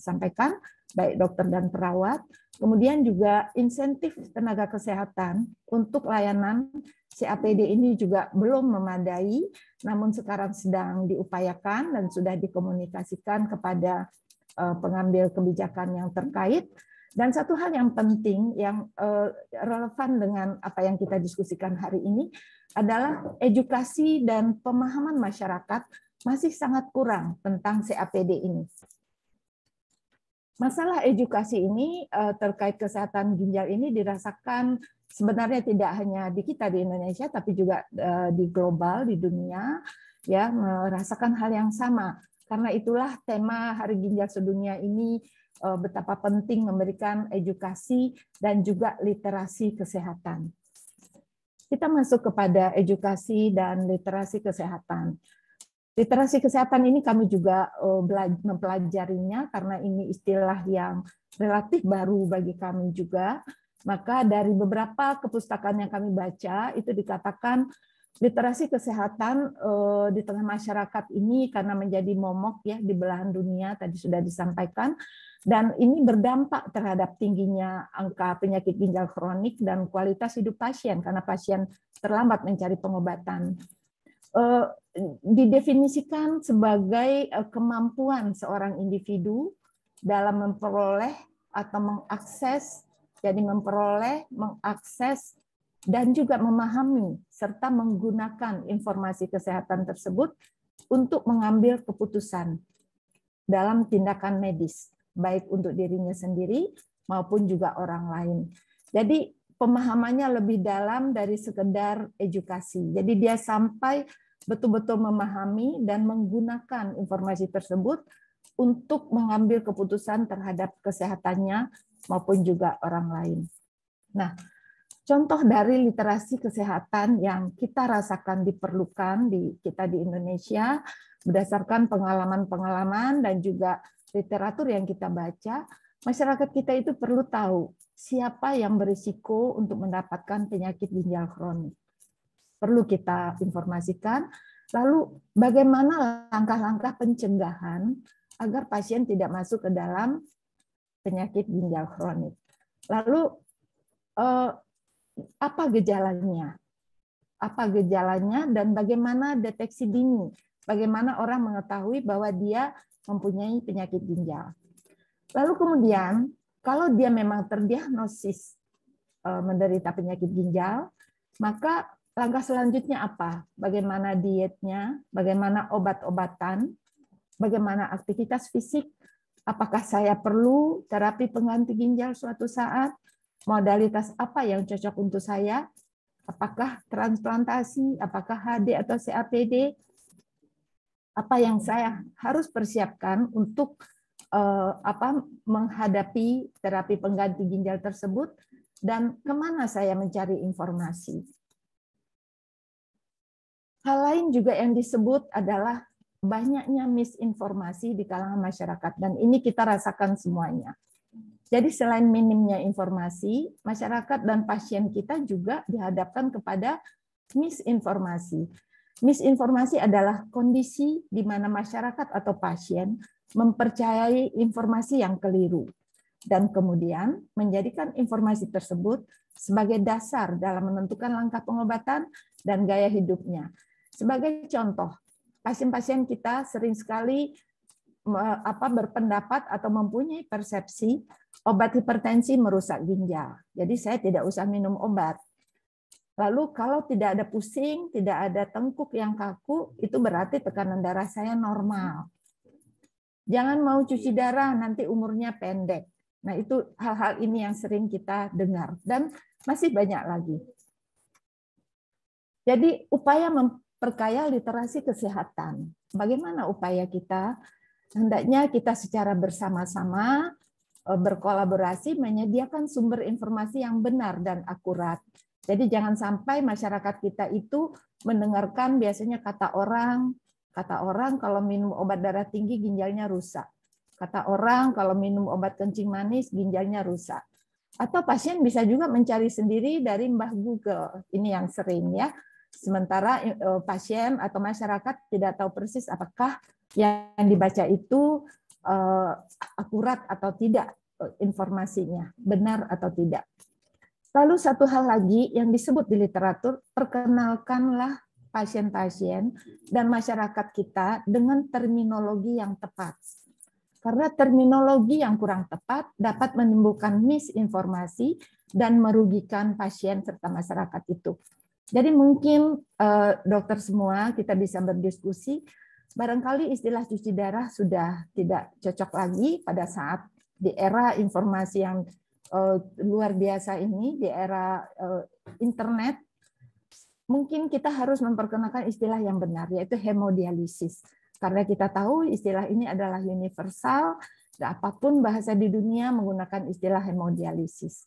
sampaikan baik dokter dan perawat. Kemudian juga insentif tenaga kesehatan untuk layanan CAPD ini juga belum memadai, namun sekarang sedang diupayakan dan sudah dikomunikasikan kepada eh, pengambil kebijakan yang terkait. Dan satu hal yang penting yang eh, relevan dengan apa yang kita diskusikan hari ini, adalah edukasi dan pemahaman masyarakat masih sangat kurang tentang CAPD ini. Masalah edukasi ini eh, terkait kesehatan ginjal ini dirasakan sebenarnya tidak hanya di kita di Indonesia tapi juga eh, di global di dunia ya merasakan hal yang sama. Karena itulah tema Hari Ginjal Sedunia ini eh, betapa penting memberikan edukasi dan juga literasi kesehatan kita masuk kepada edukasi dan literasi kesehatan. Literasi kesehatan ini kami juga eh, mempelajarinya karena ini istilah yang relatif baru bagi kami juga. Maka dari beberapa kepustakaan yang kami baca itu dikatakan literasi kesehatan uh, di tengah masyarakat ini karena menjadi momok ya di belahan dunia tadi sudah disampaikan dan ini berdampak terhadap tingginya angka penyakit ginjal kronik dan kualitas hidup pasien karena pasien terlambat mencari pengobatan. uh, didefinisikan sebagai eh, kemampuan seorang individu dalam memperoleh atau mengakses jadi memperoleh, mengakses dan juga memahami serta menggunakan informasi kesehatan tersebut untuk mengambil keputusan dalam tindakan medis, baik untuk dirinya sendiri maupun juga orang lain. Jadi pemahamannya lebih dalam dari sekedar edukasi. Jadi dia sampai betul-betul memahami dan menggunakan informasi tersebut untuk mengambil keputusan terhadap kesehatannya maupun juga orang lain. Nah, contoh dari literasi kesehatan yang kita rasakan diperlukan di kita di Indonesia berdasarkan pengalaman-pengalaman dan juga literatur yang kita baca, masyarakat kita itu perlu tahu siapa yang berisiko untuk mendapatkan penyakit ginjal kronik. Perlu kita informasikan, lalu bagaimana langkah-langkah pencegahan agar pasien tidak masuk ke dalam penyakit ginjal kronik. Lalu eh, apa gejalanya, apa gejalanya dan bagaimana deteksi dini, bagaimana orang mengetahui bahwa dia mempunyai penyakit ginjal. Lalu kemudian kalau dia memang terdiagnosis e, menderita penyakit ginjal, maka langkah selanjutnya apa? Bagaimana dietnya, bagaimana obat-obatan, bagaimana aktivitas fisik, apakah saya perlu terapi pengganti ginjal suatu saat, modalitas apa yang cocok untuk saya, apakah transplantasi, apakah HD atau CAPD, apa yang saya harus persiapkan untuk eh, apa menghadapi terapi pengganti ginjal tersebut dan kemana saya mencari informasi. Hal lain juga yang disebut adalah banyaknya misinformasi di kalangan masyarakat dan ini kita rasakan semuanya. Jadi selain minimnya informasi, masyarakat dan pasien kita juga dihadapkan kepada misinformasi. Misinformasi adalah kondisi di mana masyarakat atau pasien mempercayai informasi yang keliru dan kemudian menjadikan informasi tersebut sebagai dasar dalam menentukan langkah pengobatan dan gaya hidupnya. Sebagai contoh, pasien-pasien kita sering sekali apa berpendapat atau mempunyai persepsi obat hipertensi merusak ginjal. Jadi saya tidak usah minum obat. Lalu kalau tidak ada pusing, tidak ada tengkuk yang kaku, itu berarti tekanan darah saya normal. Jangan mau cuci iya. darah nanti umurnya pendek. Nah, itu hal-hal ini yang sering kita dengar dan masih banyak lagi. Jadi upaya memperkaya literasi kesehatan. Bagaimana upaya kita hendaknya kita secara bersama-sama eh, berkolaborasi menyediakan sumber informasi yang benar dan akurat. Jadi jangan sampai masyarakat kita itu mendengarkan biasanya kata orang, kata orang kalau minum obat darah tinggi ginjalnya rusak. Kata orang kalau minum obat kencing manis ginjalnya rusak. Atau pasien bisa juga mencari sendiri dari Mbah Google. Ini yang sering ya. Sementara eh, pasien atau masyarakat tidak tahu persis apakah yang dibaca itu eh, akurat atau tidak eh, informasinya, benar atau tidak. Lalu satu hal lagi yang disebut di literatur, perkenalkanlah pasien-pasien dan masyarakat kita dengan terminologi yang tepat. Karena terminologi yang kurang tepat dapat menimbulkan misinformasi dan merugikan pasien serta masyarakat itu. Jadi mungkin eh, dokter semua kita bisa berdiskusi Barangkali istilah cuci darah sudah tidak cocok lagi pada saat di era informasi yang eh, luar biasa ini, di era eh, internet, mungkin kita harus memperkenalkan istilah yang benar, yaitu hemodialisis. Karena kita tahu istilah ini adalah universal, apapun bahasa di dunia menggunakan istilah hemodialisis.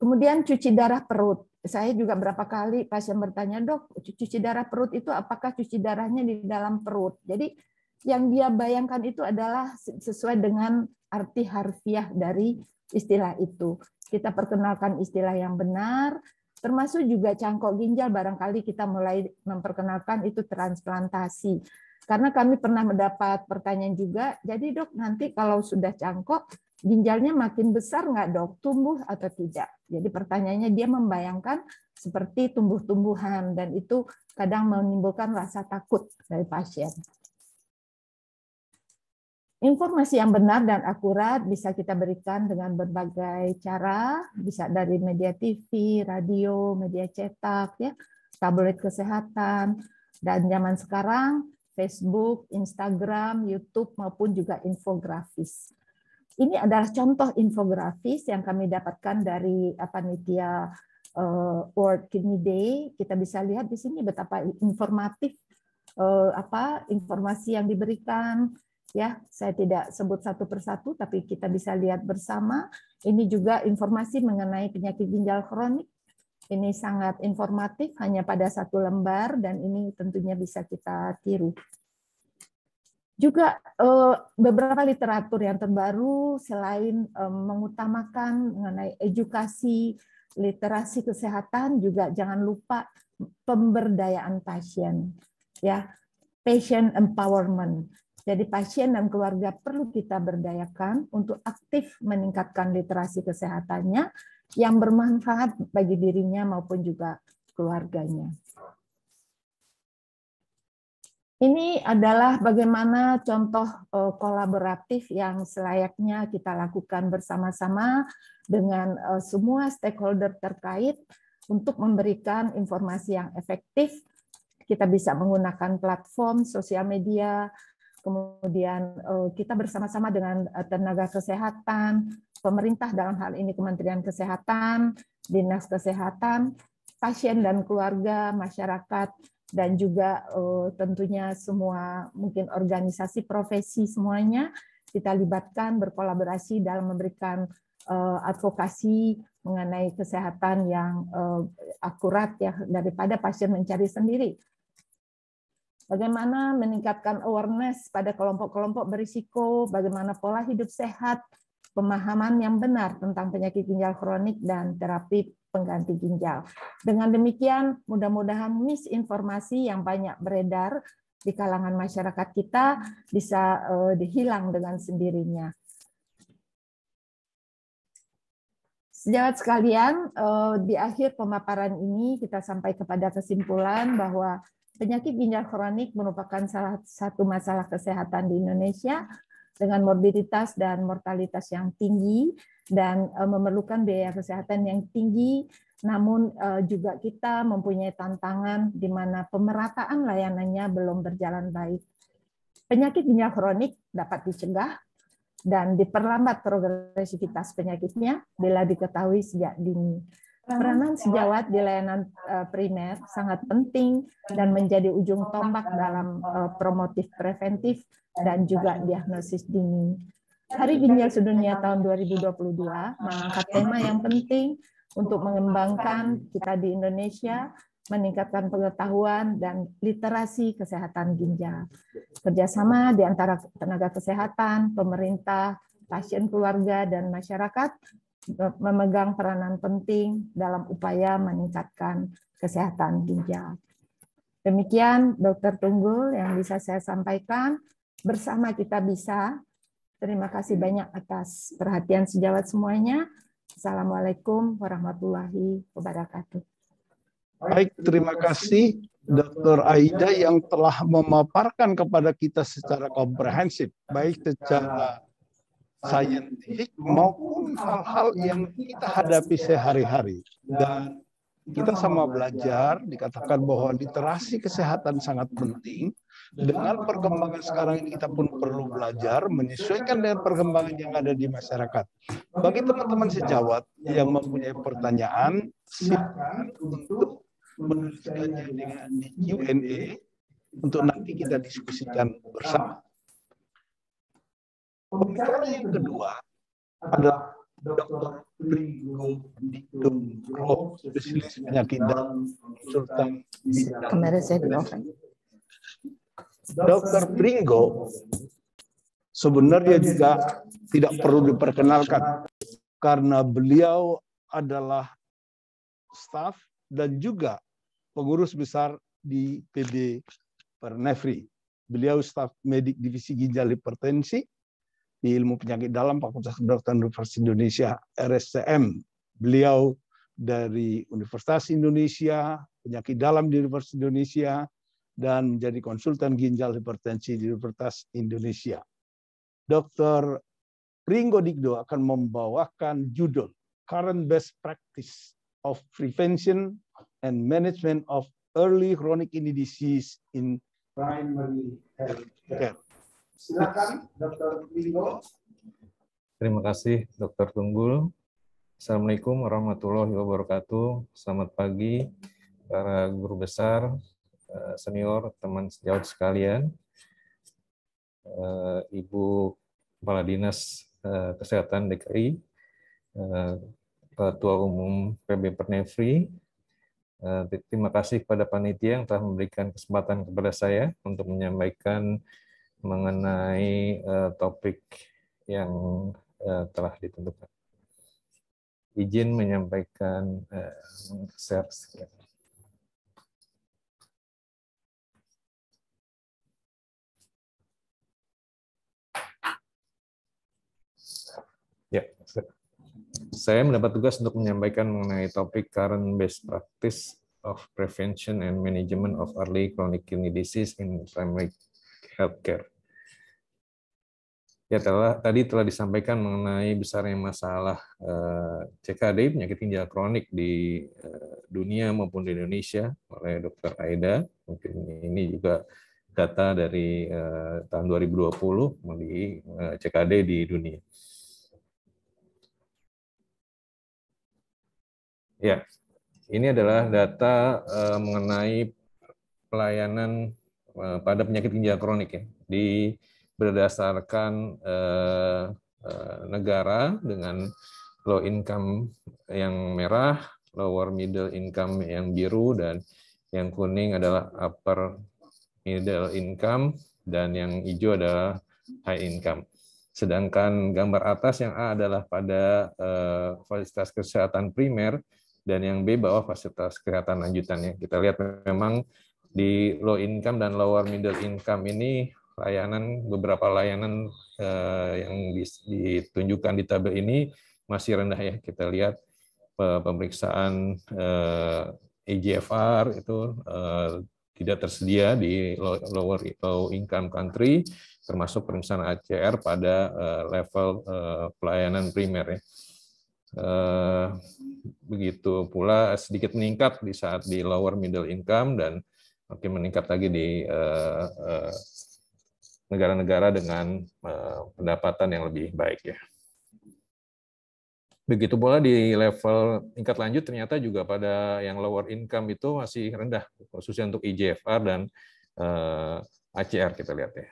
Kemudian cuci darah perut saya juga berapa kali pasien bertanya, dok, cuci darah perut itu apakah cuci darahnya di dalam perut? Jadi yang dia bayangkan itu adalah sesuai dengan arti harfiah dari istilah itu. Kita perkenalkan istilah yang benar, termasuk juga cangkok ginjal barangkali kita mulai memperkenalkan itu transplantasi. Karena kami pernah mendapat pertanyaan juga, jadi dok nanti kalau sudah cangkok, ginjalnya makin besar nggak dok, tumbuh atau tidak. Jadi pertanyaannya dia membayangkan seperti tumbuh-tumbuhan dan itu kadang menimbulkan rasa takut dari pasien. Informasi yang benar dan akurat bisa kita berikan dengan berbagai cara, bisa dari media TV, radio, media cetak, ya, tablet kesehatan, dan zaman sekarang Facebook, Instagram, YouTube maupun juga infografis ini adalah contoh infografis yang kami dapatkan dari panitia eh, World Kidney Day. Kita bisa lihat di sini betapa informatif eh, apa informasi yang diberikan. Ya, saya tidak sebut satu persatu, tapi kita bisa lihat bersama. Ini juga informasi mengenai penyakit ginjal kronik. Ini sangat informatif, hanya pada satu lembar, dan ini tentunya bisa kita tiru juga eh, beberapa literatur yang terbaru selain eh, mengutamakan mengenai edukasi literasi kesehatan juga jangan lupa pemberdayaan pasien ya patient empowerment jadi pasien dan keluarga perlu kita berdayakan untuk aktif meningkatkan literasi kesehatannya yang bermanfaat bagi dirinya maupun juga keluarganya. Ini adalah bagaimana contoh eh, kolaboratif yang selayaknya kita lakukan bersama-sama dengan eh, semua stakeholder terkait untuk memberikan informasi yang efektif. Kita bisa menggunakan platform sosial media, kemudian eh, kita bersama-sama dengan tenaga kesehatan, pemerintah dalam hal ini Kementerian Kesehatan, Dinas Kesehatan, pasien dan keluarga, masyarakat, dan juga eh, tentunya semua mungkin organisasi profesi semuanya kita libatkan berkolaborasi dalam memberikan eh, advokasi mengenai kesehatan yang eh, akurat ya daripada pasien mencari sendiri. Bagaimana meningkatkan awareness pada kelompok-kelompok berisiko, bagaimana pola hidup sehat, pemahaman yang benar tentang penyakit ginjal kronik dan terapi pengganti ginjal. Dengan demikian, mudah-mudahan misinformasi yang banyak beredar di kalangan masyarakat kita bisa uh, dihilang dengan sendirinya. Sejawat sekalian, uh, di akhir pemaparan ini kita sampai kepada kesimpulan bahwa penyakit ginjal kronik merupakan salah satu masalah kesehatan di Indonesia dengan morbiditas dan mortalitas yang tinggi dan uh, memerlukan biaya kesehatan yang tinggi. Namun uh, juga kita mempunyai tantangan di mana pemerataan layanannya belum berjalan baik. Penyakit ginjal kronik dapat dicegah dan diperlambat progresivitas penyakitnya bila diketahui sejak dini. Peranan sejawat di layanan eh, primer sangat penting dan menjadi ujung tombak dalam promotif preventif dan juga diagnosis dini Hari Ginjal Sedunia tahun 2022 nah, mengangkat tema yang penting untuk mengembangkan kita di Indonesia, meningkatkan pengetahuan dan literasi kesehatan ginjal. Kerjasama di antara tenaga kesehatan, pemerintah, pasien keluarga, dan masyarakat memegang peranan penting dalam upaya meningkatkan kesehatan ginjal. Demikian Dr. Tunggul yang bisa saya sampaikan. Bersama kita bisa Terima kasih banyak atas perhatian sejawat semuanya. Assalamualaikum warahmatullahi wabarakatuh. Baik, terima kasih Dr. Aida yang telah memaparkan kepada kita secara komprehensif, baik secara saintifik maupun hal-hal yang kita hadapi sehari-hari. Dan kita sama belajar dikatakan bahwa literasi kesehatan sangat penting dengan perkembangan sekarang ini kita pun perlu belajar menyesuaikan dengan perkembangan yang ada di masyarakat. Bagi teman-teman sejawat yang mempunyai pertanyaan, silakan untuk menuliskannya dengan di Q&A untuk nanti kita diskusikan bersama. Pembicara yang kedua adalah Dr. Pringgo Dikdung spesialis penyakit dalam Sultan. Kemarin saya di Dr. Pringo sebenarnya juga tidak perlu diperkenalkan karena beliau adalah staf dan juga pengurus besar di PD Pernefri. Beliau staf medik divisi ginjal hipertensi di ilmu penyakit dalam Fakultas Kedokteran Universitas Indonesia RSCM. Beliau dari Universitas Indonesia, penyakit dalam di Universitas Indonesia, dan menjadi konsultan ginjal hipertensi di Universitas Indonesia. Dr. Ringo Digdo akan membawakan judul Current Best Practice of Prevention and Management of Early Chronic Kidney Disease in Primary Health Care. Silakan Dr. Ringo. Terima kasih Dr. Tunggul. Assalamualaikum warahmatullahi wabarakatuh. Selamat pagi para guru besar, Eh, senior, teman sejawat sekalian, eh, Ibu Kepala Dinas eh, Kesehatan DKI, Ketua Umum PB Pernevri, terima kasih kepada panitia yang telah memberikan kesempatan kepada saya untuk menyampaikan mengenai topik yang telah ditentukan. Izin menyampaikan share sekian. Saya mendapat tugas untuk menyampaikan mengenai topik current best practice of prevention and management of early chronic kidney disease in primary healthcare. Ya, telah, tadi telah disampaikan mengenai besarnya masalah eh, CKD penyakit ginjal kronik di eh, dunia maupun di Indonesia oleh Dr. Aida. Mungkin ini juga data dari eh, tahun 2020 di eh, CKD di dunia. Ya, ini adalah data uh, mengenai pelayanan uh, pada penyakit ginjal kronik ya, di berdasarkan uh, uh, negara dengan low income yang merah, lower middle income yang biru, dan yang kuning adalah upper middle income, dan yang hijau adalah high income. Sedangkan gambar atas yang A adalah pada uh, fasilitas kesehatan primer, dan yang B bahwa fasilitas kesehatan lanjutannya. Kita lihat memang di low income dan lower middle income ini layanan beberapa layanan eh, yang ditunjukkan di tabel ini masih rendah ya. Kita lihat pemeriksaan eh, EGFR itu eh, tidak tersedia di lower low income country termasuk pemeriksaan ACR pada eh, level pelayanan primer ya. Eh, begitu pula sedikit meningkat di saat di lower middle income dan makin meningkat lagi di eh, eh, negara-negara dengan pendapatan yang lebih baik ya. Begitu pula di level tingkat lanjut ternyata juga pada yang lower income itu masih rendah khususnya untuk IJFR e dan ACR kita lihat ya.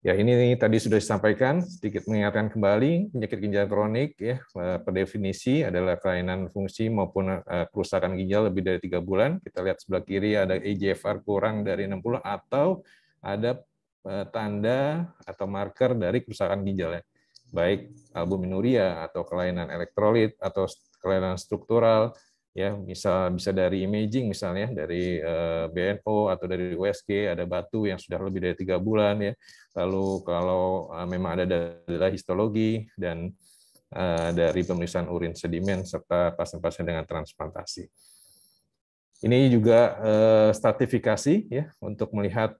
Ya ini tadi sudah disampaikan sedikit mengingatkan kembali penyakit ginjal kronik ya eh, per definisi adalah kelainan fungsi maupun eh, kerusakan ginjal lebih dari tiga bulan. Kita lihat sebelah kiri ada eGFR kurang dari 60 atau ada eh, tanda atau marker dari kerusakan ginjal ya. Baik albuminuria atau kelainan elektrolit atau kelainan struktural ya misal bisa dari imaging misalnya dari eh, BNO atau dari USG ada batu yang sudah lebih dari tiga bulan ya lalu kalau eh, memang ada adalah histologi dan eh, dari pemeriksaan urin sedimen serta pasien-pasien dengan transplantasi ini juga stratifikasi ya untuk melihat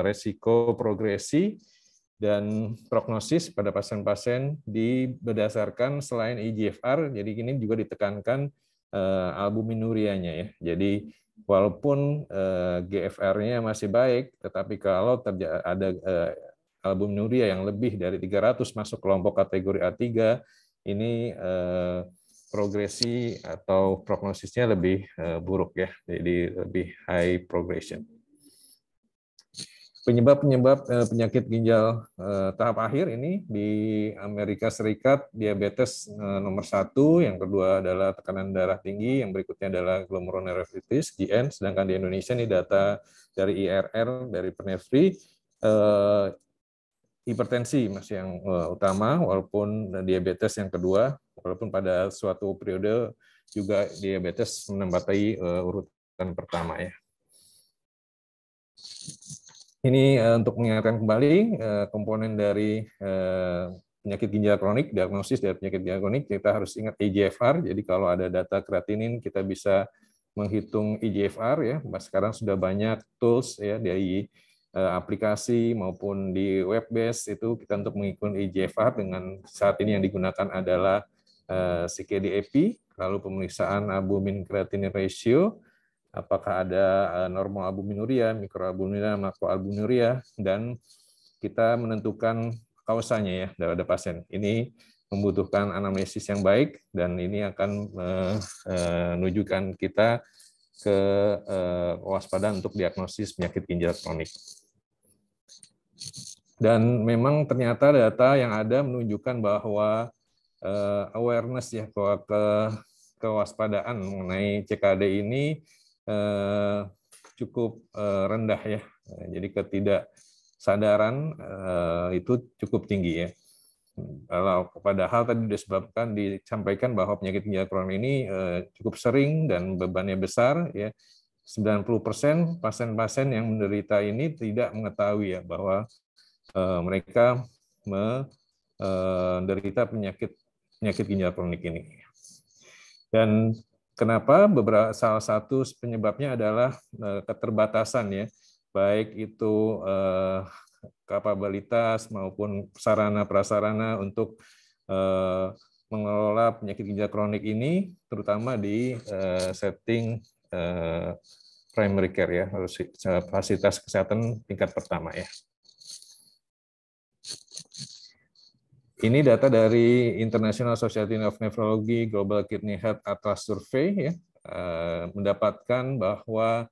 resiko progresi dan prognosis pada pasien-pasien di berdasarkan selain eGFR. jadi ini juga ditekankan Eh, albuminurianya ya. Jadi walaupun eh, GFR-nya masih baik, tetapi kalau ada eh, albuminuria yang lebih dari 300 masuk kelompok kategori A3, ini progresi atau prognosisnya lebih buruk ya, jadi lebih high progression. Penyebab-penyebab eh, penyakit ginjal eh, tahap akhir ini di Amerika Serikat diabetes eh, nomor satu, yang kedua adalah tekanan darah tinggi, yang berikutnya adalah glomerulonefritis (GN). Sedangkan di Indonesia ini data dari IRR dari Penefri hipertensi masih yang utama, walaupun diabetes yang kedua, walaupun pada suatu periode juga diabetes menempati urutan pertama ya. Ini uh, untuk mengingatkan kembali uh, komponen dari uh, penyakit ginjal kronik, diagnosis dari penyakit ginjal kronik, kita harus ingat EGFR. Jadi kalau ada data kreatinin, kita bisa menghitung EGFR ya. Sekarang sudah banyak tools ya dari uh, aplikasi maupun di web-based itu kita untuk mengikuti EGFR dengan saat ini yang digunakan adalah uh, CKDAP, lalu pemeriksaan albumin kreatinin ratio, apakah ada eh, normal albuminuria, mikroalbuminuria, makroalbuminuria, dan kita menentukan kausanya ya daripada pasien. Ini membutuhkan anamnesis yang baik dan ini akan eh, eh, menunjukkan kita ke kewaspadaan untuk diagnosis penyakit ginjal kronik. Dan memang ternyata data yang ada menunjukkan bahwa awareness ya ke kewaspadaan mengenai CKD ini Eh, cukup eh, rendah ya. Eh, jadi ketidaksadaran itu cukup tinggi ya. Kalau padahal tadi disebabkan disampaikan bahwa penyakit ginjal kronik ini cukup sering dan bebannya besar ya. 90% pasien-pasien yang menderita ini tidak mengetahui ya bahwa mereka menderita penyakit penyakit ginjal kronik ini. Dan Kenapa? Beberapa salah satu penyebabnya adalah eh, keterbatasan ya, baik itu eh, kapabilitas maupun sarana prasarana untuk eh, mengelola penyakit ginjal kronik ini, terutama di setting primary care ya, fasilitas kesehatan tingkat pertama ya. Ini data dari International Society of Nephrology Global Kidney Health Atlas Survey ya eh, mendapatkan bahwa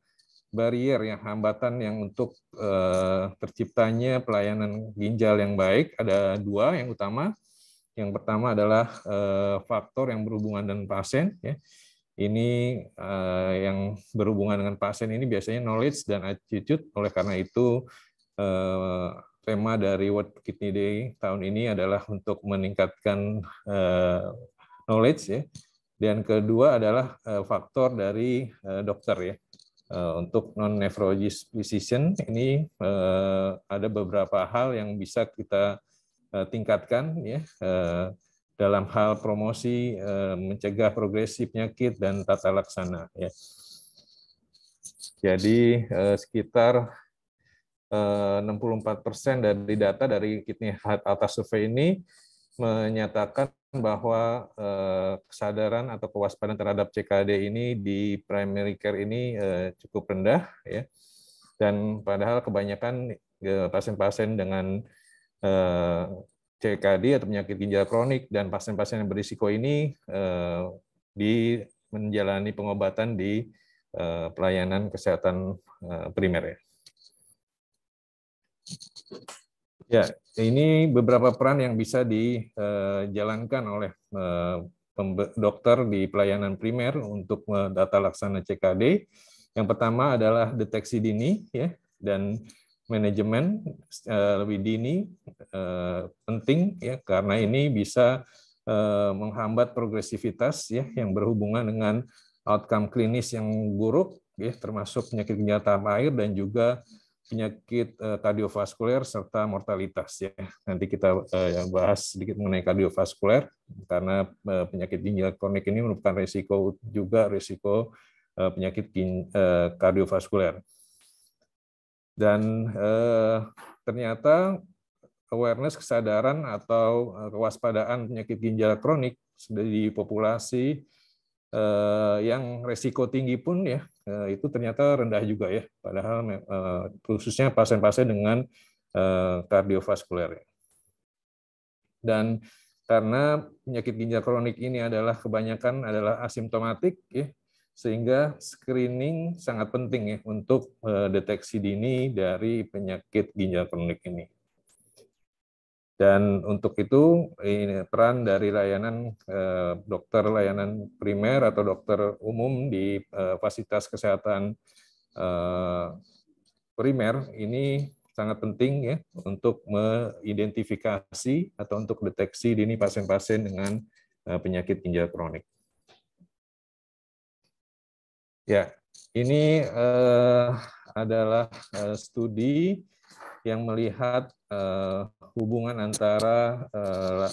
barrier yang hambatan yang untuk eh, terciptanya pelayanan ginjal yang baik ada dua yang utama. Yang pertama adalah eh, faktor yang berhubungan dengan pasien ya. Ini yang berhubungan dengan pasien ini biasanya knowledge dan attitude. Oleh karena itu tema dari World Kidney Day tahun ini adalah untuk meningkatkan uh, knowledge ya. Dan kedua adalah uh, faktor dari uh, dokter ya. Uh, untuk non nephrologist physician ini uh, ada beberapa hal yang bisa kita uh, tingkatkan ya uh, dalam hal promosi mencegah progresi penyakit dan tata laksana ya. Jadi sekitar 64 eh, persen dari data dari kidney heart atas survei ini menyatakan bahwa eh, kesadaran atau kewaspadaan terhadap CKD ini di primary care ini eh, cukup rendah ya dan padahal kebanyakan pasien-pasien dengan CKD atau penyakit ginjal kronik dan pasien-pasien yang berisiko ini di menjalani pengobatan di pelayanan kesehatan primer ya. Ya, ini beberapa peran yang bisa dijalankan eh, oleh eh, dokter di pelayanan primer untuk eh, data laksana CKD. Yang pertama adalah deteksi dini ya dan manajemen lebih dini penting ya karena ini bisa menghambat progresivitas ya yang berhubungan dengan outcome klinis yang buruk ya termasuk penyakit ginjal tahap air dan juga penyakit eh, kardiovaskuler serta mortalitas ya. Nanti kita eh, bahas sedikit mengenai kardiovaskuler karena eh, penyakit ginjal kronik ini merupakan risiko juga risiko penyakit kardiovaskuler. Dan ternyata awareness kesadaran atau kewaspadaan penyakit ginjal kronik di populasi yang resiko tinggi pun ya Eh, itu ternyata rendah juga ya, padahal eh, khususnya pasien-pasien dengan eh, kardiovaskuler. Ya. Dan karena penyakit ginjal kronik ini adalah kebanyakan adalah asimptomatik ya sehingga screening sangat penting ya untuk deteksi dini dari penyakit ginjal kronik ini. Dan untuk itu ini peran dari layanan eh, dokter layanan primer atau dokter umum di eh, fasilitas kesehatan eh, primer ini sangat penting ya untuk mengidentifikasi atau untuk deteksi dini pasien-pasien dengan penyakit ginjal kronik. Ya, ini adalah studi yang melihat uh, hubungan antara uh,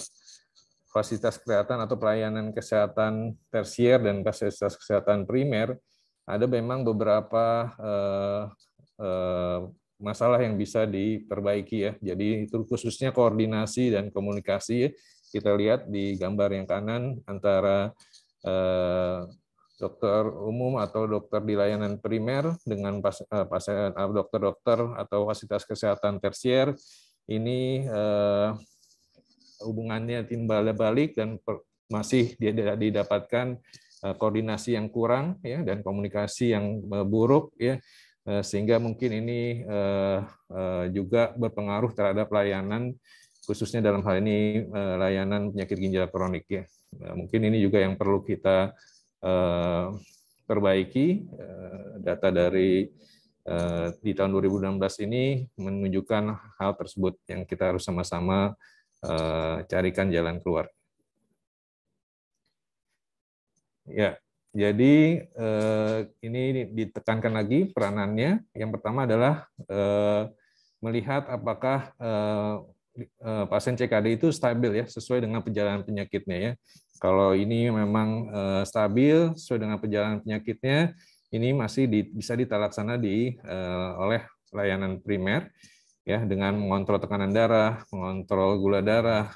fasilitas kesehatan atau pelayanan kesehatan tersier dan fasilitas kesehatan primer, ada memang beberapa uh, uh, masalah yang bisa diperbaiki ya. Jadi itu khususnya koordinasi dan komunikasi ya. kita lihat di gambar yang kanan antara uh, dokter umum atau dokter di layanan primer dengan eh, pasien eh, dokter-dokter atau fasilitas kesehatan tersier ini eh, hubungannya timbal balik dan per, masih didapatkan eh, koordinasi yang kurang ya dan komunikasi yang buruk ya sehingga mungkin ini juga berpengaruh terhadap layanan khususnya dalam hal ini layanan penyakit ginjal kronik ya nah, mungkin ini juga yang perlu kita Eh, perbaiki eh, data dari eh, di tahun 2016 ini menunjukkan hal tersebut yang kita harus sama-sama carikan jalan keluar. Ya, jadi ini ditekankan lagi peranannya. Yang pertama adalah melihat apakah Eh, pasien CKD itu stabil ya sesuai dengan perjalanan penyakitnya ya. Kalau ini memang eh, stabil sesuai dengan perjalanan penyakitnya, ini masih di, bisa ditalaksana di eh, oleh layanan primer ya dengan mengontrol tekanan darah, mengontrol gula darah,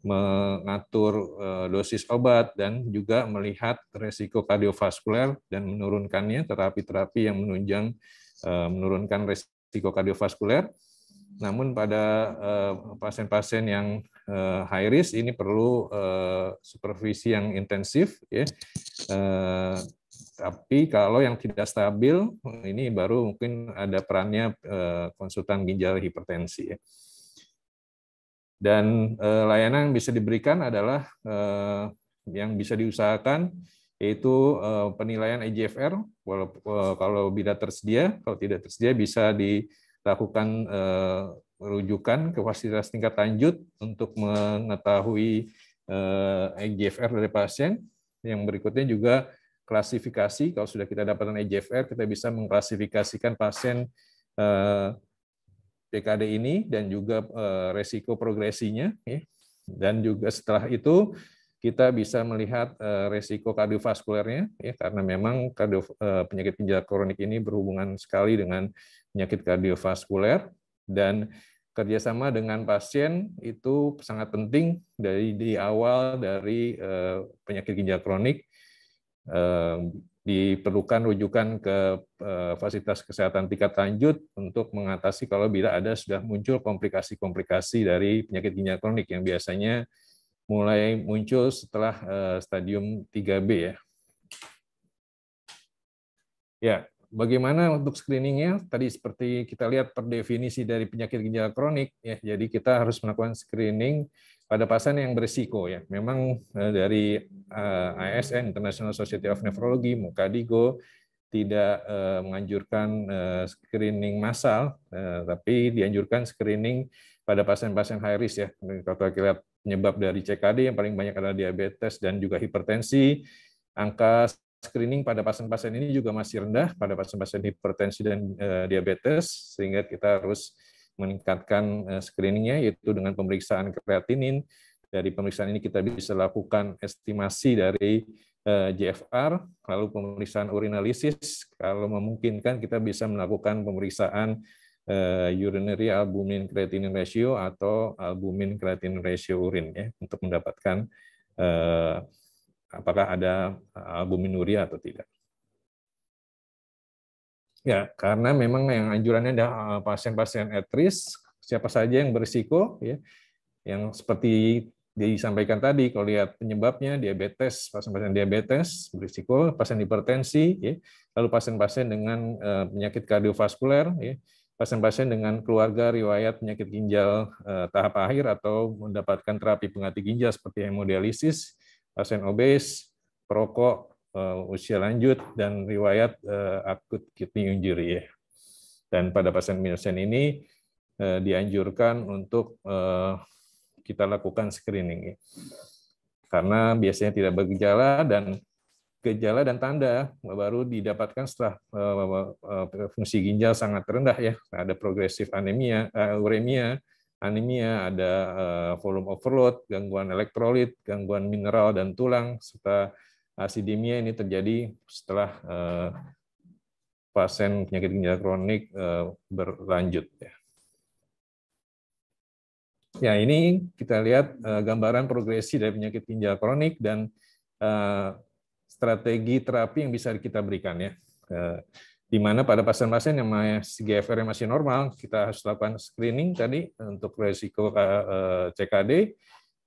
mengatur dosis obat dan juga melihat resiko kardiovaskuler dan menurunkannya terapi-terapi yang menunjang menurunkan resiko kardiovaskuler namun pada eh, pasien-pasien yang eh, high risk ini perlu eh, supervisi yang intensif ya. Tapi kalau yang tidak stabil ini baru mungkin ada perannya konsultan ginjal hipertensi ya. Dan layanan yang bisa diberikan adalah yang bisa diusahakan yaitu penilaian EGFR kalau bila tersedia, kalau tidak tersedia bisa di lakukan uh, rujukan ke fasilitas tingkat lanjut untuk mengetahui uh, eh, EGFR dari pasien. Yang berikutnya juga klasifikasi. Kalau sudah kita dapatkan EGFR, kita bisa mengklasifikasikan pasien eh, PKD ini dan juga uh, resiko progresinya. Ya. Dan juga setelah itu kita bisa melihat resiko kardiovaskulernya, ya, karena memang kardio, penyakit ginjal kronik ini berhubungan sekali dengan penyakit kardiovaskuler dan kerjasama dengan pasien itu sangat penting dari di awal dari eh, penyakit ginjal kronik diperlukan rujukan ke eh, fasilitas kesehatan tingkat lanjut untuk mengatasi kalau bila ada sudah muncul komplikasi-komplikasi dari penyakit ginjal kronik yang biasanya mulai muncul setelah eh, stadium 3B ya. Ya, bagaimana untuk screeningnya? Tadi seperti kita lihat per definisi dari penyakit ginjal kronik, ya, jadi kita harus melakukan screening pada pasien yang berisiko ya. Memang eh, dari eh, ASN International Society of Nephrology, Mukadigo tidak eh, menganjurkan screening massal, tapi dianjurkan screening pada pasien-pasien high risk ya. Kalau kita lihat penyebab dari CKD yang paling banyak adalah diabetes dan juga hipertensi, angka screening pada pasien-pasien ini juga masih rendah pada pasien-pasien hipertensi dan eh, diabetes sehingga kita harus meningkatkan e, screeningnya yaitu dengan pemeriksaan kreatinin dari pemeriksaan ini kita bisa lakukan estimasi dari JFR eh, GFR lalu pemeriksaan urinalisis kalau memungkinkan kita bisa melakukan pemeriksaan urinary albumin creatinine ratio atau albumin creatinine ratio urin ya untuk mendapatkan apakah ada eh, albuminuria atau tidak. Ya, karena memang yang anjurannya ada eh, pasien-pasien at siapa saja yang berisiko, ya, yang seperti disampaikan tadi, kalau lihat penyebabnya, diabetes, pasien-pasien diabetes berisiko, pasien hipertensi, ya, lalu pasien-pasien dengan eh, penyakit kardiovaskuler, ya, pasien-pasien dengan keluarga riwayat penyakit ginjal tahap akhir atau mendapatkan terapi pengganti ginjal seperti hemodialisis, pasien obes, perokok, eh, usia lanjut, dan riwayat eh, akut kidney injury. Ya. Dan pada pasien minusen ini eh, dianjurkan untuk kita lakukan screening. Ya. Karena biasanya tidak bergejala dan gejala dan tanda baru didapatkan setelah fungsi ginjal sangat rendah ya. Ada progresif anemia, uremia, anemia, ada eh, volume overload, gangguan elektrolit, gangguan mineral dan tulang, serta asidemia ini terjadi setelah eh, pasien penyakit ginjal kronik eh, berlanjut. Ya. ya, ini kita lihat gambaran progresi dari penyakit ginjal kronik dan strategi terapi yang bisa kita berikan ya di mana pada pasien-pasien yang masih GFR yang masih normal, kita harus lakukan screening tadi untuk resiko eh, eh, CKD.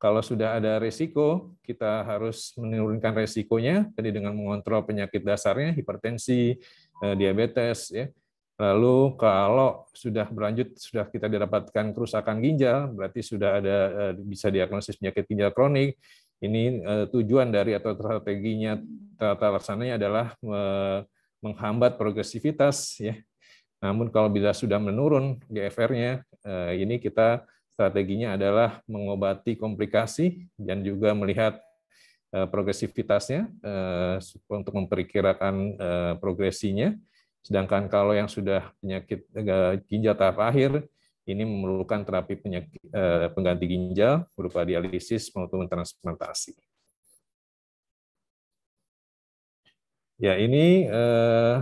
Kalau sudah ada resiko, kita harus menurunkan resikonya tadi dengan mengontrol penyakit dasarnya, hipertensi, eh, diabetes. Ya. Lalu kalau sudah berlanjut, sudah kita didapatkan kerusakan ginjal, berarti sudah ada bisa diagnosis penyakit ginjal kronik. Ini tujuan dari atau strateginya tata laksananya adalah menghambat progresivitas ya. Namun kalau bila sudah menurun GFR-nya, eh, ini kita strateginya adalah mengobati komplikasi dan juga melihat eh, progresivitasnya eh, untuk memperkirakan progresinya. Sedangkan kalau yang sudah penyakit ginjal tahap akhir, ini memerlukan terapi penyakit, pengganti ginjal berupa dialisis maupun transplantasi. Ya, ini eh,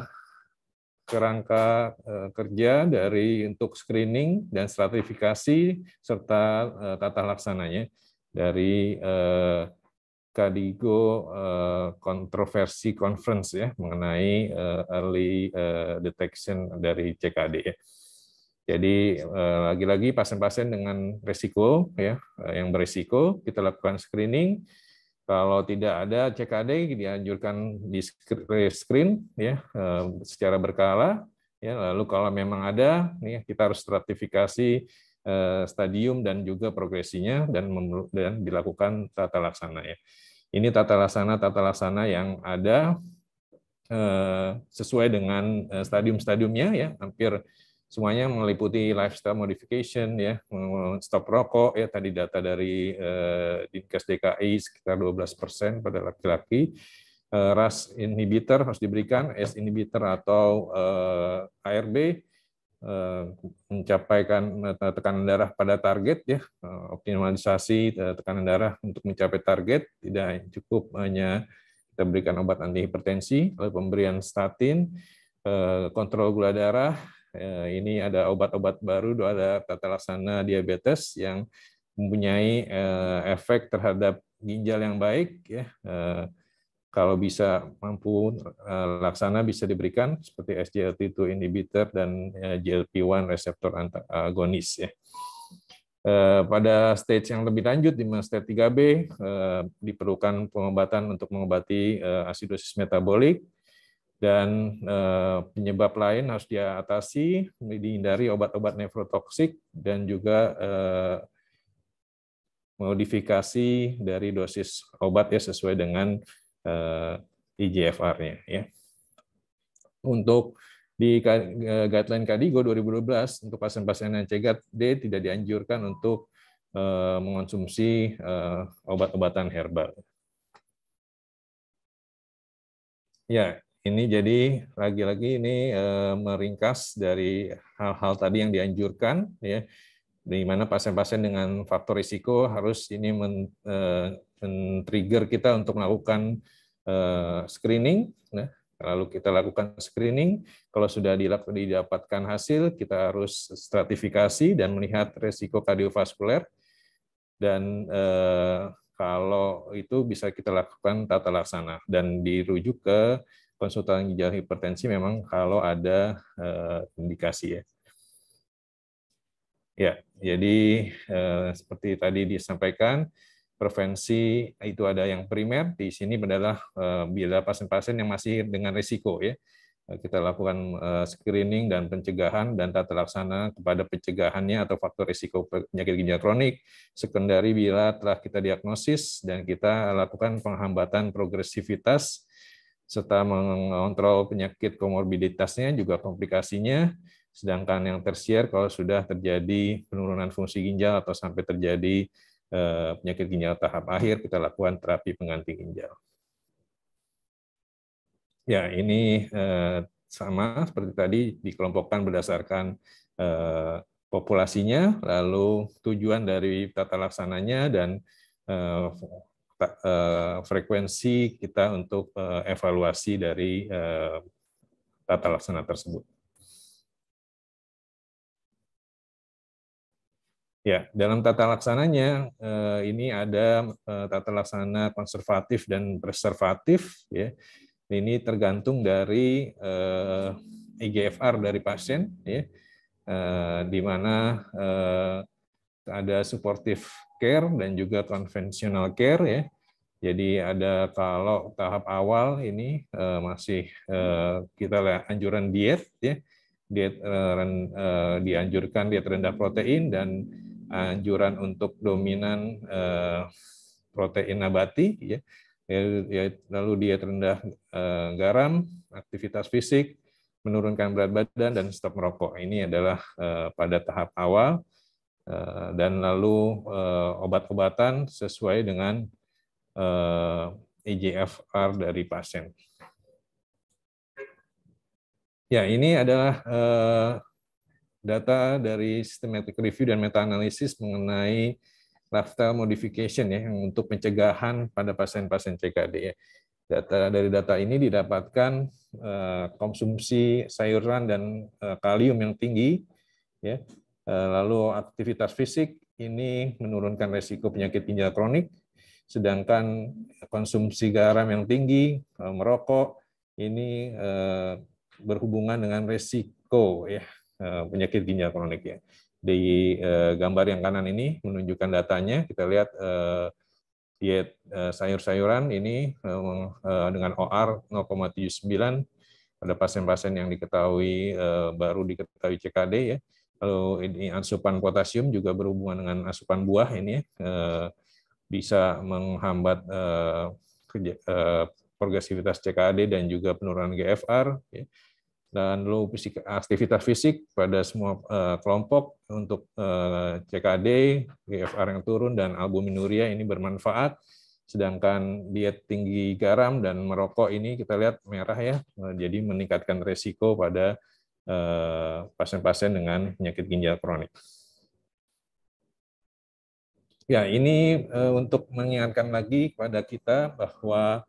kerangka eh, kerja dari untuk screening dan stratifikasi serta eh, tata laksananya dari eh, Kadigo eh, Kontroversi Conference ya mengenai eh, early eh, detection dari CKD ya. Jadi lagi-lagi pasien-pasien dengan resiko ya yang beresiko kita lakukan screening kalau tidak ada CKD dianjurkan di screen ya eh, secara berkala ya lalu kalau memang ada nih kita harus stratifikasi eh, stadium dan juga progresinya dan dan dilakukan tata laksana ya. Ini tata laksana tata laksana yang ada eh, sesuai dengan stadium-stadiumnya ya hampir semuanya meliputi lifestyle modification ya, stop rokok ya tadi data dari uh, Dinkes DKI sekitar 12% pada laki-laki. uh, RAS inhibitor harus diberikan, S inhibitor atau uh, eh, ARB mencapai mencapaikan tekanan darah pada target ya, optimalisasi tekanan darah untuk mencapai target tidak cukup hanya kita berikan obat antihipertensi, lalu pemberian statin, kontrol gula darah, Eh, ini ada obat-obat baru, ada tata laksana diabetes yang mempunyai eh, efek terhadap ginjal yang baik. Ya. Eh, kalau bisa mampu laksana bisa diberikan seperti SGLT2 inhibitor dan GLP-1 reseptor antagonis. Ya pada stage yang lebih lanjut di stage 3B diperlukan pengobatan untuk mengobati asidosis metabolik dan eh, penyebab lain harus diatasi, dihindari obat-obat nefrotoksik dan juga eh, modifikasi dari dosis obat ya sesuai dengan eh, IGFR-nya ya. Untuk di guideline KDIGO 2012 untuk pasien-pasien yang cegat, D tidak dianjurkan untuk mengonsumsi obat-obatan herbal. Ya, ini jadi lagi-lagi ini eh, meringkas dari hal-hal tadi yang dianjurkan ya di mana pasien-pasien dengan faktor risiko harus ini men, eh, men-trigger kita untuk melakukan eh, screening nah, lalu kita lakukan screening kalau sudah didapatkan hasil kita harus stratifikasi dan melihat risiko kardiovaskuler dan eh, kalau itu bisa kita lakukan tata laksana dan dirujuk ke konsultan ginjal hipertensi memang kalau ada eh, indikasi ya. Ya, jadi eh, seperti tadi disampaikan, prevensi itu ada yang primer, di sini adalah eh, bila pasien-pasien yang masih dengan risiko ya. Kita lakukan screening dan pencegahan dan tata laksana kepada pencegahannya atau faktor risiko penyakit ginjal kronik. Sekundari bila telah kita diagnosis dan kita lakukan penghambatan progresivitas serta mengontrol penyakit komorbiditasnya juga komplikasinya. Sedangkan yang tersier kalau sudah terjadi penurunan fungsi ginjal atau sampai terjadi eh, penyakit ginjal tahap akhir, kita lakukan terapi pengganti ginjal. Ya, ini eh, sama seperti tadi dikelompokkan berdasarkan eh, populasinya, lalu tujuan dari tata laksananya dan Eh, frekuensi kita untuk eh, evaluasi dari eh, tata laksana tersebut. Ya, dalam tata laksananya ini ada tata laksana konservatif dan preservatif. Ya, ini tergantung dari IGFR dari pasien, ya, di mana ada supportive care dan juga konvensional care ya. Jadi ada kalau tahap awal ini eh, masih eh, kita lihat anjuran diet ya. Diet eh, dianjurkan diet rendah protein dan anjuran untuk dominan protein nabati ya. Ya, ya. Lalu diet rendah garam, aktivitas fisik, menurunkan berat badan dan stop merokok. Ini adalah pada tahap awal Eh, dan lalu eh, obat-obatan sesuai dengan EGFR eh, e dari pasien. Ya, ini adalah data dari systematic review dan meta-analisis mengenai lifestyle modification ya yang untuk pencegahan pada pasien-pasien CKD. Ya. Data dari data ini didapatkan konsumsi sayuran dan kalium yang tinggi ya Eh, lalu aktivitas fisik ini menurunkan resiko penyakit ginjal kronik, sedangkan konsumsi garam yang tinggi, eh, merokok ini eh, berhubungan dengan resiko ya penyakit ginjal kronik ya. Di gambar yang kanan ini menunjukkan datanya, kita lihat diet sayur-sayuran ini dengan OR 0,79 pada pasien-pasien yang diketahui baru diketahui CKD ya Lalu ini asupan potasium juga berhubungan dengan asupan buah ini ya, bisa menghambat eh, eh, progresivitas CKD dan juga penurunan GFR. Ya. Dan lalu fisik, aktivitas fisik pada semua kelompok untuk CKD, GFR yang turun, dan albuminuria ini bermanfaat. Sedangkan diet tinggi garam dan merokok ini kita lihat merah ya, jadi meningkatkan resiko pada Eh, pasien-pasien dengan penyakit ginjal kronik. Ya, ini eh, untuk mengingatkan lagi kepada kita bahwa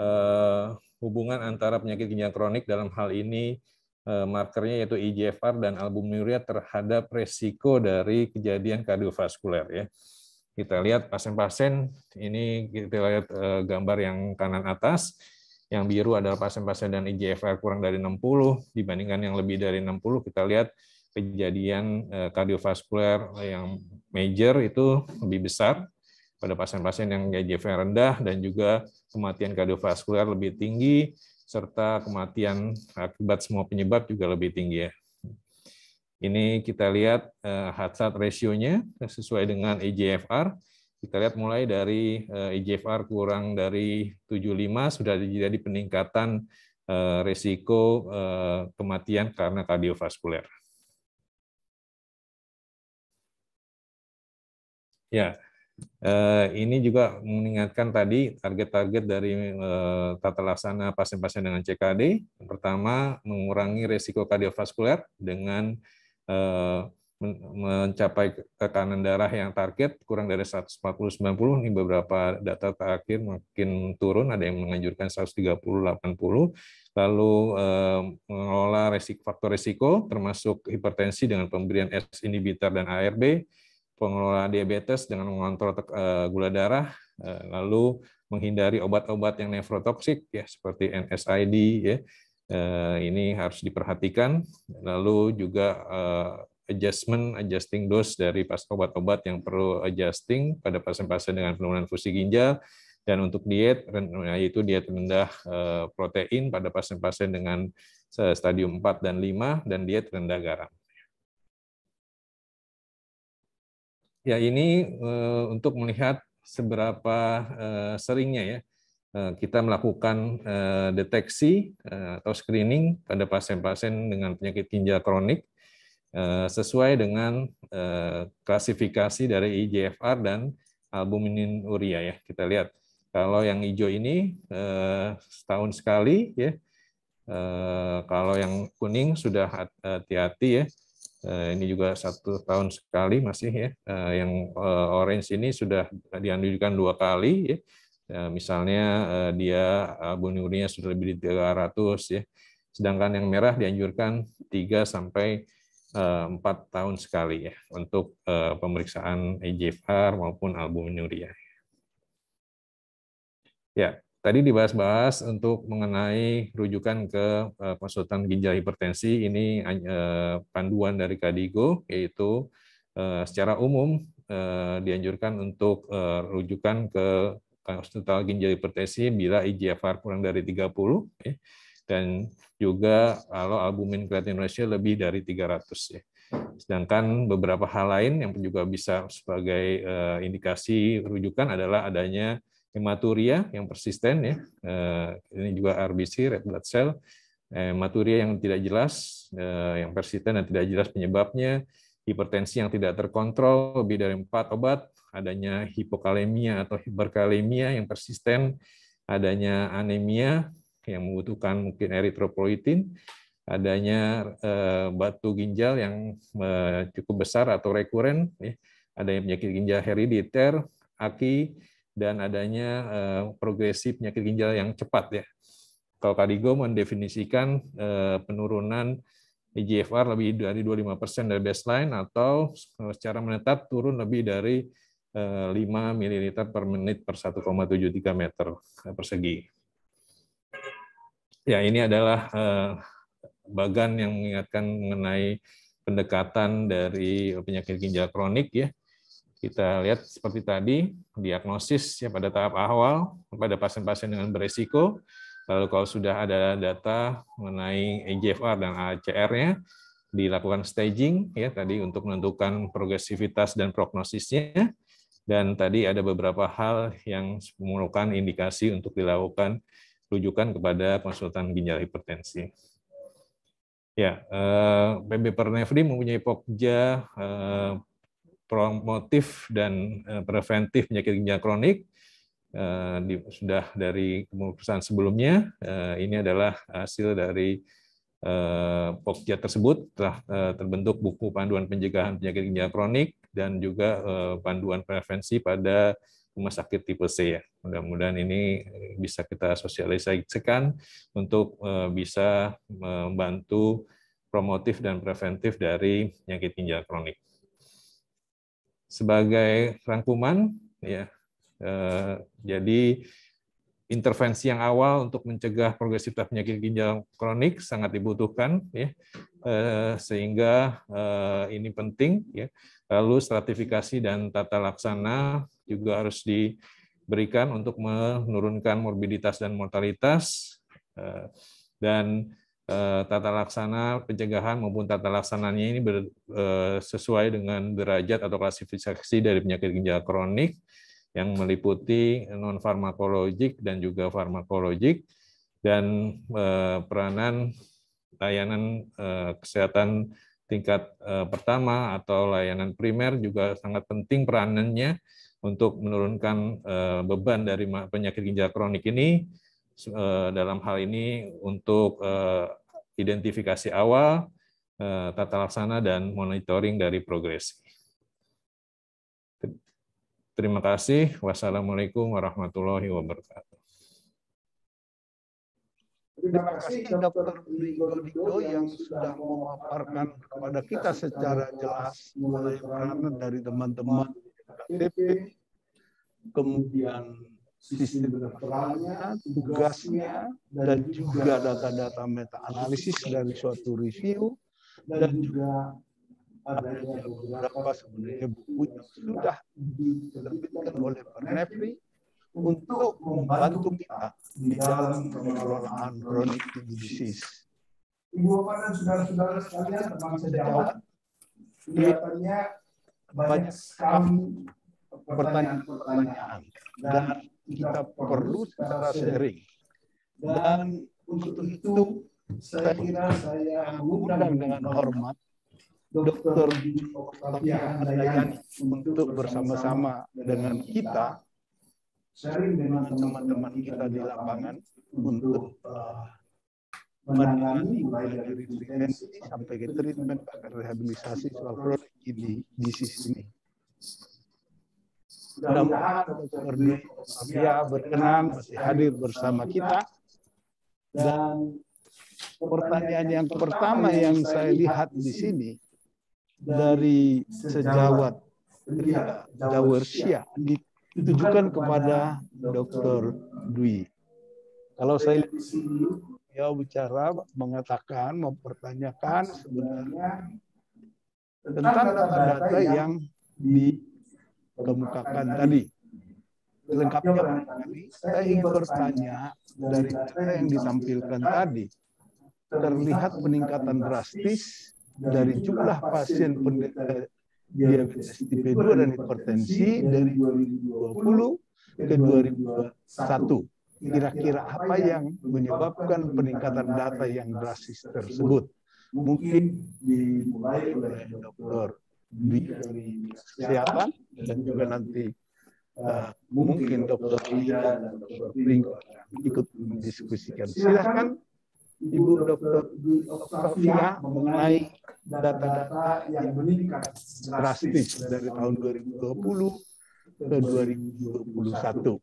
eh, hubungan antara penyakit ginjal kronik dalam hal ini markernya yaitu IGFR e dan albuminuria terhadap resiko dari kejadian kardiovaskuler ya. Kita lihat pasien-pasien ini kita lihat gambar yang kanan atas yang biru adalah pasien-pasien dengan IGFR kurang dari 60 dibandingkan yang lebih dari 60 kita lihat kejadian eh, kardiovaskuler yang major itu lebih besar pada pasien-pasien yang IGFR rendah dan juga kematian kardiovaskuler lebih tinggi serta kematian akibat semua penyebab juga lebih tinggi ya. Ini kita lihat hazard eh, ratio-nya sesuai dengan IGFR kita lihat mulai dari EGFR eh, e kurang dari 75 sudah jadi peningkatan eh, resiko eh, kematian karena kardiovaskuler. Ya, ini juga mengingatkan tadi target-target dari tata laksana pasien-pasien dengan CKD. Pertama, mengurangi resiko kardiovaskuler dengan mencapai tekanan darah yang target kurang dari 140-90 ini beberapa data terakhir makin turun ada yang menganjurkan 130-80 lalu eh, mengelola resiko faktor risiko termasuk hipertensi dengan pemberian S inhibitor dan ARB pengelola diabetes dengan mengontrol eh, gula darah eh, lalu menghindari obat-obat yang nefrotoksik ya seperti NSAID ya ini harus diperhatikan lalu juga adjustment, adjusting dose dari pas obat-obat yang perlu adjusting pada pasien-pasien dengan penurunan fungsi ginjal, dan untuk diet, kan, yaitu diet rendah eh, protein pada pasien-pasien dengan eh, stadium 4 dan 5, dan diet rendah garam. Ya, ini eh, untuk melihat seberapa seringnya ya kita melakukan deteksi atau screening pada pasien-pasien dengan penyakit ginjal kronik Eh, sesuai dengan eh, klasifikasi dari IGFR e dan albuminin uria ya. Kita lihat kalau yang hijau ini eh, setahun sekali ya. Kalau yang kuning sudah hati-hati ya. Ini juga satu tahun sekali masih ya. Yang orange ini sudah dianjurkan dua kali ya. Misalnya dia albuminin urea sudah lebih dari 300 ya. Sedangkan yang merah dianjurkan 3 sampai Eh, empat tahun sekali ya untuk eh, pemeriksaan EGFR maupun albuminuria. Ya, tadi dibahas-bahas untuk mengenai rujukan ke konsultan eh, ginjal hipertensi ini panduan dari Kadigo yaitu secara umum dianjurkan untuk rujukan ke konsultan ginjal hipertensi bila EGFR kurang dari 30 puluh. Ya dan juga kalau albumin kreatin ratio lebih dari 300 ya. Sedangkan beberapa hal lain yang juga bisa sebagai eh, indikasi rujukan adalah adanya hematuria yang persisten ya. Eh, ini juga RBC red blood cell eh, hematuria yang tidak jelas, yang persisten dan tidak jelas penyebabnya, hipertensi yang tidak terkontrol lebih dari empat obat, adanya hipokalemia atau hiperkalemia yang persisten, adanya anemia yang membutuhkan mungkin eritropoietin, adanya eh, batu ginjal yang eh, cukup besar atau rekuren, yang penyakit ginjal herediter, aki, dan adanya eh, progresif penyakit ginjal yang cepat ya. Kalau Kadigo mendefinisikan penurunan IGFR e lebih dari 25% dari baseline atau secara menetap turun lebih dari 5 ml per menit per 1,73 meter persegi. Ya, ini adalah eh, bagan yang mengingatkan mengenai pendekatan dari penyakit ginjal kronik ya. Kita lihat seperti tadi diagnosis ya pada tahap awal pada pasien-pasien dengan beresiko. Lalu kalau sudah ada data mengenai EGFR dan ACR-nya dilakukan staging ya tadi untuk menentukan progresivitas dan prognosisnya. Dan tadi ada beberapa hal yang memerlukan indikasi untuk dilakukan rujukan kepada konsultan ginjal hipertensi. Ya, eh, PB Pernevri mempunyai pokja eh, promotif dan eh, preventif penyakit ginjal kronik sudah dari kemurusan sebelumnya. ini adalah hasil dari pokja tersebut telah terbentuk buku panduan pencegahan penyakit ginjal kronik dan juga panduan prevensi pada rumah sakit tipe C ya. Mudah-mudahan ini eh, bisa kita sosialisasikan untuk eh, bisa membantu promotif dan preventif dari penyakit ginjal kronik. Sebagai rangkuman ya eh, jadi intervensi yang awal untuk mencegah progresivitas penyakit ginjal kronik sangat dibutuhkan ya eh, sehingga eh, ini penting ya lalu stratifikasi dan tata laksana juga harus diberikan untuk menurunkan morbiditas dan mortalitas eh, dan tata laksana pencegahan maupun tata laksananya ini sesuai dengan derajat atau klasifikasi dari penyakit ginjal kronik yang meliputi non farmakologik dan juga farmakologik dan eh, peranan layanan eh, kesehatan tingkat eh, pertama atau layanan primer juga sangat penting peranannya untuk menurunkan beban dari penyakit ginjal kronik ini dalam hal ini untuk identifikasi awal, tata laksana dan monitoring dari progresi. Terima kasih. Wassalamualaikum warahmatullahi wabarakatuh. Terima kasih Dr. Widodo yang sudah memaparkan kepada kita secara jelas mulai peranan dari teman-teman KTP, kemudian sistem perannya, tugasnya, dan juga data-data meta analisis dari suatu review, dan juga berapa sebenarnya buku yang sudah diterbitkan oleh Penepri untuk membantu kita di dalam pengelolaan chronic kidney disease. Ibu bapak dan saudara-saudara sekalian teman sejawat, kelihatannya banyak sekali pertanyaan-pertanyaan dan kita perlu secara sering. Dan untuk itu saya kira saya mengundang dengan hormat Dr. Sofia Handayani untuk bersama-sama dengan kita, sharing dengan teman-teman kita di lapangan untuk eh, menangani mulai dari prevensi sampai ke treatment bahkan rehabilitasi soal kronik di sisi ini. Mudah-mudahan berkenan masih hadir bersama kita dan pertanyaan yang pertama yang saya lihat di sini dari sejawat Ria Dawersia ditujukan kepada Dr. Dwi. Kalau saya lihat di sini, bicara mengatakan, mempertanyakan sebenarnya tentang data-data yang dikemukakan tadi. Lengkapnya saya ingin bertanya dari data yang ditampilkan tadi, terlihat peningkatan drastis dari jumlah pasien penderita diabetes tipe 2 dan hipertensi dari 2020 ke 2021. Kira-kira apa yang menyebabkan peningkatan data yang drastis tersebut? Mungkin dimulai oleh dokter di kesehatan dan juga nanti eh, eh, mungkin dokter Lia dan Dr. Pringgo ikut mendiskusikan. Silahkan Ibu Dr. Dwi Oktavia mengenai data-data yang meningkat drastis dari tahun 2020 ke 2021.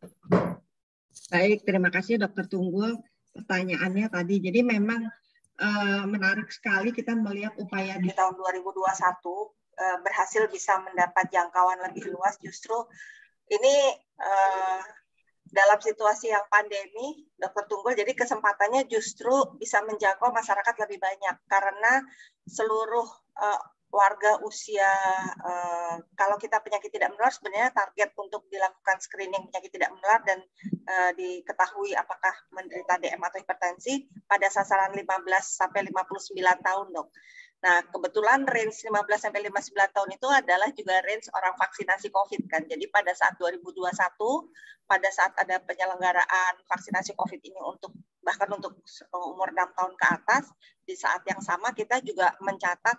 Baik, terima kasih Dr. Tunggul pertanyaannya tadi. Jadi memang eh, menarik sekali kita melihat upaya di tahun 2021 uh, eh, berhasil bisa mendapat jangkauan lebih luas justru ini eh, dalam situasi yang pandemi, Dokter Tunggul, jadi kesempatannya justru bisa menjangkau masyarakat lebih banyak karena seluruh uh, warga usia uh, kalau kita penyakit tidak menular sebenarnya target untuk dilakukan screening penyakit tidak menular dan uh, diketahui apakah menderita DM atau hipertensi pada sasaran 15 sampai 59 tahun, Dok. Nah, kebetulan range 15 sampai 59 tahun itu adalah juga range orang vaksinasi COVID kan. Jadi pada saat 2021, pada saat ada penyelenggaraan vaksinasi COVID ini untuk bahkan untuk eh, umur 6 tahun ke atas, di saat yang sama kita juga mencatat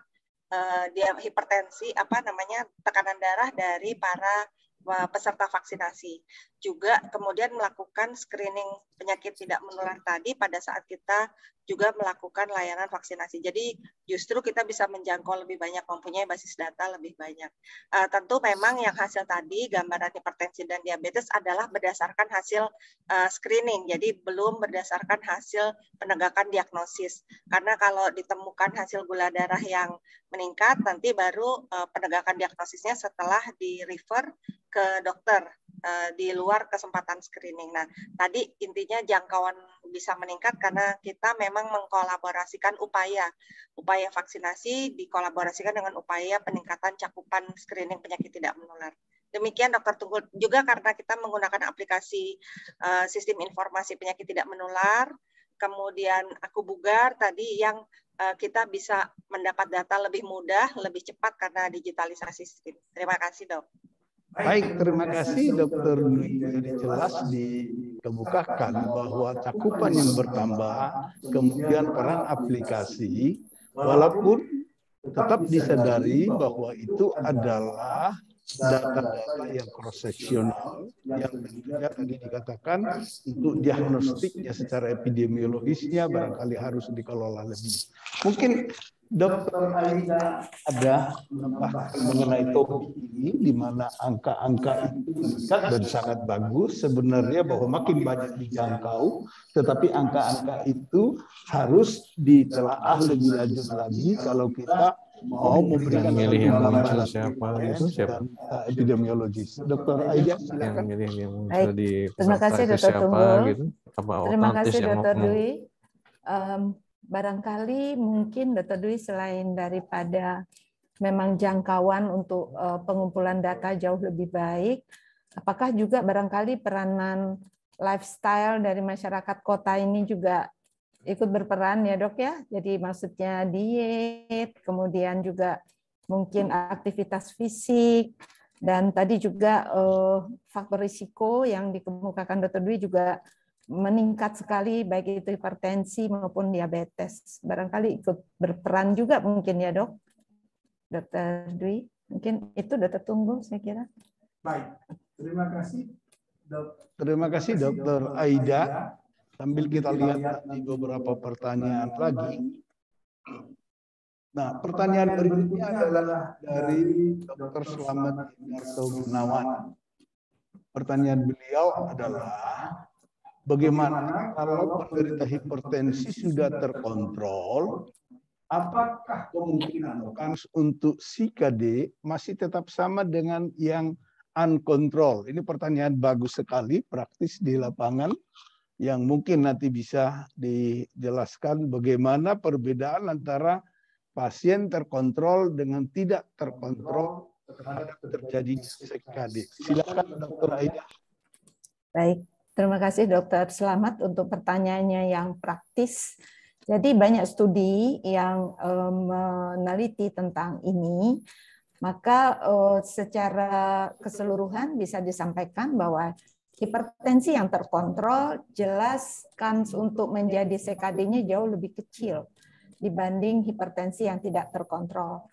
uh, dia hipertensi apa namanya tekanan darah dari para eh, peserta vaksinasi. Juga kemudian melakukan screening penyakit tidak menular tadi pada saat kita juga melakukan layanan vaksinasi. Jadi justru kita bisa menjangkau lebih banyak, mempunyai basis data lebih banyak. Uh, tentu memang yang hasil tadi gambaran hipertensi dan diabetes adalah berdasarkan hasil uh, screening, jadi belum berdasarkan hasil penegakan diagnosis. Karena kalau ditemukan hasil gula darah yang meningkat, nanti baru uh, penegakan diagnosisnya setelah di refer ke dokter di luar kesempatan screening. Nah, tadi intinya jangkauan bisa meningkat karena kita memang memang mengkolaborasikan upaya upaya vaksinasi dikolaborasikan dengan upaya peningkatan cakupan screening penyakit tidak menular. Demikian Dokter Tunggul juga karena kita menggunakan aplikasi uh, sistem informasi penyakit tidak menular, kemudian aku bugar tadi yang uh, kita bisa mendapat data lebih mudah, lebih cepat karena digitalisasi sistem. Terima kasih dok. Baik, terima kasih dokter jelas di dikemukakan bahwa cakupan yang bertambah, kemudian peran aplikasi, walaupun tetap disadari bahwa itu adalah data-data yang cross-sectional yang tentunya tadi dikatakan untuk diagnostiknya secara epidemiologisnya barangkali harus dikelola lebih. Mungkin Dokter Aida ada mengenai topik ini di mana angka-angka itu meningkat dan sangat bagus sebenarnya bahwa makin banyak dijangkau tetapi angka-angka itu harus ditelaah lebih lanjut lagi kalau kita mau memberikan milih yang muncul siapa itu siapa eh, epidemiologis dokter Aida yang milih yang terima kasih dokter Tunggul gitu? terima kasih dokter Dwi barangkali mungkin Dr. Dwi selain daripada memang jangkauan untuk eh, pengumpulan data jauh lebih baik, apakah juga barangkali peranan lifestyle dari masyarakat kota ini juga ikut berperan ya dok ya? Jadi maksudnya diet, kemudian juga mungkin aktivitas fisik, dan tadi juga eh, faktor risiko yang dikemukakan Dr. Dwi juga meningkat sekali baik itu hipertensi maupun diabetes. Barangkali ikut berperan juga mungkin ya dok, dokter Dwi. Mungkin itu dokter Tunggu saya kira. Baik, terima kasih. Dok. Terima kasih dokter Aida. Sambil kita lihat di beberapa pertanyaan lagi. Nah, pertanyaan berikutnya adalah dari Dr. Selamat Inarto Gunawan. Pertanyaan beliau adalah, Bagaimana kalau penderita hipertensi sudah terkontrol, apakah kemungkinan kans untuk CKD masih tetap sama dengan yang uncontrolled? Ini pertanyaan bagus sekali, praktis di lapangan yang mungkin nanti bisa dijelaskan bagaimana perbedaan antara pasien terkontrol dengan tidak terkontrol terhadap terjadi CKD. Silakan Dr. Aida. Baik, Terima kasih Dokter Selamat untuk pertanyaannya yang praktis. Jadi banyak studi yang eh, meneliti tentang ini, maka eh, secara keseluruhan bisa disampaikan bahwa hipertensi yang terkontrol jelas kans untuk menjadi CKD-nya jauh lebih kecil dibanding hipertensi yang tidak terkontrol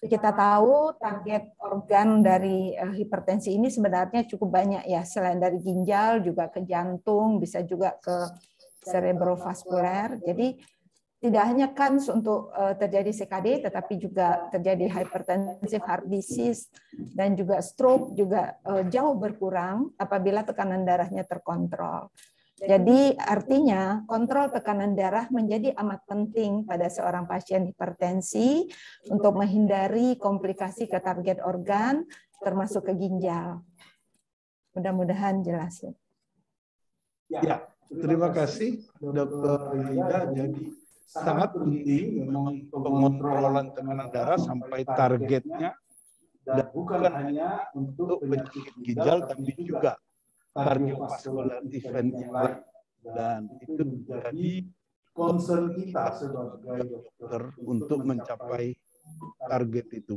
kita tahu target organ dari eh, hipertensi ini sebenarnya cukup banyak ya selain dari ginjal juga ke jantung bisa juga ke cerebrovaskuler jadi tidak hanya kans untuk eh, terjadi CKD tetapi juga terjadi hypertensive heart disease dan juga stroke juga eh, jauh berkurang apabila tekanan darahnya terkontrol jadi artinya kontrol tekanan darah menjadi amat penting pada seorang pasien hipertensi untuk menghindari komplikasi ke target organ termasuk ke ginjal. Mudah-mudahan jelas ya. Ya, terima kasih dokter Yuda. Jadi sangat penting memang pengontrolan tekanan darah sampai targetnya dan bukan hanya untuk penyakit ginjal tapi juga Farmi event yang lain. Dan itu menjadi concern kita sebagai dokter untuk mencapai target itu.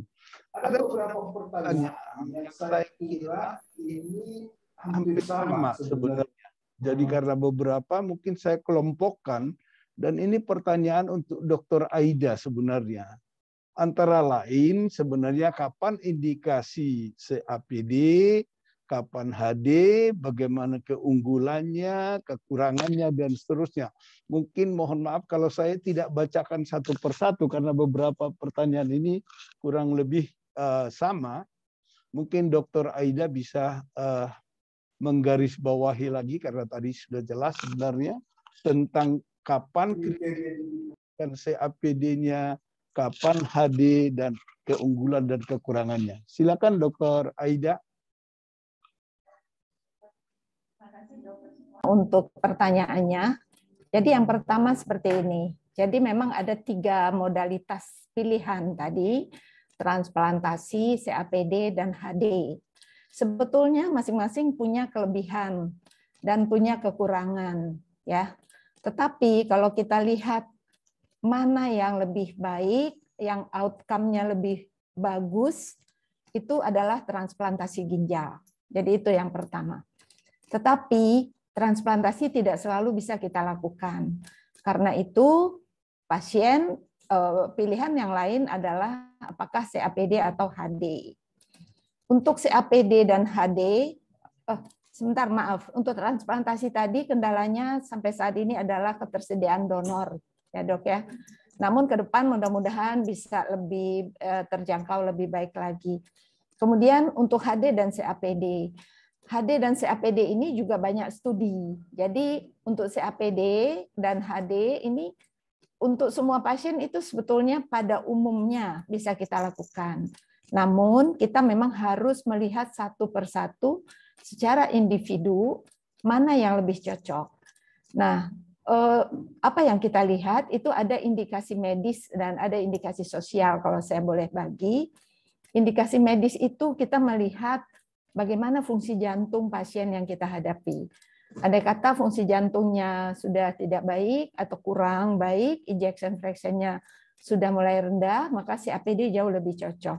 Ada beberapa pertanyaan yang saya kira ini hampir sama sebenarnya. Jadi karena beberapa mungkin saya kelompokkan dan ini pertanyaan untuk Dr. Aida sebenarnya. Antara lain sebenarnya kapan indikasi CAPD kapan HD, bagaimana keunggulannya, kekurangannya, dan seterusnya. Mungkin mohon maaf kalau saya tidak bacakan satu persatu karena beberapa pertanyaan ini kurang lebih uh, sama. Mungkin Dr. Aida bisa uh, menggarisbawahi lagi karena tadi sudah jelas sebenarnya tentang kapan kriteria CAPD-nya, kapan HD dan keunggulan dan kekurangannya. Silakan Dr. Aida. untuk pertanyaannya. Jadi yang pertama seperti ini. Jadi memang ada tiga modalitas pilihan tadi, transplantasi, CAPD, dan HD. Sebetulnya masing-masing punya kelebihan dan punya kekurangan. ya. Tetapi kalau kita lihat mana yang lebih baik, yang outcome-nya lebih bagus, itu adalah transplantasi ginjal. Jadi itu yang pertama. Tetapi transplantasi tidak selalu bisa kita lakukan. Karena itu pasien eh, pilihan yang lain adalah apakah CAPD atau HD. Untuk CAPD dan HD, oh, eh, sebentar maaf, untuk transplantasi tadi kendalanya sampai saat ini adalah ketersediaan donor, ya dok ya. Namun ke depan mudah-mudahan bisa lebih eh, terjangkau lebih baik lagi. Kemudian untuk HD dan CAPD, HD dan CAPD ini juga banyak studi. Jadi untuk CAPD dan HD ini untuk semua pasien itu sebetulnya pada umumnya bisa kita lakukan. Namun kita memang harus melihat satu persatu secara individu mana yang lebih cocok. Nah, eh, apa yang kita lihat itu ada indikasi medis dan ada indikasi sosial kalau saya boleh bagi. Indikasi medis itu kita melihat bagaimana fungsi jantung pasien yang kita hadapi. Ada kata fungsi jantungnya sudah tidak baik atau kurang baik, ejection fractionnya sudah mulai rendah, maka si APD jauh lebih cocok.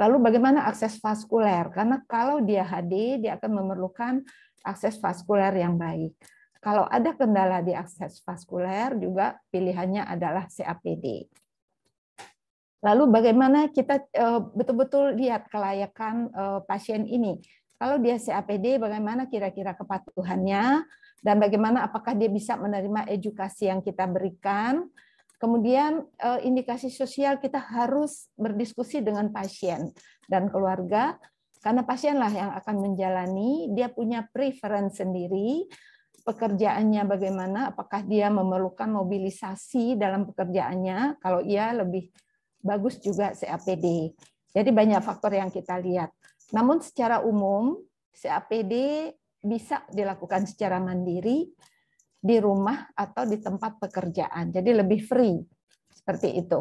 Lalu bagaimana akses vaskuler? Karena kalau dia HD, dia akan memerlukan akses vaskuler yang baik. Kalau ada kendala di akses vaskuler, juga pilihannya adalah CAPD. Lalu bagaimana kita eh, betul-betul lihat kelayakan eh, pasien ini. Kalau dia CAPD, bagaimana kira-kira kepatuhannya dan bagaimana apakah dia bisa menerima edukasi yang kita berikan. Kemudian eh, indikasi sosial kita harus berdiskusi dengan pasien dan keluarga karena pasienlah yang akan menjalani, dia punya preferensi sendiri, pekerjaannya bagaimana, apakah dia memerlukan mobilisasi dalam pekerjaannya, kalau ia lebih bagus juga CAPD. Jadi banyak faktor yang kita lihat. Namun secara umum CAPD bisa dilakukan secara mandiri di rumah atau di tempat pekerjaan. Jadi lebih free seperti itu.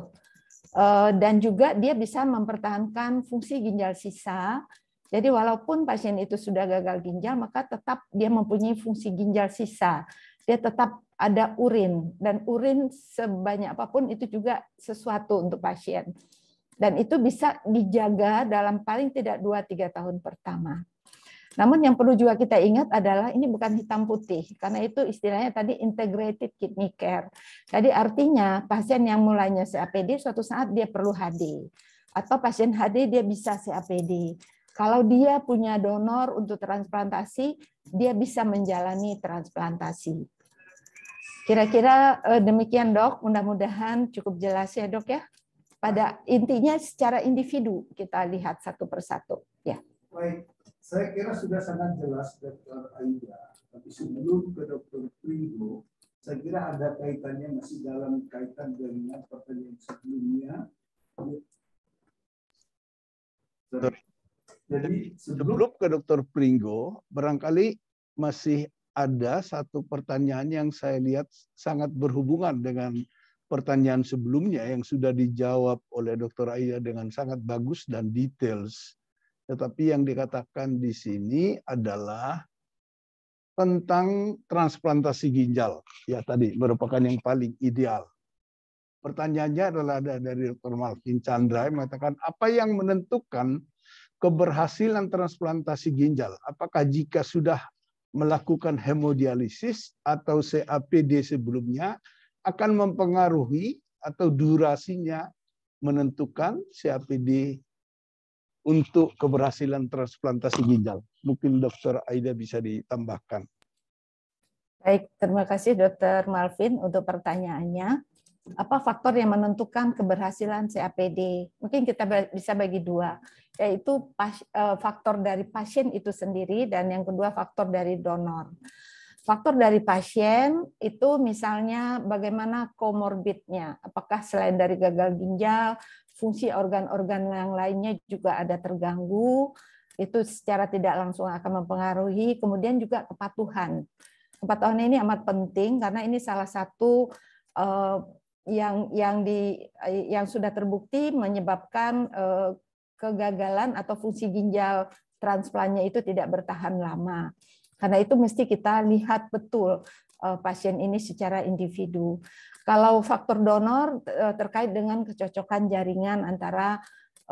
Eh, dan juga dia bisa mempertahankan fungsi ginjal sisa. Jadi walaupun pasien itu sudah gagal ginjal, maka tetap dia mempunyai fungsi ginjal sisa. Dia tetap ada urin dan urin sebanyak apapun itu juga sesuatu untuk pasien dan itu bisa dijaga dalam paling tidak 2-3 tahun pertama. Namun yang perlu juga kita ingat adalah ini bukan hitam putih karena itu istilahnya tadi integrated kidney care. Jadi artinya pasien yang mulanya CAPD suatu saat dia perlu HD atau pasien HD dia bisa CAPD. Kalau dia punya donor untuk transplantasi, dia bisa menjalani transplantasi. Kira-kira eh, demikian dok, mudah-mudahan cukup jelas ya dok ya. Pada intinya secara individu kita lihat satu persatu ya. Baik, saya kira sudah sangat jelas dokter Aida. Tapi sebelum ke dokter Pringgo, saya kira ada kaitannya masih dalam kaitan dengan pertanyaan sebelumnya. Jadi sebelum, ke dokter Pringo, barangkali masih ada satu pertanyaan yang saya lihat sangat berhubungan dengan pertanyaan sebelumnya yang sudah dijawab oleh Dr. Aya dengan sangat bagus dan details. Tetapi yang dikatakan di sini adalah tentang transplantasi ginjal. Ya tadi merupakan yang paling ideal. Pertanyaannya adalah ada dari Dr. Malvin Chandra yang mengatakan apa yang menentukan keberhasilan transplantasi ginjal? Apakah jika sudah melakukan hemodialisis atau CAPD sebelumnya akan mempengaruhi atau durasinya menentukan CAPD untuk keberhasilan transplantasi ginjal. Mungkin Dokter Aida bisa ditambahkan. Baik, terima kasih Dokter Malvin untuk pertanyaannya apa faktor yang menentukan keberhasilan CAPD. Mungkin kita bisa bagi dua, yaitu eh, faktor dari pasien itu sendiri dan yang kedua faktor dari donor. Faktor dari pasien itu misalnya bagaimana komorbidnya, apakah selain dari gagal ginjal, fungsi organ-organ yang lainnya juga ada terganggu, itu secara tidak langsung akan mempengaruhi, kemudian juga kepatuhan. Kepatuhan ini amat penting karena ini salah satu eh, yang yang di eh, yang sudah terbukti menyebabkan eh, kegagalan atau fungsi ginjal transplantnya itu tidak bertahan lama. Karena itu mesti kita lihat betul eh, pasien ini secara individu. Kalau faktor donor eh, terkait dengan kecocokan jaringan antara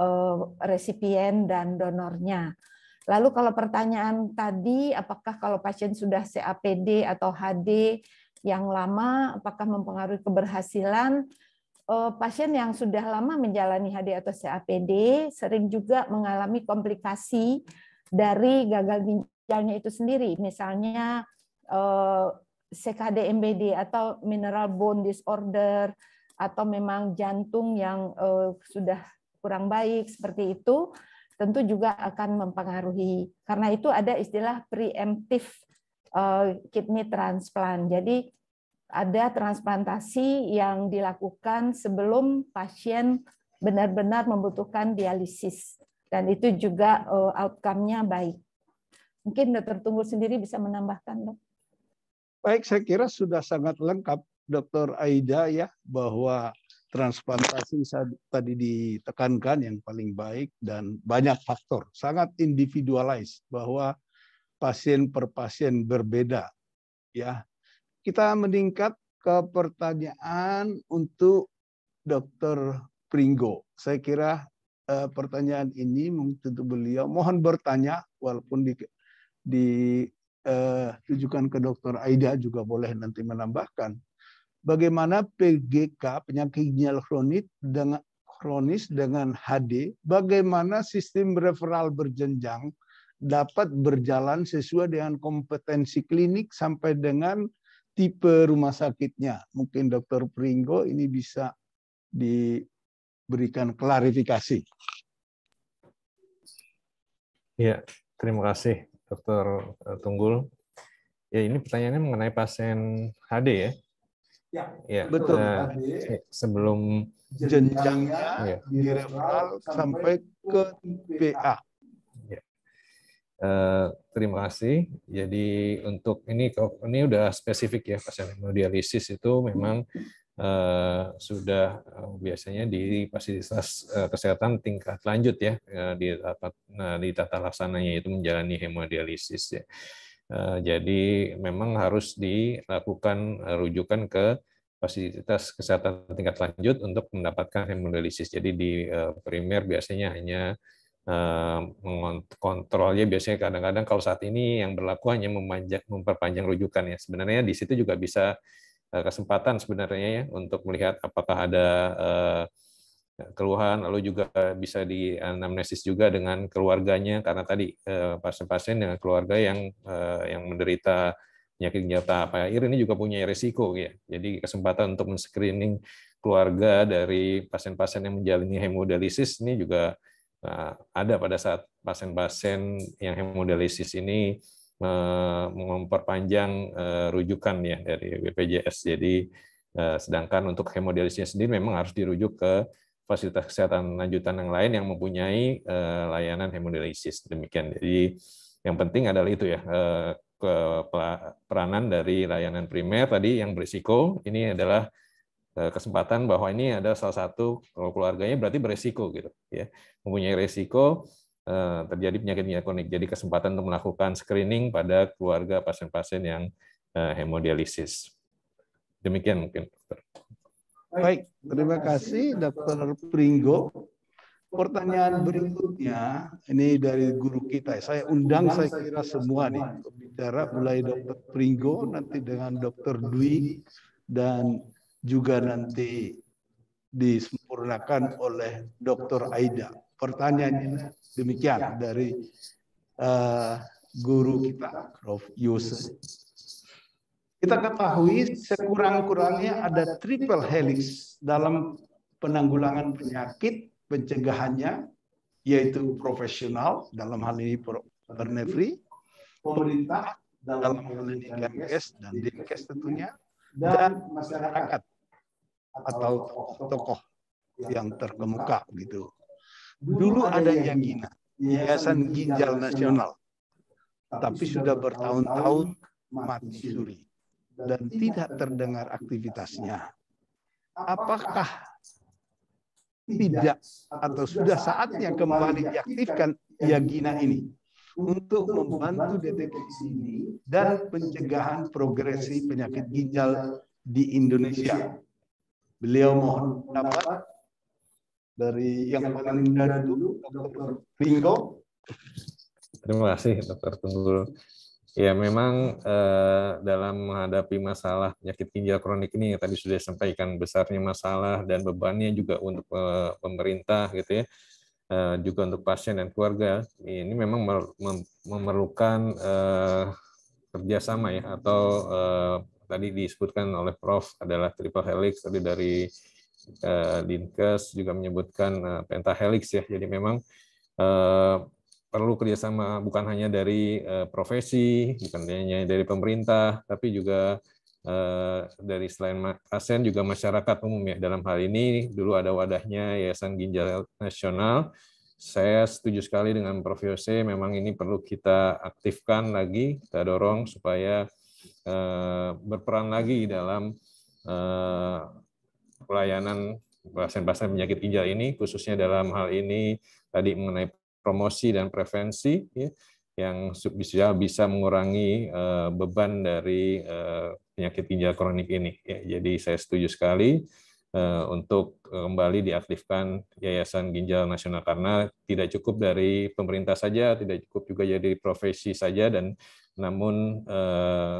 eh, resipien dan donornya. Lalu kalau pertanyaan tadi apakah kalau pasien sudah CAPD atau HD yang lama apakah mempengaruhi keberhasilan eh, pasien yang sudah lama menjalani HD atau CAPD sering juga mengalami komplikasi dari gagal ginjalnya itu sendiri misalnya eh, CKD-MBD atau mineral bone disorder atau memang jantung yang eh, sudah kurang baik seperti itu tentu juga akan mempengaruhi karena itu ada istilah preemptive Eh, kidney transplant. Jadi ada transplantasi yang dilakukan sebelum pasien benar-benar membutuhkan dialisis dan itu juga eh, outcome-nya baik. Mungkin Dokter Tunggul sendiri bisa menambahkan, Dok. Baik, saya kira sudah sangat lengkap dokter Aida ya bahwa transplantasi tadi ditekankan yang paling baik dan banyak faktor, sangat individualis bahwa pasien per pasien berbeda. Ya, kita meningkat ke pertanyaan untuk Dokter Pringgo. Saya kira eh, pertanyaan ini untuk beliau mohon bertanya walaupun di, ditujukan eh, ke Dokter Aida juga boleh nanti menambahkan. Bagaimana PGK penyakit ginjal kronik dengan kronis dengan HD, bagaimana sistem referral berjenjang dapat berjalan sesuai dengan kompetensi klinik sampai dengan tipe rumah sakitnya. Mungkin Dr. Pringgo ini bisa diberikan klarifikasi. Ya, terima kasih Dr. Eh, Tunggul. Ya, ini pertanyaannya mengenai pasien HD ya. Ya, ya betul. Eh, sebelum jenjangnya ya. direferal sampai ke PA. Eh, terima kasih. Jadi untuk ini ini udah spesifik ya pasien hemodialisis itu memang uh, sudah eh, biasanya di fasilitas uh, kesehatan tingkat lanjut ya di tata, nah, di tata laksananya itu menjalani hemodialisis ya. Jadi memang harus dilakukan rujukan ke fasilitas kesehatan tingkat lanjut untuk mendapatkan hemodialisis. Jadi di primer biasanya hanya mengontrolnya biasanya kadang-kadang kalau saat ini yang berlaku hanya memanjak, memperpanjang rujukan ya sebenarnya di situ juga bisa kesempatan sebenarnya ya untuk melihat apakah ada keluhan lalu juga bisa di anamnesis juga dengan keluarganya karena tadi pasien-pasien dengan keluarga yang yang menderita penyakit ginjal apa air ini juga punya resiko ya jadi kesempatan untuk men-screening keluarga dari pasien-pasien yang menjalani hemodialisis ini juga Nah, ada pada saat pasien-pasien yang hemodialisis ini memperpanjang eh, rujukan ya dari BPJS. Jadi eh, sedangkan untuk hemodialisisnya sendiri memang harus dirujuk ke fasilitas kesehatan lanjutan yang lain yang mempunyai eh, layanan hemodialisis demikian. Jadi yang penting adalah itu ya peranan dari layanan primer tadi yang berisiko ini adalah Eh, kesempatan bahwa ini ada salah satu kalau keluarganya berarti beresiko gitu ya mempunyai resiko eh, terjadi penyakit penyakit kronik jadi kesempatan untuk melakukan screening pada keluarga pasien-pasien yang eh, hemodialisis demikian mungkin dokter baik terima kasih dokter Pringgo pertanyaan berikutnya ini dari guru kita saya undang saya kira semua nih bicara mulai dokter Pringgo nanti dengan dokter Dwi dan juga nanti disempurnakan oleh Dr. Aida. Pertanyaannya demikian dari uh, guru kita, Prof. Yusuf. Kita ketahui sekurang-kurangnya ada triple helix dalam penanggulangan penyakit, pencegahannya, yaitu profesional, dalam hal ini Bernefri, pemerintah, dalam hal ini KMS dan Dinkes tentunya, dan masyarakat atau tokoh yang terkemuka gitu. Dulu yang Gina, Yayasan Ginjal Nasional, tapi sudah bertahun-tahun mati suri dan tidak terdengar aktivitasnya. Apakah tidak atau sudah saatnya kembali diaktifkan Yagina ini untuk membantu deteksi dan pencegahan progresi penyakit ginjal di Indonesia? Beliau mohon pendapat dari yang paling muda dulu, Dr. Pingko Terima kasih, Dr. Tunggul. Ya, memang eh, dalam menghadapi masalah penyakit ginjal kronik ini, tadi sudah disampaikan besarnya masalah dan bebannya juga untuk eh, pemerintah gitu ya, eh, juga untuk pasien dan keluarga. Ini memang memerlukan eh, kerjasama ya atau eh, tadi disebutkan oleh Prof adalah triple helix tadi dari eh, Dinkes juga menyebutkan eh, pentahelix ya. Jadi memang eh, perlu kerjasama bukan hanya dari profesi, bukan hanya dari pemerintah, tapi juga dari selain ASEAN juga masyarakat umum ya. Dalam hal ini dulu ada wadahnya Yayasan Ginjal Nasional saya setuju sekali dengan Prof. Yose, memang ini perlu kita aktifkan lagi, kita dorong supaya Eh, berperan lagi dalam eh, pelayanan pasien-pasien penyakit ginjal ini, khususnya dalam hal ini tadi mengenai promosi dan prevensi, ya, yang bisa bisa mengurangi eh, beban dari penyakit ginjal kronik ini. Ya. jadi saya setuju sekali untuk kembali diaktifkan Yayasan Ginjal Nasional karena tidak cukup dari pemerintah saja, tidak cukup juga jadi profesi saja dan namun eh,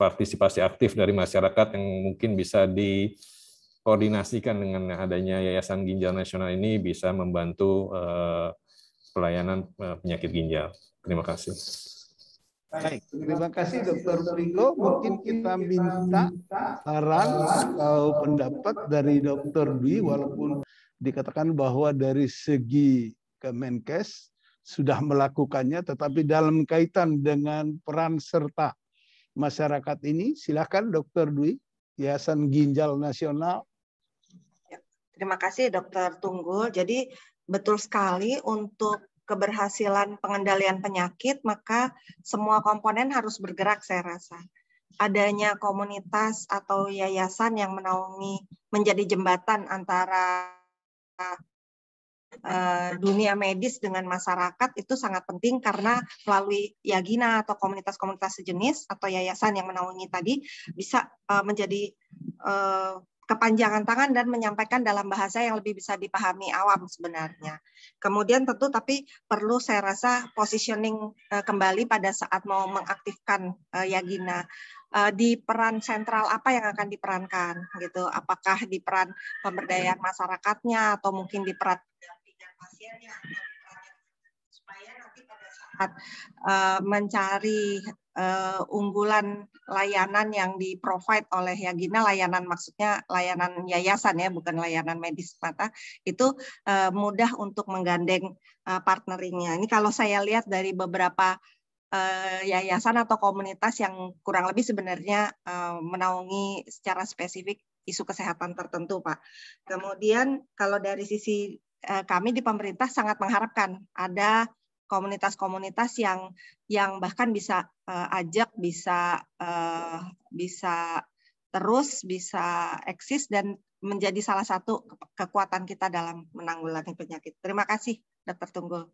partisipasi aktif dari masyarakat yang mungkin bisa dikoordinasikan dengan adanya Yayasan Ginjal Nasional ini bisa membantu eh, pelayanan eh, penyakit ginjal. Terima kasih. Baik, terima kasih Dokter Pringgo. Mungkin kita minta saran atau pendapat dari Dokter Dwi, walaupun dikatakan bahwa dari segi Kemenkes sudah melakukannya, tetapi dalam kaitan dengan peran serta masyarakat ini, silakan Dokter Dwi, Yayasan Ginjal Nasional. Ya, terima kasih Dokter Tunggul. Jadi betul sekali untuk keberhasilan pengendalian penyakit, maka semua komponen harus bergerak saya rasa. Adanya komunitas atau yayasan yang menaungi menjadi jembatan antara Eh, dunia medis dengan masyarakat itu sangat penting karena melalui Yagina atau komunitas-komunitas sejenis atau yayasan yang menaungi tadi bisa eh, menjadi eh, kepanjangan tangan dan menyampaikan dalam bahasa yang lebih bisa dipahami awam sebenarnya. Kemudian tentu tapi perlu saya rasa positioning kembali pada saat mau mengaktifkan Yagina di peran sentral apa yang akan diperankan gitu. Apakah di peran pemberdayaan masyarakatnya atau mungkin di peran supaya nanti pada saat eh, mencari eh, unggulan layanan yang di provide oleh Yagina layanan maksudnya layanan yayasan ya bukan layanan medis mata itu eh, mudah untuk menggandeng uh, partneringnya ini kalau saya lihat dari beberapa yayasan atau komunitas yang kurang lebih sebenarnya menaungi secara spesifik isu kesehatan tertentu Pak. Kemudian kalau dari sisi Eh, kami di pemerintah sangat mengharapkan ada komunitas-komunitas yang yang bahkan bisa uh, ajak, bisa uh, bisa terus bisa eksis dan menjadi salah satu kekuatan kita dalam menanggulangi penyakit. Terima kasih, Dokter Tunggul.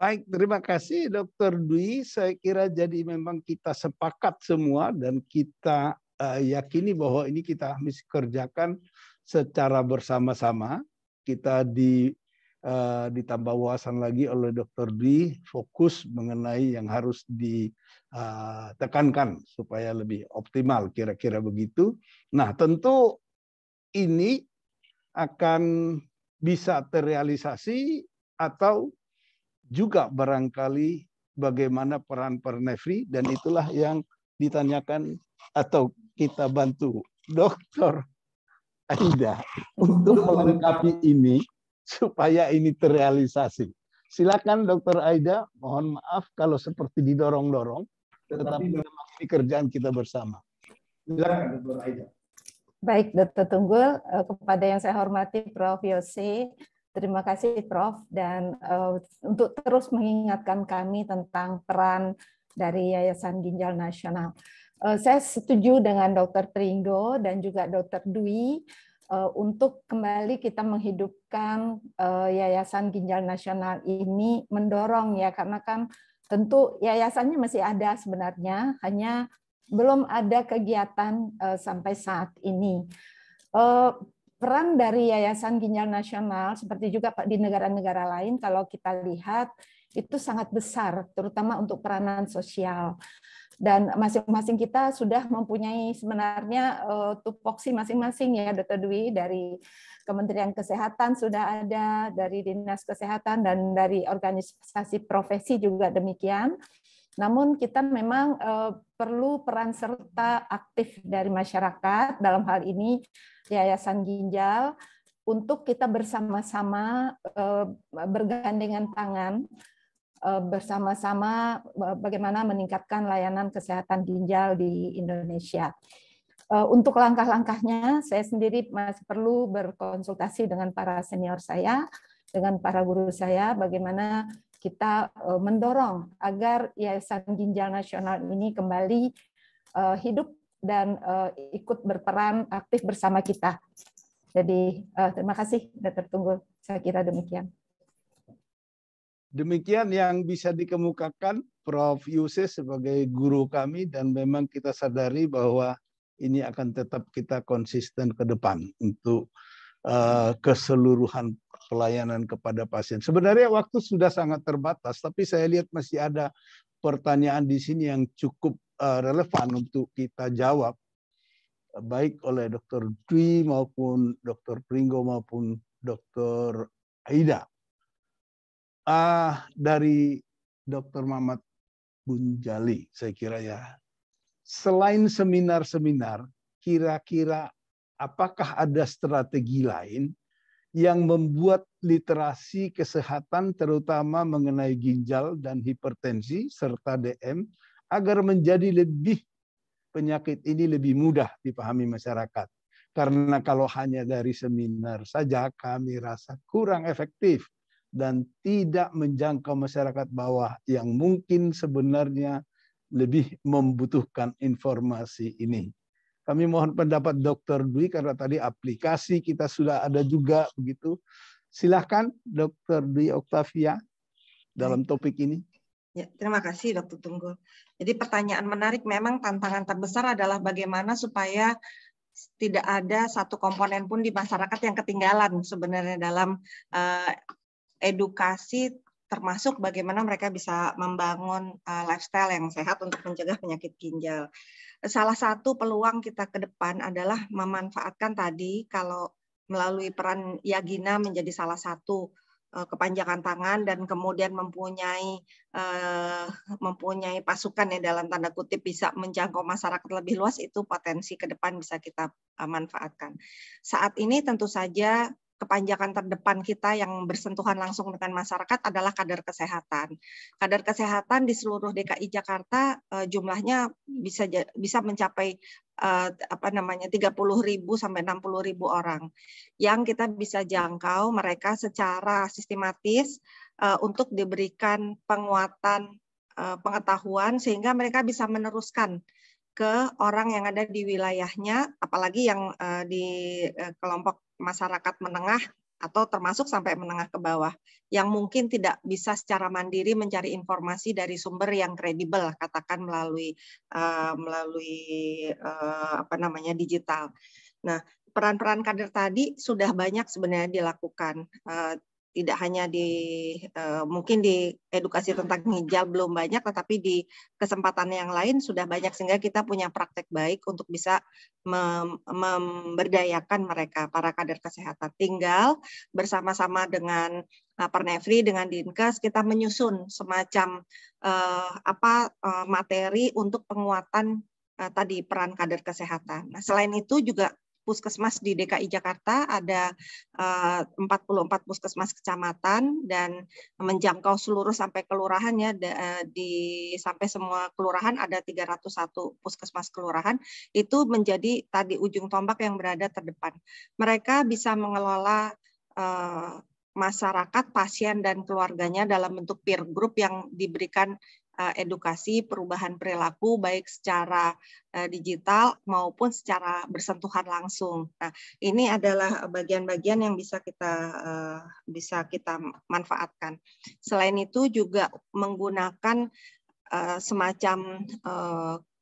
Baik, terima kasih Dokter Dwi. Saya kira jadi memang kita sepakat semua dan kita uh, yakini bahwa ini kita harus kerjakan secara bersama-sama kita di eh, ditambah wawasan lagi oleh Dr. D fokus mengenai yang harus ditekankan eh, supaya lebih optimal kira-kira begitu. Nah, tentu ini akan bisa terrealisasi atau juga barangkali bagaimana peran Pernevri dan itulah yang ditanyakan atau kita bantu Dokter anda untuk melengkapi ini supaya ini terrealisasi. Silakan Dokter Aida, mohon maaf kalau seperti didorong-dorong, tetapi memang ini kerjaan kita bersama. Silakan Dokter Aida. Baik, Dokter Tunggul, eh, kepada yang saya hormati Prof. Yose, terima kasih Prof. Dan uh, untuk terus mengingatkan kami tentang peran dari Yayasan Ginjal Nasional. Eh, saya setuju dengan Dr. Tringo dan juga Dr. Dwi eh, untuk kembali kita menghidupkan eh, Yayasan Ginjal Nasional ini mendorong ya karena kan tentu yayasannya masih ada sebenarnya hanya belum ada kegiatan sampai saat ini peran dari Yayasan Ginjal Nasional seperti juga di negara-negara lain kalau kita lihat itu sangat besar terutama untuk peranan sosial dan masing-masing kita sudah mempunyai sebenarnya uh, tupoksi masing-masing ya Dr. Dwi dari Kementerian Kesehatan sudah ada dari Dinas Kesehatan dan dari organisasi profesi juga demikian. Namun kita memang uh, perlu peran serta aktif dari masyarakat dalam hal ini Yayasan Ginjal untuk kita bersama-sama uh, bergandengan tangan Eh, bersama-sama eh, bagaimana meningkatkan layanan kesehatan ginjal di Indonesia. Eh, untuk langkah-langkahnya, saya sendiri masih perlu berkonsultasi dengan para senior saya, dengan para guru saya, bagaimana kita mendorong agar Yayasan Ginjal Nasional ini kembali hidup dan ikut berperan aktif bersama kita. Jadi terima kasih, sudah Tunggul. Saya kira demikian. Demikian yang bisa dikemukakan Prof. Yuse sebagai guru kami dan memang kita sadari bahwa ini akan tetap kita konsisten ke depan untuk uh, keseluruhan pelayanan kepada pasien. Sebenarnya waktu sudah sangat terbatas, tapi saya lihat masih ada pertanyaan di sini yang cukup uh, relevan untuk kita jawab baik oleh Dr. Dwi maupun Dr. Pringo maupun Dr. Aida ah, dari Dr. Mamat Bunjali, saya kira ya. Selain seminar-seminar, kira-kira apakah ada strategi lain yang membuat literasi kesehatan terutama mengenai ginjal dan hipertensi serta DM agar menjadi lebih penyakit ini lebih mudah dipahami masyarakat. Karena kalau hanya dari seminar saja kami rasa kurang efektif dan tidak menjangkau masyarakat bawah yang mungkin sebenarnya lebih membutuhkan informasi ini. Kami mohon pendapat Dr. Dwi karena tadi aplikasi kita sudah ada juga begitu. Silahkan Dr. Dwi Octavia dalam topik ini. Ya, terima kasih Dr. tunggu. Jadi pertanyaan menarik memang tantangan terbesar adalah bagaimana supaya tidak ada satu komponen pun di masyarakat yang ketinggalan sebenarnya dalam eh, edukasi termasuk bagaimana mereka bisa membangun eh, lifestyle yang sehat untuk mencegah penyakit ginjal. Salah satu peluang kita ke depan adalah memanfaatkan tadi kalau melalui peran Yagina menjadi salah satu uh, kepanjangan tangan dan kemudian mempunyai eh, mempunyai pasukan ya dalam tanda kutip bisa menjangkau masyarakat lebih luas itu potensi ke depan bisa kita manfaatkan. Saat ini tentu saja kepanjakan terdepan kita yang bersentuhan langsung dengan masyarakat adalah kader kesehatan. Kader kesehatan di seluruh DKI Jakarta eh, jumlahnya bisa bisa mencapai eh, apa namanya 30.000 sampai 60.000 orang yang kita bisa jangkau mereka secara sistematis eh, untuk diberikan penguatan pengetahuan sehingga mereka bisa meneruskan ke orang yang ada di wilayahnya apalagi yang di kelompok masyarakat menengah atau termasuk sampai menengah ke bawah yang mungkin tidak bisa secara mandiri mencari informasi dari sumber yang kredibel katakan melalui uh, melalui uh, apa namanya digital. Nah, peran-peran kader tadi sudah banyak sebenarnya dilakukan. Uh, tidak hanya di uh, mungkin di edukasi tentang hijab belum banyak tetapi di kesempatan yang lain sudah banyak sehingga kita punya praktek baik untuk bisa mem memberdayakan mereka para kader kesehatan tinggal bersama-sama dengan uh, eh, Pernefri dengan Dinkes kita menyusun semacam uh, apa uh, materi untuk penguatan tadi peran kader kesehatan. Nah, selain itu juga puskesmas di DKI Jakarta ada 44 eh, puskesmas kecamatan dan menjangkau seluruh sampai kelurahan ya eh, di sampai semua kelurahan ada 301 puskesmas kelurahan itu menjadi tadi ujung tombak yang berada terdepan. Mereka bisa mengelola eh, masyarakat, pasien dan keluarganya dalam bentuk peer group yang diberikan Eh, edukasi perubahan perilaku baik secara eh, digital maupun secara bersentuhan langsung. Nah, ini adalah bagian-bagian yang bisa kita eh, bisa kita manfaatkan. Selain itu juga menggunakan semacam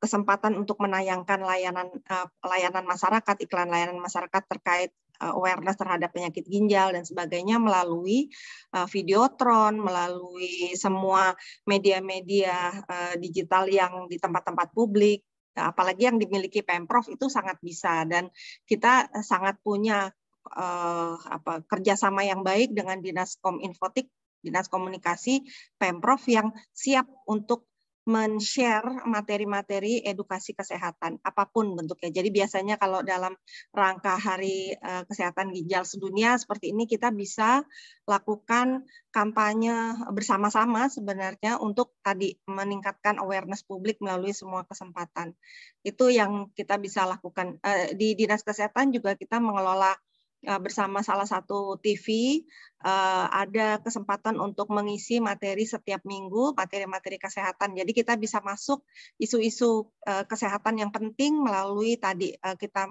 kesempatan untuk menayangkan layanan layanan masyarakat iklan layanan masyarakat terkait Eh, awareness terhadap penyakit ginjal dan sebagainya melalui uh, videotron, melalui semua media-media uh, digital yang di tempat-tempat publik, apalagi yang dimiliki pemprov itu sangat bisa dan kita sangat punya uh, apa kerjasama yang baik dengan dinas kominfotik, dinas komunikasi pemprov yang siap untuk men-share materi-materi edukasi kesehatan apapun bentuknya. Jadi biasanya kalau dalam rangka Hari eh, Kesehatan Ginjal Sedunia seperti ini kita bisa lakukan kampanye bersama-sama sebenarnya untuk tadi meningkatkan awareness publik melalui semua kesempatan. Itu yang kita bisa lakukan. Eh, di Dinas Kesehatan juga kita mengelola Eh, bersama salah satu TV eh, ada kesempatan untuk mengisi materi setiap minggu, materi-materi kesehatan. Jadi kita bisa masuk isu-isu eh, kesehatan yang penting melalui tadi kita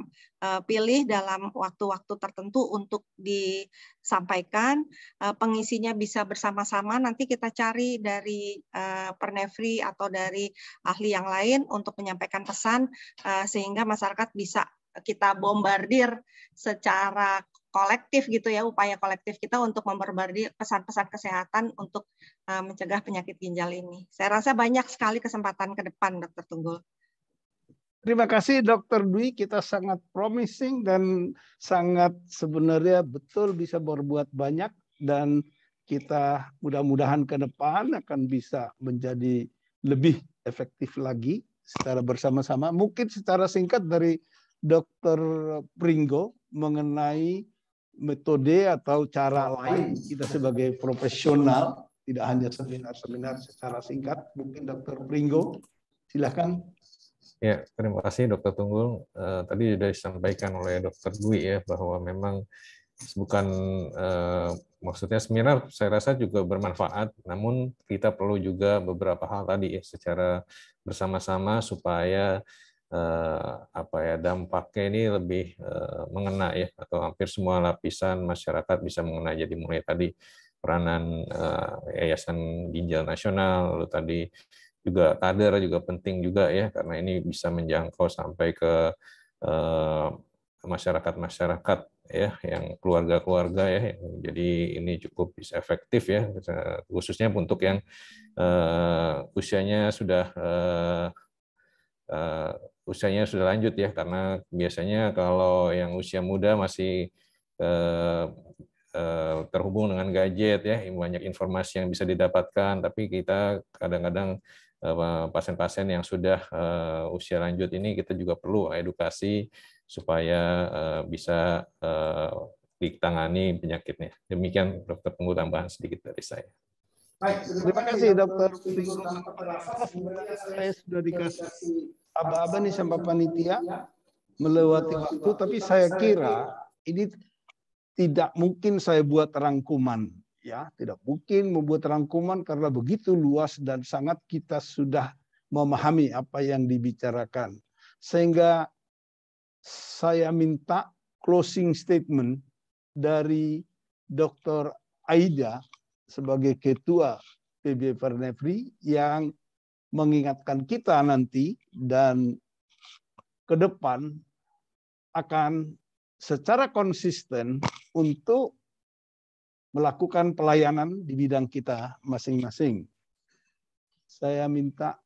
pilih dalam waktu-waktu tertentu untuk disampaikan. Pengisinya bisa bersama-sama, nanti kita cari dari Pernefri atau dari ahli yang lain untuk menyampaikan pesan sehingga masyarakat bisa kita bombardir secara kolektif gitu ya upaya kolektif kita untuk memperbarui pesan-pesan kesehatan untuk eh, mencegah penyakit ginjal ini. Saya rasa banyak sekali kesempatan ke depan, Dokter Tunggul. Terima kasih Dokter Dwi, kita sangat promising dan sangat sebenarnya betul bisa berbuat banyak dan kita mudah-mudahan ke depan akan bisa menjadi lebih efektif lagi secara bersama-sama. Mungkin secara singkat dari Dr. Pringo mengenai metode atau cara lain kita sebagai profesional tidak hanya seminar-seminar secara singkat mungkin Dr. Pringo silahkan ya terima kasih Dr. Tunggul uh, tadi sudah disampaikan oleh Dr. Dwi ya bahwa memang bukan uh, maksudnya seminar saya rasa juga bermanfaat namun kita perlu juga beberapa hal tadi ya secara bersama-sama supaya eh, apa ya dampaknya ini lebih eh, mengena ya atau hampir semua lapisan masyarakat bisa mengena jadi mulai tadi peranan eh, Yayasan Ginjal Nasional lalu tadi juga kader juga penting juga ya karena ini bisa menjangkau sampai ke eh, masyarakat-masyarakat ya yang keluarga-keluarga ya jadi ini cukup bisa efektif ya khususnya untuk yang uh, usianya sudah uh, usianya sudah lanjut ya karena biasanya kalau yang usia muda masih eh, eh, terhubung dengan gadget ya banyak informasi yang bisa didapatkan tapi kita kadang-kadang eh, pasien-pasien yang sudah usia lanjut ini kita juga perlu edukasi supaya bisa ditangani penyakitnya. Demikian dokter Tunggu tambahan sedikit dari saya. Baik, terima kasih dokter. Saya sudah dikasih aba-aba nih sampai panitia melewati waktu, tapi saya kira ini tidak mungkin saya buat rangkuman. Ya, tidak mungkin membuat rangkuman karena begitu luas dan sangat kita sudah memahami apa yang dibicarakan. Sehingga saya minta closing statement dari Dr. Aida sebagai ketua PB Parnevri yang mengingatkan kita nanti dan ke depan akan secara konsisten untuk melakukan pelayanan di bidang kita masing-masing. Saya minta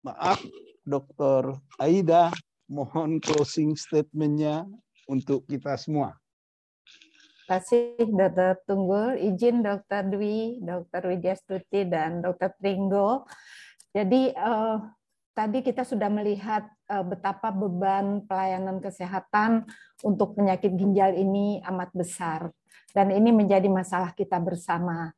maaf Dr. Aida, mohon closing statement-nya untuk kita semua kasih Dr. Tunggul, izin Dr. Dwi, Dr. Wijastuti, dan Dr. Pringgo. Jadi eh, tadi kita sudah melihat eh, betapa beban pelayanan kesehatan untuk penyakit ginjal ini amat besar. Dan ini menjadi masalah kita bersama.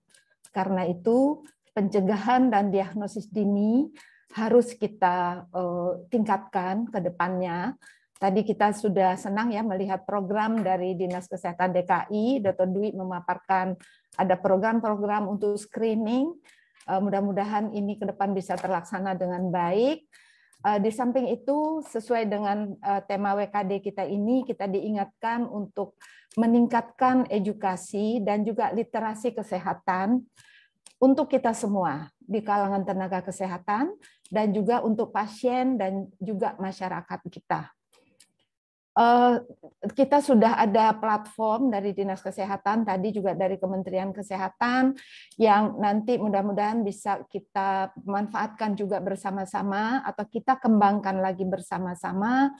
Karena itu pencegahan dan diagnosis dini harus kita eh, tingkatkan ke depannya Tadi kita sudah senang ya melihat program dari Dinas Kesehatan DKI, Dr. Dwi memaparkan ada program-program untuk screening. Eh, mudah-mudahan ini ke depan bisa terlaksana dengan baik. Eh, di samping itu, sesuai dengan eh, tema WKD kita ini, kita diingatkan untuk meningkatkan edukasi dan juga literasi kesehatan untuk kita semua di kalangan tenaga kesehatan dan juga untuk pasien dan juga masyarakat kita Eh, kita sudah ada platform dari Dinas Kesehatan, tadi juga dari Kementerian Kesehatan, yang nanti mudah-mudahan bisa kita manfaatkan juga bersama-sama, atau kita kembangkan lagi bersama-sama,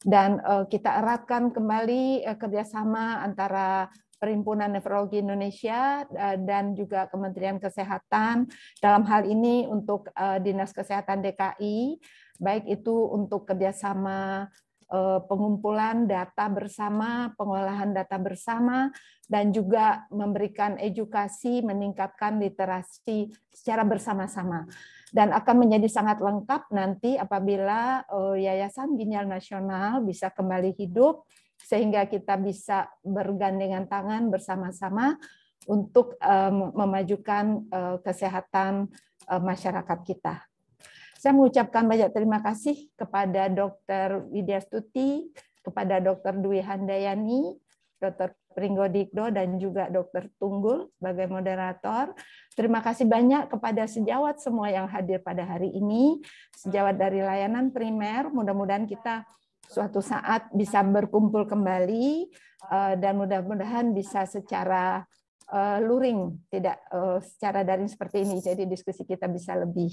dan eh, kita eratkan kembali eh, kerjasama antara Perhimpunan Nefrologi Indonesia dan juga Kementerian Kesehatan dalam hal ini untuk Dinas Kesehatan DKI, baik itu untuk kerjasama Eh, pengumpulan data bersama, pengolahan data bersama, dan juga memberikan edukasi, meningkatkan literasi secara bersama-sama. Dan akan menjadi sangat lengkap nanti apabila eh, Yayasan Ginjal Nasional bisa kembali hidup, sehingga kita bisa bergandengan tangan bersama-sama untuk eh, memajukan kesehatan masyarakat kita. Saya mengucapkan banyak terima kasih kepada Dr. Widya Stuti, kepada Dr. Dwi Handayani, Dr. Pringgo Dikdo, dan juga Dr. Tunggul sebagai moderator. Terima kasih banyak kepada sejawat semua yang hadir pada hari ini, sejawat dari layanan primer. Mudah-mudahan kita suatu saat bisa berkumpul kembali eh, dan mudah-mudahan bisa secara eh, luring, tidak eh, secara daring seperti ini. Jadi diskusi kita bisa lebih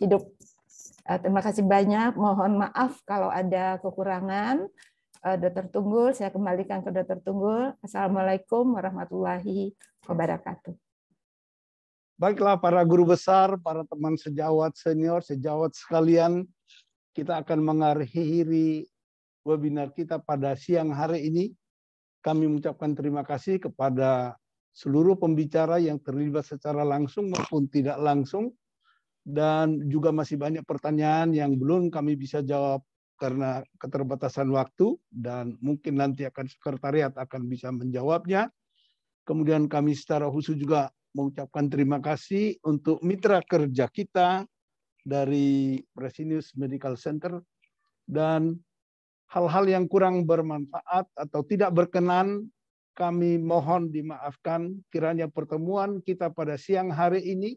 hidup. Eh, terima kasih banyak. Mohon maaf kalau ada kekurangan. Eh, dokter Tunggul, saya kembalikan ke Dokter Tunggul. Assalamualaikum warahmatullahi wabarakatuh. Baiklah para guru besar, para teman sejawat senior, sejawat sekalian, kita akan mengakhiri webinar kita pada siang hari ini. Kami mengucapkan terima kasih kepada seluruh pembicara yang terlibat secara langsung maupun tidak langsung dan juga masih banyak pertanyaan yang belum kami bisa jawab karena keterbatasan waktu dan mungkin nanti akan sekretariat akan bisa menjawabnya. Kemudian kami secara khusus juga mengucapkan terima kasih untuk mitra kerja kita dari Presinius Medical Center dan hal-hal yang kurang bermanfaat atau tidak berkenan kami mohon dimaafkan kiranya pertemuan kita pada siang hari ini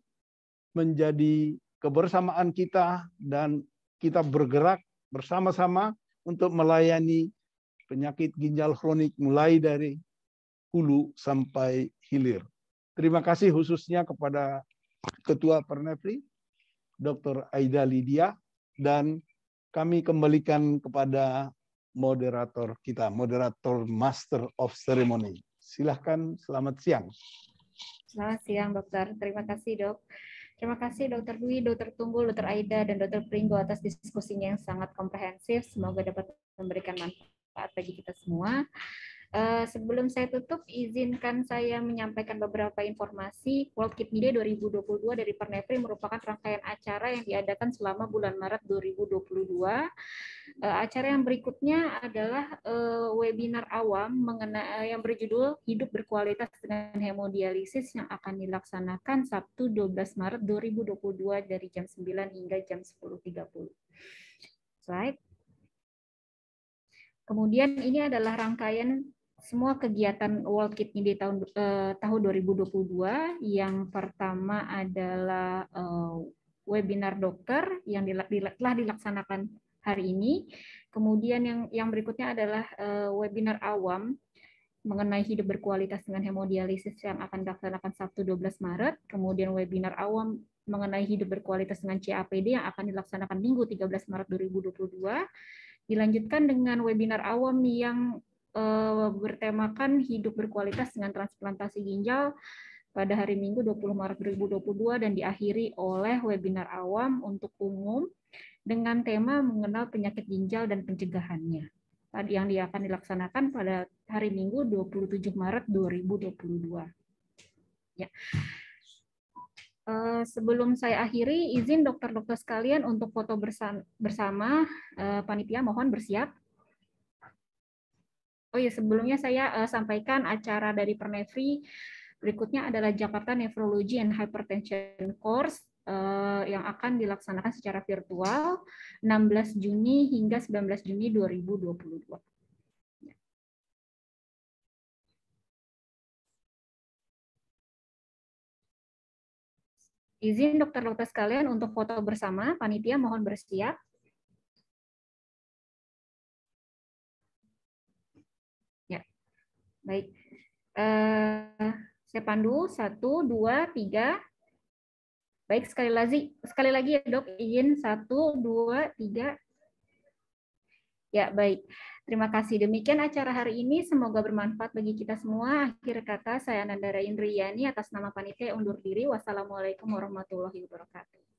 menjadi kebersamaan kita dan kita bergerak bersama-sama untuk melayani penyakit ginjal kronik mulai dari hulu sampai hilir. Terima kasih khususnya kepada Ketua Pernepri, Dr. Aida Lydia, dan kami kembalikan kepada moderator kita, moderator Master of Ceremony. Silahkan, selamat siang. Selamat siang, dokter. Terima kasih, dok. Terima kasih Dokter Dwi, Dokter Tunggul, Dokter Aida, dan Dokter Pringgo atas diskusinya yang sangat komprehensif. Semoga dapat memberikan manfaat bagi kita semua. Eh, sebelum saya tutup, izinkan saya menyampaikan beberapa informasi. World Kid Media 2022 dari Pernevri merupakan rangkaian acara yang diadakan selama bulan Maret 2022. Uh, eh, acara yang berikutnya adalah uh, webinar awam mengenai yang berjudul Hidup Berkualitas dengan Hemodialisis yang akan dilaksanakan Sabtu 12 Maret 2022 dari jam 9 hingga jam 10.30. Slide. Kemudian ini adalah rangkaian semua kegiatan World Kidney Day tahun eh, tahun 2022. Yang pertama adalah eh, webinar dokter yang telah dilaksanakan hari ini. Kemudian yang yang berikutnya adalah eh, webinar awam mengenai hidup berkualitas dengan hemodialisis yang akan dilaksanakan Sabtu 12 Maret, kemudian webinar awam mengenai hidup berkualitas dengan CAPD yang akan dilaksanakan Minggu 13 Maret 2022, dilanjutkan dengan webinar awam yang uh, bertemakan hidup berkualitas dengan transplantasi ginjal pada hari Minggu 20 Maret 2022 dan diakhiri oleh webinar awam untuk umum dengan tema mengenal penyakit ginjal dan pencegahannya yang akan dilaksanakan pada hari Minggu 27 Maret 2022. Ya. Eh, sebelum saya akhiri, izin dokter-dokter sekalian untuk foto bersama eh, panitia mohon bersiap. Oh ya, sebelumnya saya uh, sampaikan acara dari Pernefri Berikutnya adalah Jakarta Nephrology and Hypertension Course uh, yang akan dilaksanakan secara virtual 16 Juni hingga 19 Juni 2022. Izin dokter-dokter kalian untuk foto bersama, panitia mohon bersiap. Baik. Uh, saya pandu satu, dua, tiga. Baik sekali lagi sekali lagi ya dok izin satu, dua, tiga. Ya baik. Terima kasih. Demikian acara hari ini. Semoga bermanfaat bagi kita semua. Akhir kata saya Nandara Indriyani atas nama panitia undur diri. Wassalamualaikum warahmatullahi wabarakatuh.